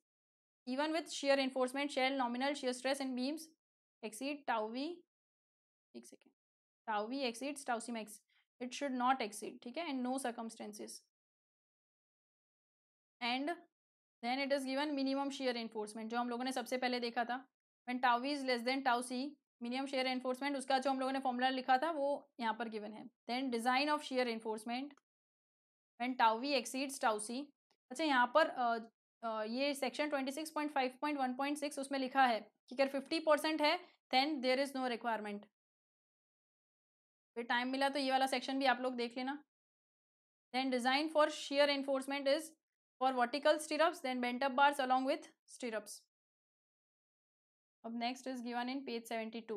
even with shear reinforcement shell nominal shear stress and beams exceed tau v एक second tau v exceeds tau c max it should not exceed ठीक है and no circumstances and then it is given minimum shear reinforcement जो हम लोगों ने सबसे पहले देखा था when tau v is less than tau c minimum shear reinforcement उसका जो हम लोगों ने फॉर्मूला लिखा था वो यहाँ पर गिवन है then design of shear reinforcement when tau v exceeds tau c अच्छा यहाँ पर ये सेक्शन 26.5.1.6 उसमें लिखा है कि अगर 50 परसेंट है then there is no requirement फिर टाइम मिला तो ये वाला सेक्शन भी आप लोग देख लेना then design for shear enforcement is for vertical stirrups then bent up bars along with stirrups अब next is given in page seventy two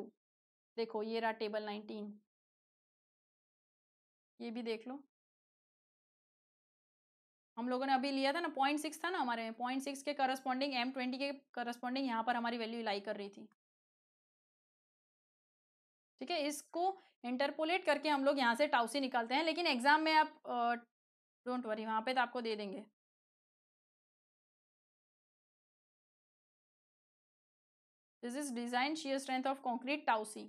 देखो ये रहा टेबल नाइनटीन ये भी देख लो हम लोगों ने अभी लिया था ना पॉइंट सिक्स था ना हमारे में पॉइंट सिक्स के करस्पॉन्डिंग एम ट्वेंटी के करस्पॉन्डिंग यहाँ पर हमारी वैल्यू लाई कर रही थी ठीक है इसको इंटरपोलेट करके हम लोग यहाँ से टाउसी निकालते हैं लेकिन एग्जाम में आप डोंट वरी वहाँ पे तो आपको दे देंगे this is design shear strength of concrete tau c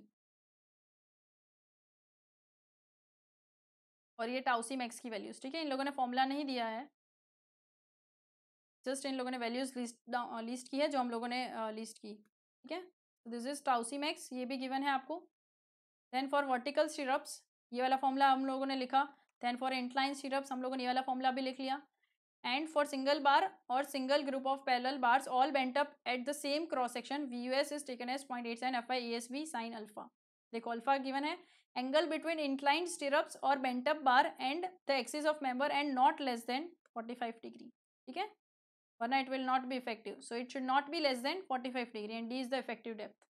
और ये टाउसी मैक्स की वैल्यूज ठीक है इन लोगों ने फॉर्मूला नहीं दिया है जस्ट इन लोगों ने वैल्यूज लिस्ट लिस्ट की है जो हम लोगों ने लिस्ट की ठीक है दिस इज टाउसी मैक्स ये भी गिवन है आपको देन फॉर वर्टिकल सिरप्स ये वाला फॉर्मूला हम लोगों ने लिखा देन फॉर इंटलाइन सिरप्स हम लोगों ने ये वाला फॉर्मूला भी लिख लिया एंड फॉर सिंगल बार और single group of parallel bars all bent up at the same cross section V U S is taken as point eight sine F I A S V sine alpha देखो alpha given है angle between incline stirrups और bent up bar and the axis of member and not less than five degree ठीक है वरना it will not be effective so it should not be less than 45 degree and D is the effective depth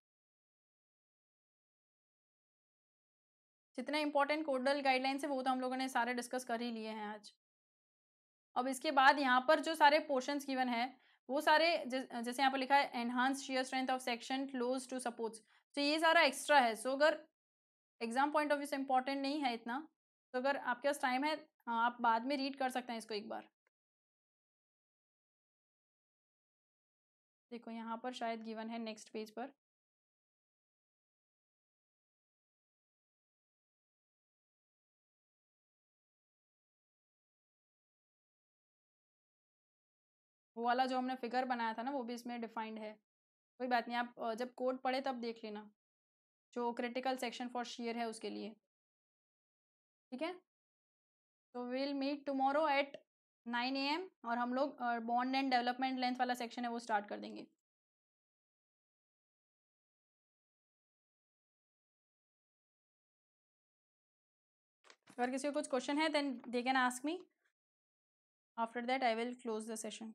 जितना important codal guidelines है वो तो हम लोगों ने सारे डिस्कस कर ही लिए हैं आज अब इसके बाद यहाँ पर जो सारे पोर्शन गिवन है वो सारे जैसे यहाँ पर लिखा है enhance shear strength of section close to supports तो ये सारा एक्स्ट्रा है सो अगर एग्जाम पॉइंट ऑफ व्यू से इंपॉर्टेंट नहीं है इतना तो अगर आपके पास टाइम है आप बाद में रीड कर सकते हैं इसको एक बार देखो यहाँ पर शायद गिवन है नेक्स्ट पेज पर वो वाला जो हमने फिगर बनाया था ना वो भी इसमें डिफाइंड है कोई बात नहीं आप जब कोड पढ़े तब देख लेना जो क्रिटिकल सेक्शन फॉर शेयर है उसके लिए ठीक है तो will meet tomorrow at nine A M और हम लोग बॉन्ड एंड डेवलपमेंट लेंथ वाला सेक्शन है वो स्टार्ट कर देंगे अगर किसी को कुछ क्वेश्चन है then they can ask me after that I will close the session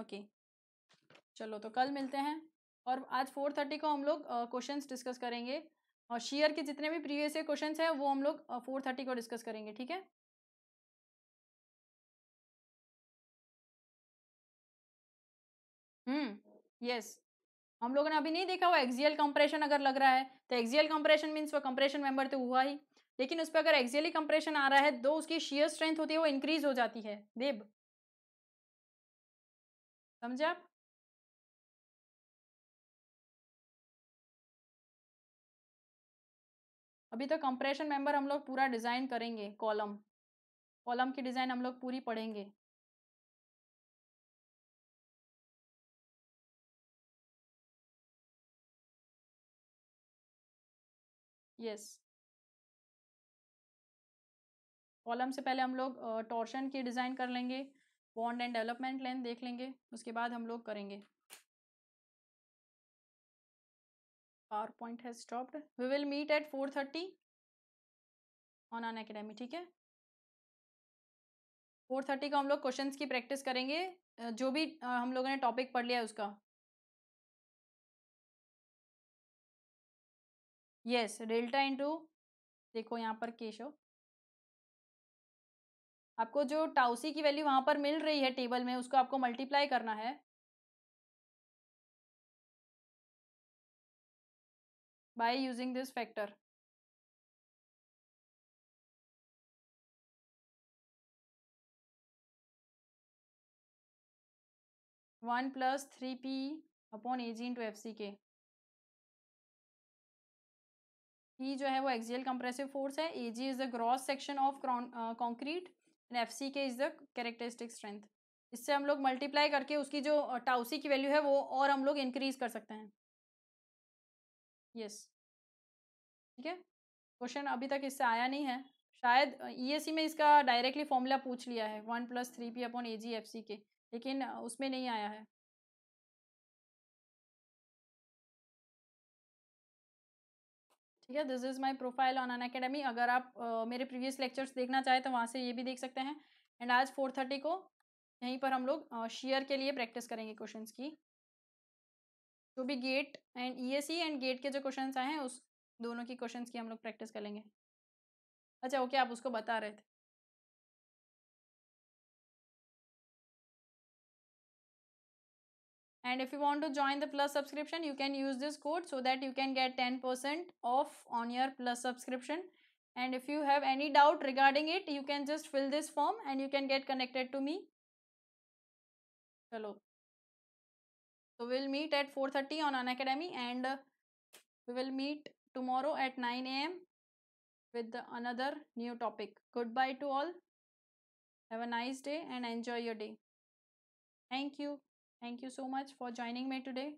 okay okay. चलो तो कल मिलते हैं और आज फोर थर्टी को हम लोग क्वेश्चन डिस्कस करेंगे और शेयर के जितने भी प्रीवियस ईयर क्वेश्चन हैं वो हम लोग फोर थर्टी को डिस्कस करेंगे ठीक है हम्म यस हम लोगों ने अभी नहीं देखा हुआ एक्सियल कंप्रेशन अगर लग रहा है तो एक्सियल कंप्रेशन मीन्स वो कंप्रेशन मेंबर तो हुआ ही लेकिन उस पर अगर एक्जियली कंप्रेशन आ रहा है तो उसकी शेयर स्ट्रेंथ होती है वो इंक्रीज हो जाती है देब समझे आप अभी तो कंप्रेशन मेंबर हम लोग पूरा डिज़ाइन करेंगे कॉलम कॉलम की डिज़ाइन हम लोग पूरी पढ़ेंगे यस कॉलम से पहले हम लोग टॉर्शन की डिज़ाइन कर लेंगे बॉन्ड एंड डेवलपमेंट लेंथ देख लेंगे उसके बाद हम लोग करेंगे है stopped we will meet at four thirty on on academy. ठीक है फोर थर्टी को हम लोग क्वेश्चन की प्रैक्टिस करेंगे जो भी हम लोगों ने टॉपिक पढ़ लिया है उसका यस डेल्टा इंटू देखो यहाँ पर केशव आपको जो टाउसी की वैल्यू वहाँ पर मिल रही है टेबल में उसको आपको मल्टीप्लाई करना है by using this factor one plus three P upon A G to F C K P जो है वो एक्सियल कंप्रेसिव फोर्स है A G is the gross section of concrete and F C K is the characteristic strength इससे हम लोग multiply करके उसकी जो टाउसी uh, की वैल्यू है वो और हम लोग इंक्रीज कर सकते हैं यस ठीक है क्वेश्चन अभी तक इससे आया नहीं है शायद ई e e में इसका डायरेक्टली फॉर्मूला पूछ लिया है one plus three P upon A G F C K लेकिन उसमें नहीं आया है ठीक है this is my profile on Unacademy अगर आप uh, मेरे प्रीवियस लेक्चर्स देखना चाहें तो वहाँ से ये भी देख सकते हैं एंड आज फोर थर्टी को यहीं पर हम लोग शेयर uh, के लिए प्रैक्टिस करेंगे क्वेश्चंस की जो भी GATE and E S and GATE के जो क्वेश्चन आए हैं उस दोनों की क्वेश्चन की हम लोग प्रैक्टिस कर लेंगे अच्छा ओके आप उसको बता रहे थे and if you want to join the plus subscription you can use this code so that you can get ten percent off on your plus subscription and if you have any doubt regarding it you can just fill this form and you can get connected to me चलो So we will meet at 4.30 on An Academy and we will meet tomorrow at 9 a.m. with another new topic. Goodbye to all. Have a nice day and enjoy your day. Thank you. Thank you so much for joining me today.